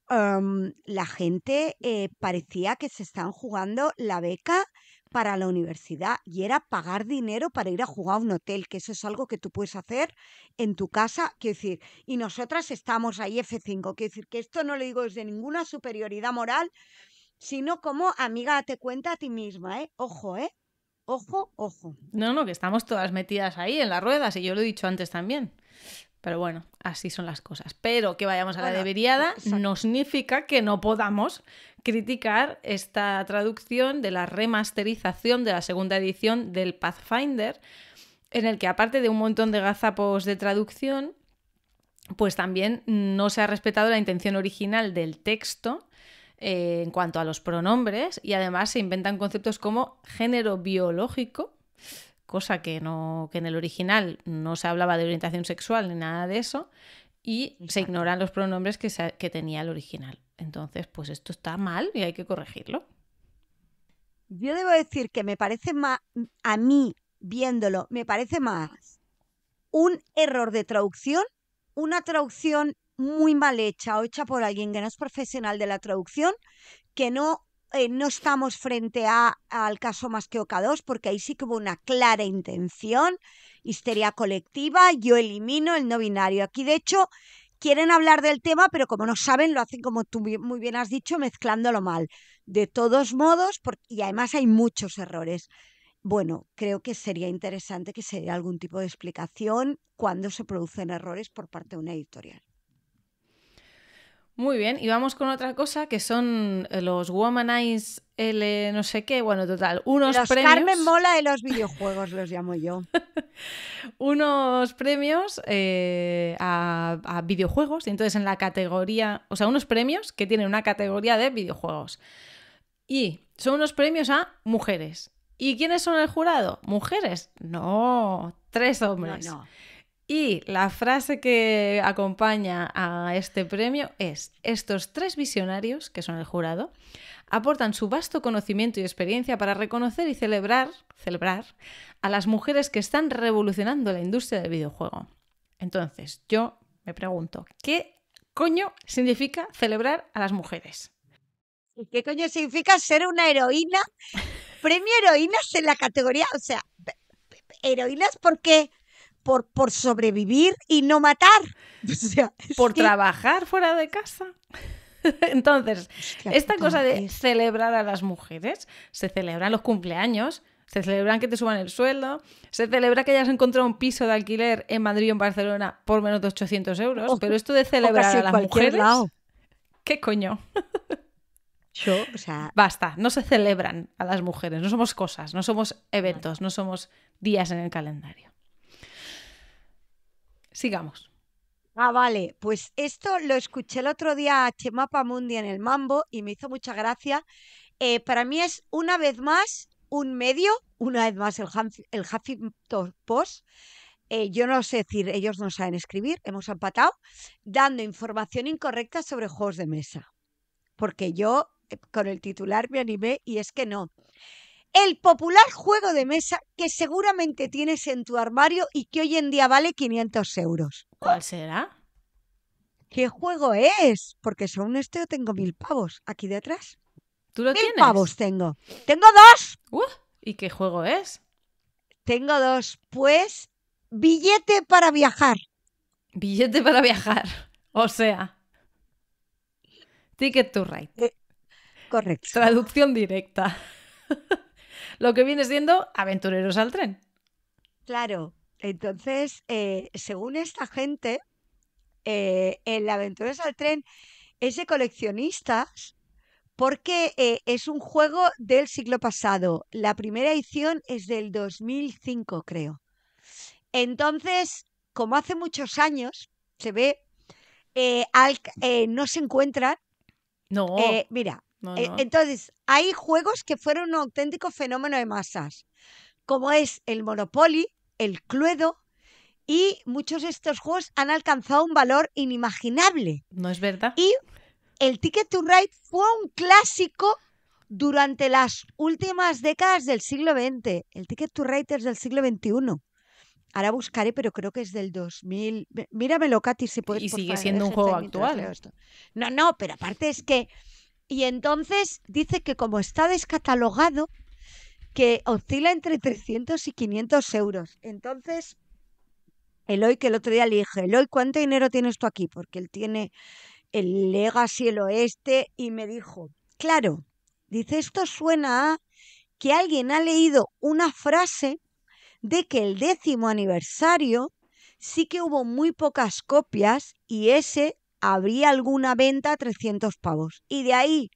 la gente eh, parecía que se están jugando la beca para la universidad y era pagar dinero para ir a jugar a un hotel, que eso es algo que tú puedes hacer en tu casa, quiero decir, y nosotras estamos ahí F5, quiero decir que esto no lo digo desde ninguna superioridad moral, sino como amiga, te cuenta a ti misma, ¿eh? Ojo, ¿eh? Ojo, ojo. No, no, que estamos todas metidas ahí en las ruedas y yo lo he dicho antes también. Pero bueno, así son las cosas. Pero que vayamos a la deberiada no significa que no podamos criticar esta traducción de la remasterización de la segunda edición del Pathfinder, en el que aparte de un montón de gazapos de traducción, pues también no se ha respetado la intención original del texto eh, en cuanto a los pronombres y además se inventan conceptos como género biológico, cosa que, no, que en el original no se hablaba de orientación sexual ni nada de eso, y se ignoran los pronombres que, que tenía el original. Entonces, pues esto está mal y hay que corregirlo. Yo debo decir que me parece más, a mí, viéndolo, me parece más un error de traducción, una traducción muy mal hecha o hecha por alguien que no es profesional de la traducción, que no, eh, no estamos frente a, al caso más que OK2, porque ahí sí que hubo una clara intención, histeria colectiva, yo elimino el no binario. Aquí, de hecho, quieren hablar del tema, pero como no saben, lo hacen como tú muy bien has dicho, mezclándolo mal. De todos modos, y además hay muchos errores. Bueno, creo que sería interesante que se dé algún tipo de explicación cuando se producen errores por parte de una editorial. Muy bien, y vamos con otra cosa que son eh, los Womanize L no sé qué, bueno, total, unos premios. Carmen Mola de los videojuegos los llamo yo. unos premios eh, a, videojuegos, y entonces en la categoría, o sea, unos premios que tienen una categoría de videojuegos. Y son unos premios a mujeres. ¿Y quiénes son el jurado? ¿Mujeres? No, tres hombres. no. Y la frase que acompaña a este premio es, estos tres visionarios, que son el jurado, aportan su vasto conocimiento y experiencia para reconocer y celebrar, celebrar a las mujeres que están revolucionando la industria del videojuego. Entonces, yo me pregunto, ¿qué coño significa celebrar a las mujeres? ¿Y qué coño significa ser una heroína? Premio heroínas en la categoría, o sea, heroínas porque por, sobrevivir y no matar. por trabajar fuera de casa. Entonces, esta cosa de celebrar a las mujeres, se celebran los cumpleaños, se celebran que te suban el sueldo, se celebra que hayas encontrado un piso de alquiler en Madrid o en Barcelona por menos de 800 euros, pero esto de celebrar a las mujeres, ¿qué coño? Yo, sea... Basta, no se celebran a las mujeres, no somos cosas, no somos eventos, no somos días en el calendario. Sigamos. Ah, vale. Pues esto lo escuché el otro día a Chemapa Mundi en el Mambo y me hizo mucha gracia. Eh, para mí es una vez más un medio, una vez más el, el Huffington Post. Eh, yo no sé decir, ellos no saben escribir, hemos empatado, dando información incorrecta sobre juegos de mesa. Porque yo eh, con el titular me animé y es que no el popular juego de mesa que seguramente tienes en tu armario y que hoy en día vale 500 euros. ¿Cuál será? ¿Qué juego es? Porque según este yo tengo mil pavos aquí detrás. ¿Tú lo mil pavos tengo. ¡Tengo dos! ¡Uh! ¿Y qué juego es? Tengo dos. Pues, billete para viajar. Billete para viajar. O sea, ticket to ride. Eh, correcto. Traducción directa. lo que vienes viendo, aventureros al tren. Claro, entonces, eh, según esta gente, eh, el aventureros al tren es de coleccionistas porque eh, es un juego del siglo pasado. La primera edición es del 2005, creo. Entonces, como hace muchos años, se ve, no se encuentran. No. mira, e, entonces, hay juegos que fueron un auténtico fenómeno de masas, como es el Monopoly, el Cluedo, y muchos de estos juegos han alcanzado un valor inimaginable. No es verdad. Y el Ticket to Ride fue un clásico durante las últimas décadas del siglo XX. El Ticket to Ride es del siglo XXI. Ahora buscaré, pero creo que es del 2000. Míramelo, Katy, si puedes. Y sigue siendo un juego actual. No, no, pero aparte es que y entonces dice que como está descatalogado, que oscila entre 300 y 500 euros. Entonces, Eloy, que el otro día le dije, Eloy, ¿cuánto dinero tienes tú aquí? Porque él tiene el Legacy, el Oeste, y me dijo, claro, dice, esto suena a que alguien ha leído una frase de que el décimo aniversario sí que hubo muy pocas copias y ese habría alguna venta a 300 pavos. Y de ahí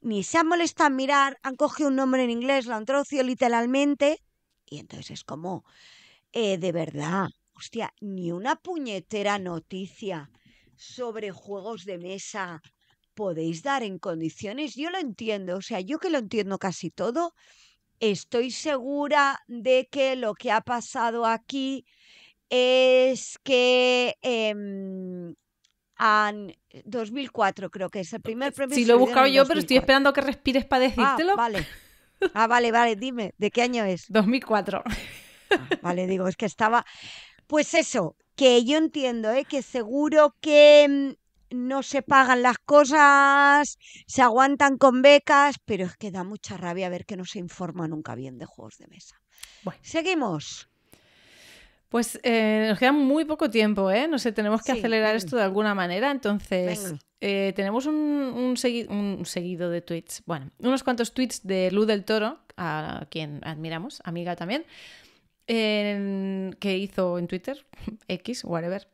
ni se han molestado en mirar, han cogido un nombre en inglés, lo han traducido literalmente, y entonces es como, eh, de verdad, hostia, ni una puñetera noticia sobre juegos de mesa podéis dar en condiciones. Yo lo entiendo, o sea, yo que lo entiendo casi todo, estoy segura de que lo que ha pasado aquí es que em, en 2004, eh, creo que es el primer premio. Sí, lo he buscado yo, pero estoy esperando que respires para ah, decírtelo. Ah, vale. Ah, vale, vale, dime, ¿de qué año es? 2004. Ah, vale, digo, es que estaba... Pues eso, que yo entiendo, ¿eh? que seguro que mm, no se pagan las cosas, se aguantan con becas, pero es que da mucha rabia ver que no se informa nunca bien de juegos de mesa. Bueno. Seguimos. Pues eh, nos queda muy poco tiempo, ¿eh? No sé, tenemos que acelerar esto de alguna manera. Entonces, eh, tenemos un, seguido de tweets. Bueno, unos cuantos tweets de Lu del Toro, a quien admiramos, amiga también, que hizo en Twitter, X, whatever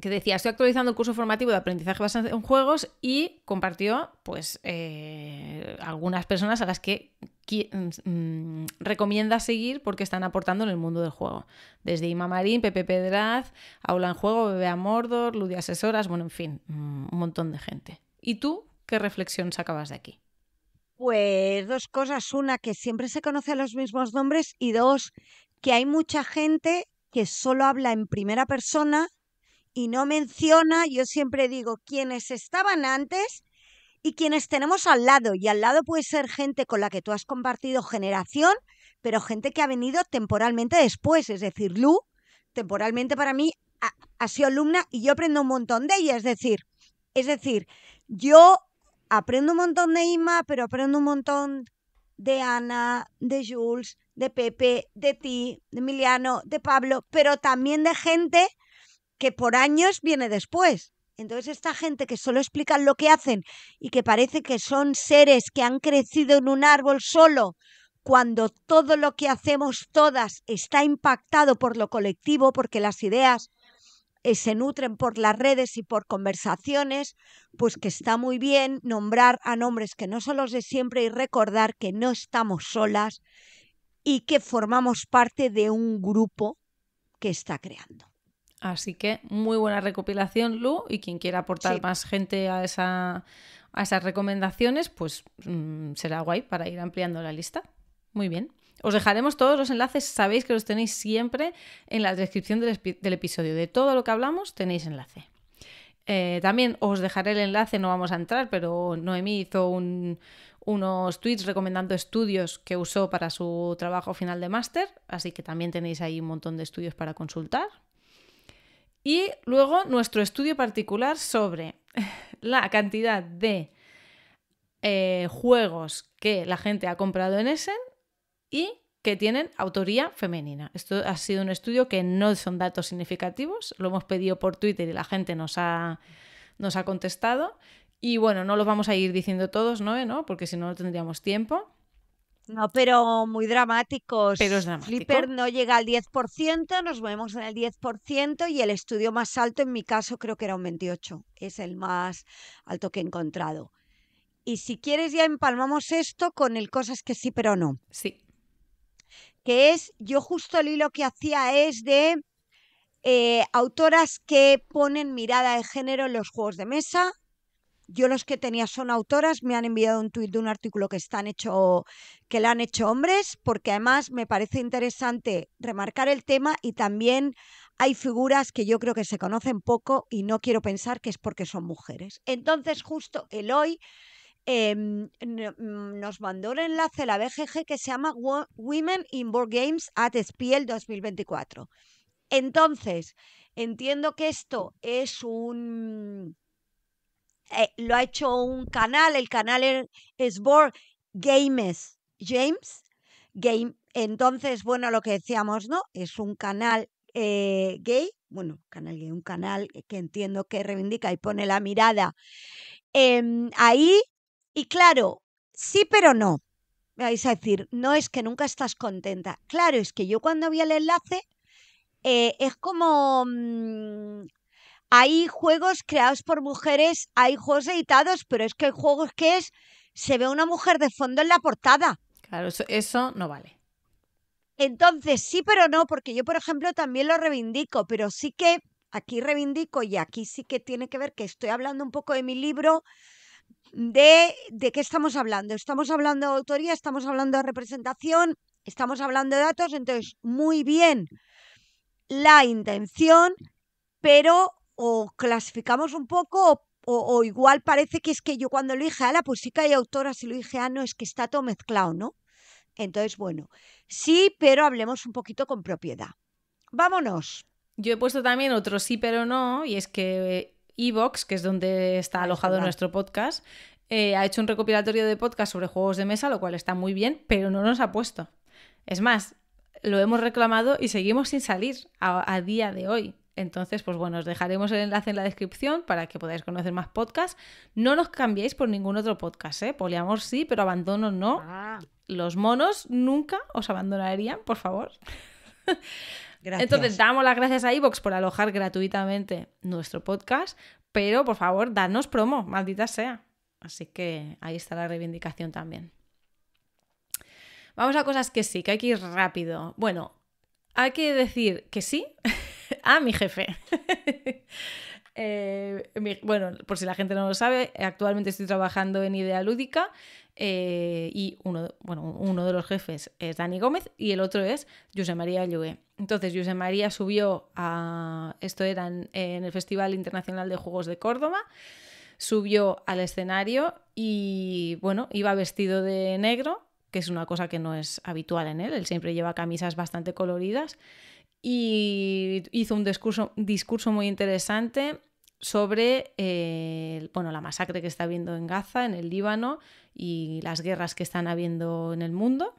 que decía, estoy actualizando el curso formativo de aprendizaje basado en juegos y compartió pues eh, algunas personas a las que mm, mm, recomienda seguir porque están aportando en el mundo del juego. Desde Ima Marín, Pepe Pedraz, Aula en Juego, Bebe Mordor, Ludia Asesoras, bueno, en fin, mm, un montón de gente. ¿Y tú qué reflexión sacabas de aquí? Pues dos cosas. Una, que siempre se conocen los mismos nombres y dos, que hay mucha gente que solo habla en primera persona y no menciona, yo siempre digo, quienes estaban antes y quienes tenemos al lado. Y al lado puede ser gente con la que tú has compartido generación, pero gente que ha venido temporalmente después. Es decir, Lu, temporalmente para mí, ha, sido alumna y yo aprendo un montón de ella. Es decir, es decir, yo aprendo un montón de Ima, pero aprendo un montón de Ana, de Jules, de Pepe, de ti, de Emiliano, de Pablo, pero también de gente que por años viene después. Entonces esta gente que solo explican lo que hacen y que parece que son seres que han crecido en un árbol solo, cuando todo lo que hacemos todas está impactado por lo colectivo, porque las ideas eh, se nutren por las redes y por conversaciones, pues que está muy bien nombrar a nombres que no son los de siempre y recordar que no estamos solas y que formamos parte de un grupo que está creando. Así que muy buena recopilación, Lu, y quien quiera aportar más gente a, a esas recomendaciones, pues mm, será guay para ir ampliando la lista. Muy bien. Os dejaremos todos los enlaces, sabéis que los tenéis siempre en la descripción del, episodio. De todo lo que hablamos tenéis enlace. Eh, también os dejaré el enlace, no vamos a entrar, pero Noemí hizo unos tweets recomendando estudios que usó para su trabajo final de máster, así que también tenéis ahí un montón de estudios para consultar. Y luego nuestro estudio particular sobre la cantidad de eh, juegos que la gente ha comprado en Essen y que tienen autoría femenina. Esto ha sido un estudio que no son datos significativos, lo hemos pedido por Twitter y la gente nos ha, nos ha contestado. Y bueno, no los vamos a ir diciendo todos, ¿no? ¿Eh? ¿No? Porque si no, no tendríamos tiempo. No, pero muy dramáticos. Pero dramático. Flipper no llega al 10%, nos movemos en el 10% y el estudio más alto, en mi caso, creo que era un 28. Es el más alto que he encontrado. Y si quieres ya empalmamos esto con el cosas que sí pero no. Sí. Que es, yo justo el lo que hacía es de eh, autoras que ponen mirada de género en los juegos de mesa, yo los que tenía son autoras, me han enviado un tuit de un artículo que están hecho, que la han hecho hombres, porque además me parece interesante remarcar el tema y también hay figuras que yo creo que se conocen poco y no quiero pensar que es porque son mujeres. Entonces, justo el hoy em, mm, nos mandó el enlace la BGG que se llama Women in Board Games at Spiel 2024. Entonces, entiendo que esto es un eh, lo ha hecho un canal, el canal e-, es Borg Games, James. Game. Entonces, bueno, lo que decíamos, ¿no? Es un canal eh, gay, bueno, canal gay, un canal que entiendo que reivindica y pone la mirada em, ahí. Y claro, sí, pero no. Me vais a decir, no es que nunca estás contenta. Claro, es que yo cuando vi el enlace eh, es como mm, hay juegos creados por mujeres, hay juegos editados, pero es que hay juegos que es, se ve una mujer de fondo en la portada. Claro, eso, no vale. Entonces, sí, pero no, porque yo, por ejemplo, también lo reivindico, pero sí que aquí reivindico y aquí sí que tiene que ver que estoy hablando un poco de mi libro, de, de qué estamos hablando. Estamos hablando de autoría, estamos hablando de representación, estamos hablando de datos, entonces, muy bien la intención, pero o clasificamos un poco o igual parece que es que yo cuando lo dije a la pues y que hay autoras y lo dije a ah, no, es que está todo mezclado, ¿no? Entonces, bueno, sí, pero hablemos un poquito con propiedad. Vámonos. Yo he puesto también otro sí, pero no, y es que Evox, que es donde está alojado nuestro podcast, eh, ha hecho un recopilatorio de podcast sobre juegos de mesa, lo cual está muy bien, pero no nos ha puesto. Es más, lo hemos reclamado y seguimos sin salir a día de hoy. Entonces, pues bueno, os dejaremos el enlace en la descripción para que podáis conocer más podcasts. No nos cambiéis por ningún otro podcast, ¿eh? Poliamor sí, pero abandono no. Ah. Los monos nunca os abandonarían, por favor. Gracias. Entonces, damos las gracias a iVox por alojar gratuitamente nuestro podcast, pero por favor, danos promo, maldita sea. Así que ahí está la reivindicación también. Vamos a cosas que sí, que hay que ir rápido. Bueno, hay que decir que sí. a ah, mi jefe. Eh, bueno, por si la gente no lo sabe, actualmente estoy trabajando en Idea Lúdica eh, y uno, bueno, uno de los jefes es Dani Gómez y el otro es José María Llué. Entonces, José María subió a. Esto era en, en el Festival Internacional de Juegos de Córdoba subió al escenario y bueno, iba vestido de negro, que es una cosa que no es habitual en él, él siempre lleva camisas bastante coloridas y hizo un discurso, discurso muy interesante sobre eh, bueno, la masacre que está habiendo en Gaza, en el Líbano, y las guerras que están habiendo en el mundo.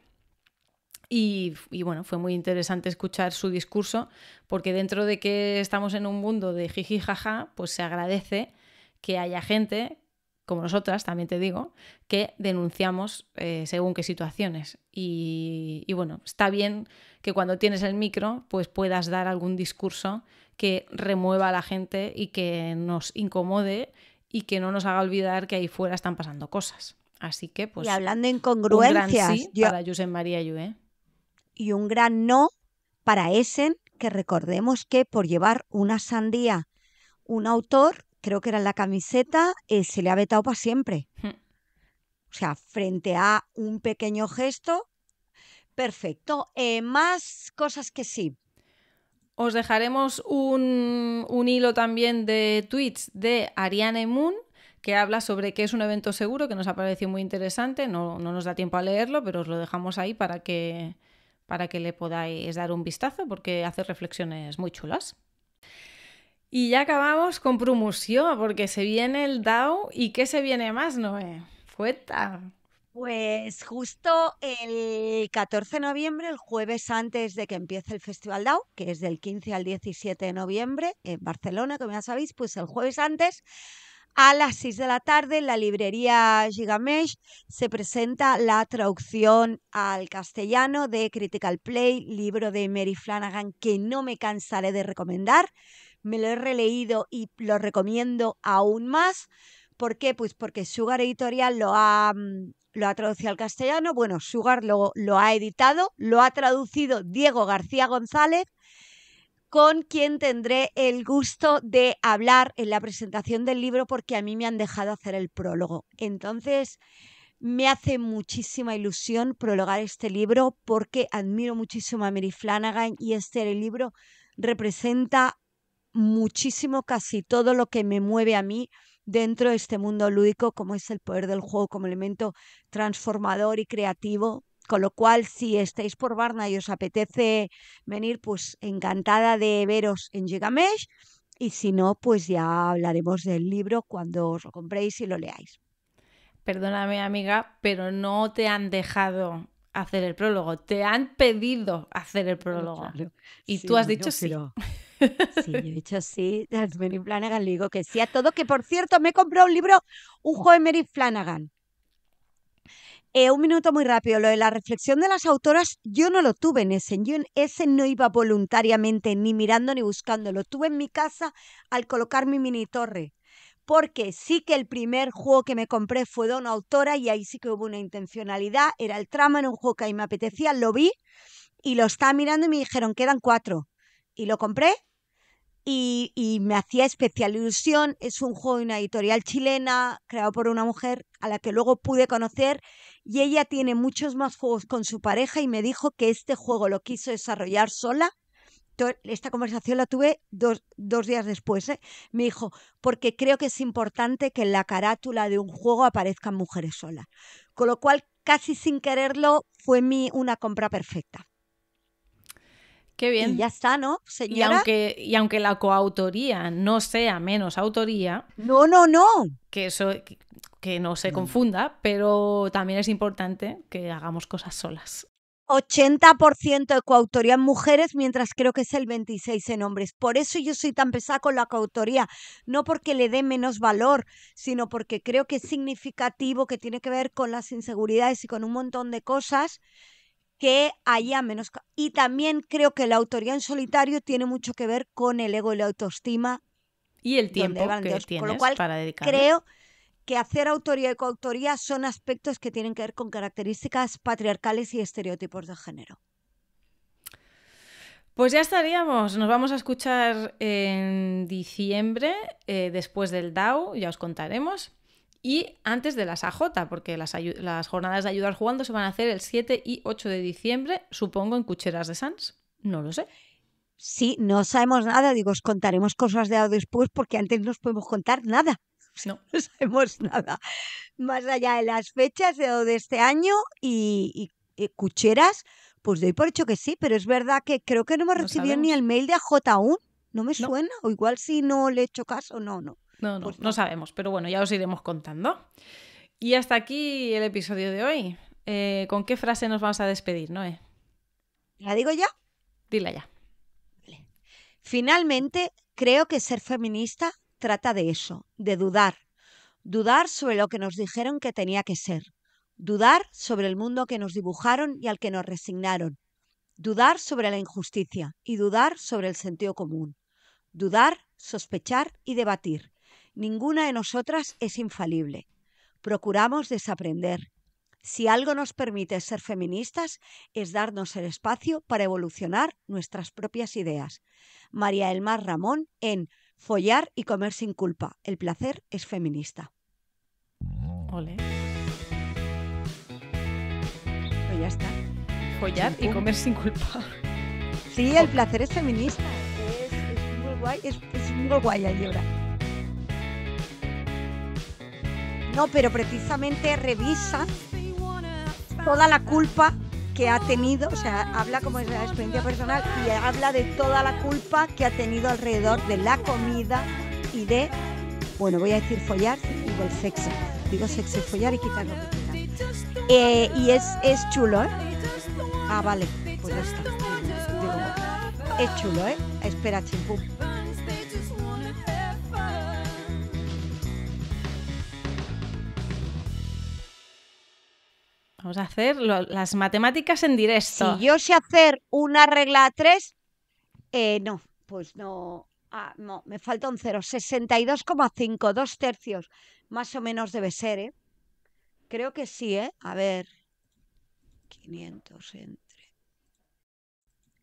Y, y, bueno, fue muy interesante escuchar su discurso, porque dentro de que estamos en un mundo de jiji jaja, pues se agradece que haya gente como nosotras, también te digo, que denunciamos eh, según qué situaciones. Y, bueno, está bien que cuando tienes el micro, pues puedas dar algún discurso que remueva a la gente y que nos incomode y que no nos haga olvidar que ahí fuera están pasando cosas. Así que, pues. Y hablando de incongruencias. Un gran para Josep María Llué. Y un gran no para Essen, que recordemos que por llevar una sandía, un autor creo que era la camiseta, eh, se le ha vetado para siempre. Hmm. O sea, frente a un pequeño gesto, perfecto. Eh, más cosas que sí. Os dejaremos un, hilo también de tweets de Ariane Moon, que habla sobre qué es un evento seguro, que nos ha parecido muy interesante. No, no, nos da tiempo a leerlo, pero os lo dejamos ahí para que, para que le podáis dar un vistazo, porque hace reflexiones muy chulas. Y ya acabamos con promoción, porque se viene el DAO y ¿qué se viene más, Noé? Cuenta. Pues justo el 14 de noviembre, el jueves antes de que empiece el Festival DAO, que es del 15 al 17 de noviembre en Barcelona, como ya sabéis, pues el jueves antes a las 6 de la tarde en la librería Gigamesh se presenta la traducción al castellano de Critical Play, libro de Mary Flanagan que no me cansaré de recomendar me lo he releído y lo recomiendo aún más. ¿Por qué? Pues porque Sugar Editorial lo ha, mm, lo ha traducido al castellano, bueno, Sugar lo, lo ha editado, lo ha traducido Diego García González, con quien tendré el gusto de hablar en la presentación del libro porque a mí me han dejado hacer el prólogo. Entonces, me hace muchísima ilusión prologar este libro porque admiro muchísimo a Mary Flanagan y este libro representa muchísimo casi todo lo que me mueve a mí dentro de este mundo lúdico, como es el poder del juego como elemento transformador y creativo. Con lo cual, si estáis por Barna y os apetece venir, pues encantada de veros en Gigamesh. Y si no, pues ya hablaremos del libro cuando os lo compréis y lo leáis. Perdóname, amiga, pero no te han dejado hacer el prólogo, te han pedido hacer el prólogo. Y tú has dicho sí. Sí, yo he dicho sí. A Mary Flanagan le digo que sí a todo, que por cierto me compró un libro, un joven Mary Flanagan. Eh, un minuto muy rápido, lo de la reflexión de las autoras, yo no lo tuve en ese yo en ese no iba voluntariamente ni mirando ni buscando, lo tuve en mi casa al colocar mi mini torre porque sí que el primer juego que me compré fue de una autora y ahí sí que hubo una intencionalidad, era el trama, en un juego que me apetecía, lo vi y lo estaba mirando y me dijeron quedan cuatro y lo compré y, y, me hacía especial ilusión. Es un juego de una editorial chilena creado por una mujer a la que luego pude conocer y ella tiene muchos más juegos con su pareja y me dijo que este juego lo quiso desarrollar sola esta conversación la tuve dos, días después, ¿eh? me dijo, porque creo que es importante que en la carátula de un juego aparezcan mujeres solas. Con lo cual, casi sin quererlo, fue mi una compra perfecta. Qué bien. Y ya está, ¿no, señora? Y aunque, la coautoría no sea menos autoría. No, no, no. Que eso que no se confunda, pero también es importante que hagamos cosas solas. 80% de coautoría en mujeres, mientras creo que es el 26% en hombres. Por eso yo soy tan pesada con la coautoría, no porque le dé menos valor, sino porque creo que es significativo, que tiene que ver con las inseguridades y con un montón de cosas que haya menos... Y también creo que la autoría en solitario tiene mucho que ver con el ego y la autoestima. Y el tiempo que tienes lo cual para dedicarle? Creo hacer autoría y coautoría son aspectos que tienen que ver con características patriarcales y estereotipos de género. Pues ya estaríamos. Nos vamos a escuchar en diciembre, eh, después del DAO, ya os contaremos. Y antes de las AJ, porque las, jornadas de ayudar jugando se van a hacer el 7 y 8 de diciembre, supongo en Cucheras de Sans. No lo sé. Sí, no sabemos nada. Digo, os contaremos cosas de DAO después porque antes no os podemos contar nada. no. sabemos nada más allá de las fechas de, este año y, cucheras, pues doy por hecho que sí, pero es verdad que creo que no me recibido ni el mail de AJ aún, no me suena, o igual si no le he hecho caso, no, no. Pues no, no, sabemos, pero bueno, ya os iremos contando. Y hasta aquí el episodio de hoy. Eh, ¿Con qué frase nos vamos a despedir, Noé? ¿La digo ya? Dila ya. Finalmente, creo que ser feminista trata de eso, de dudar. Dudar sobre lo que nos dijeron que tenía que ser. Dudar sobre el mundo que nos dibujaron y al que nos resignaron. Dudar sobre la injusticia y dudar sobre el sentido común. Dudar, sospechar y debatir. Ninguna de nosotras es infalible. Procuramos desaprender. Si algo nos permite ser feministas es darnos el espacio para evolucionar nuestras propias ideas. María Elmar Ramón en follar y comer sin culpa. El placer es feminista. Ole. Pues ya está. Follar y comer sin culpa. Sí, el placer es feminista. Es, muy guay, es, muy guay ahí No, pero precisamente revisa toda la culpa que ha tenido, o sea, habla como de la experiencia personal y habla de toda la culpa que ha tenido alrededor de la comida y de, bueno, voy a decir follar y del sexo. Digo sexo y follar y quitar lo que eh, y es, es chulo, ¿eh? Ah, vale, pues ya está. es chulo, ¿eh? Espera, chimpum. Vamos a hacer las matemáticas en directo. Si yo sé hacer una regla 3, eh, no, pues ah, no, me falta un 0, 62,5, dos tercios, más o menos debe ser, ¿eh? Creo que sí, ¿eh? A ver, 500 entre...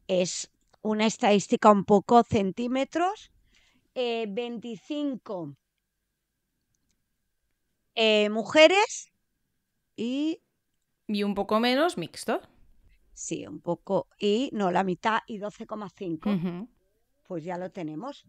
Es una estadística un poco centímetros, 25 eh, mujeres y y un poco menos mixto. Sí, un poco y no la mitad y 12,5. Pues ya lo tenemos.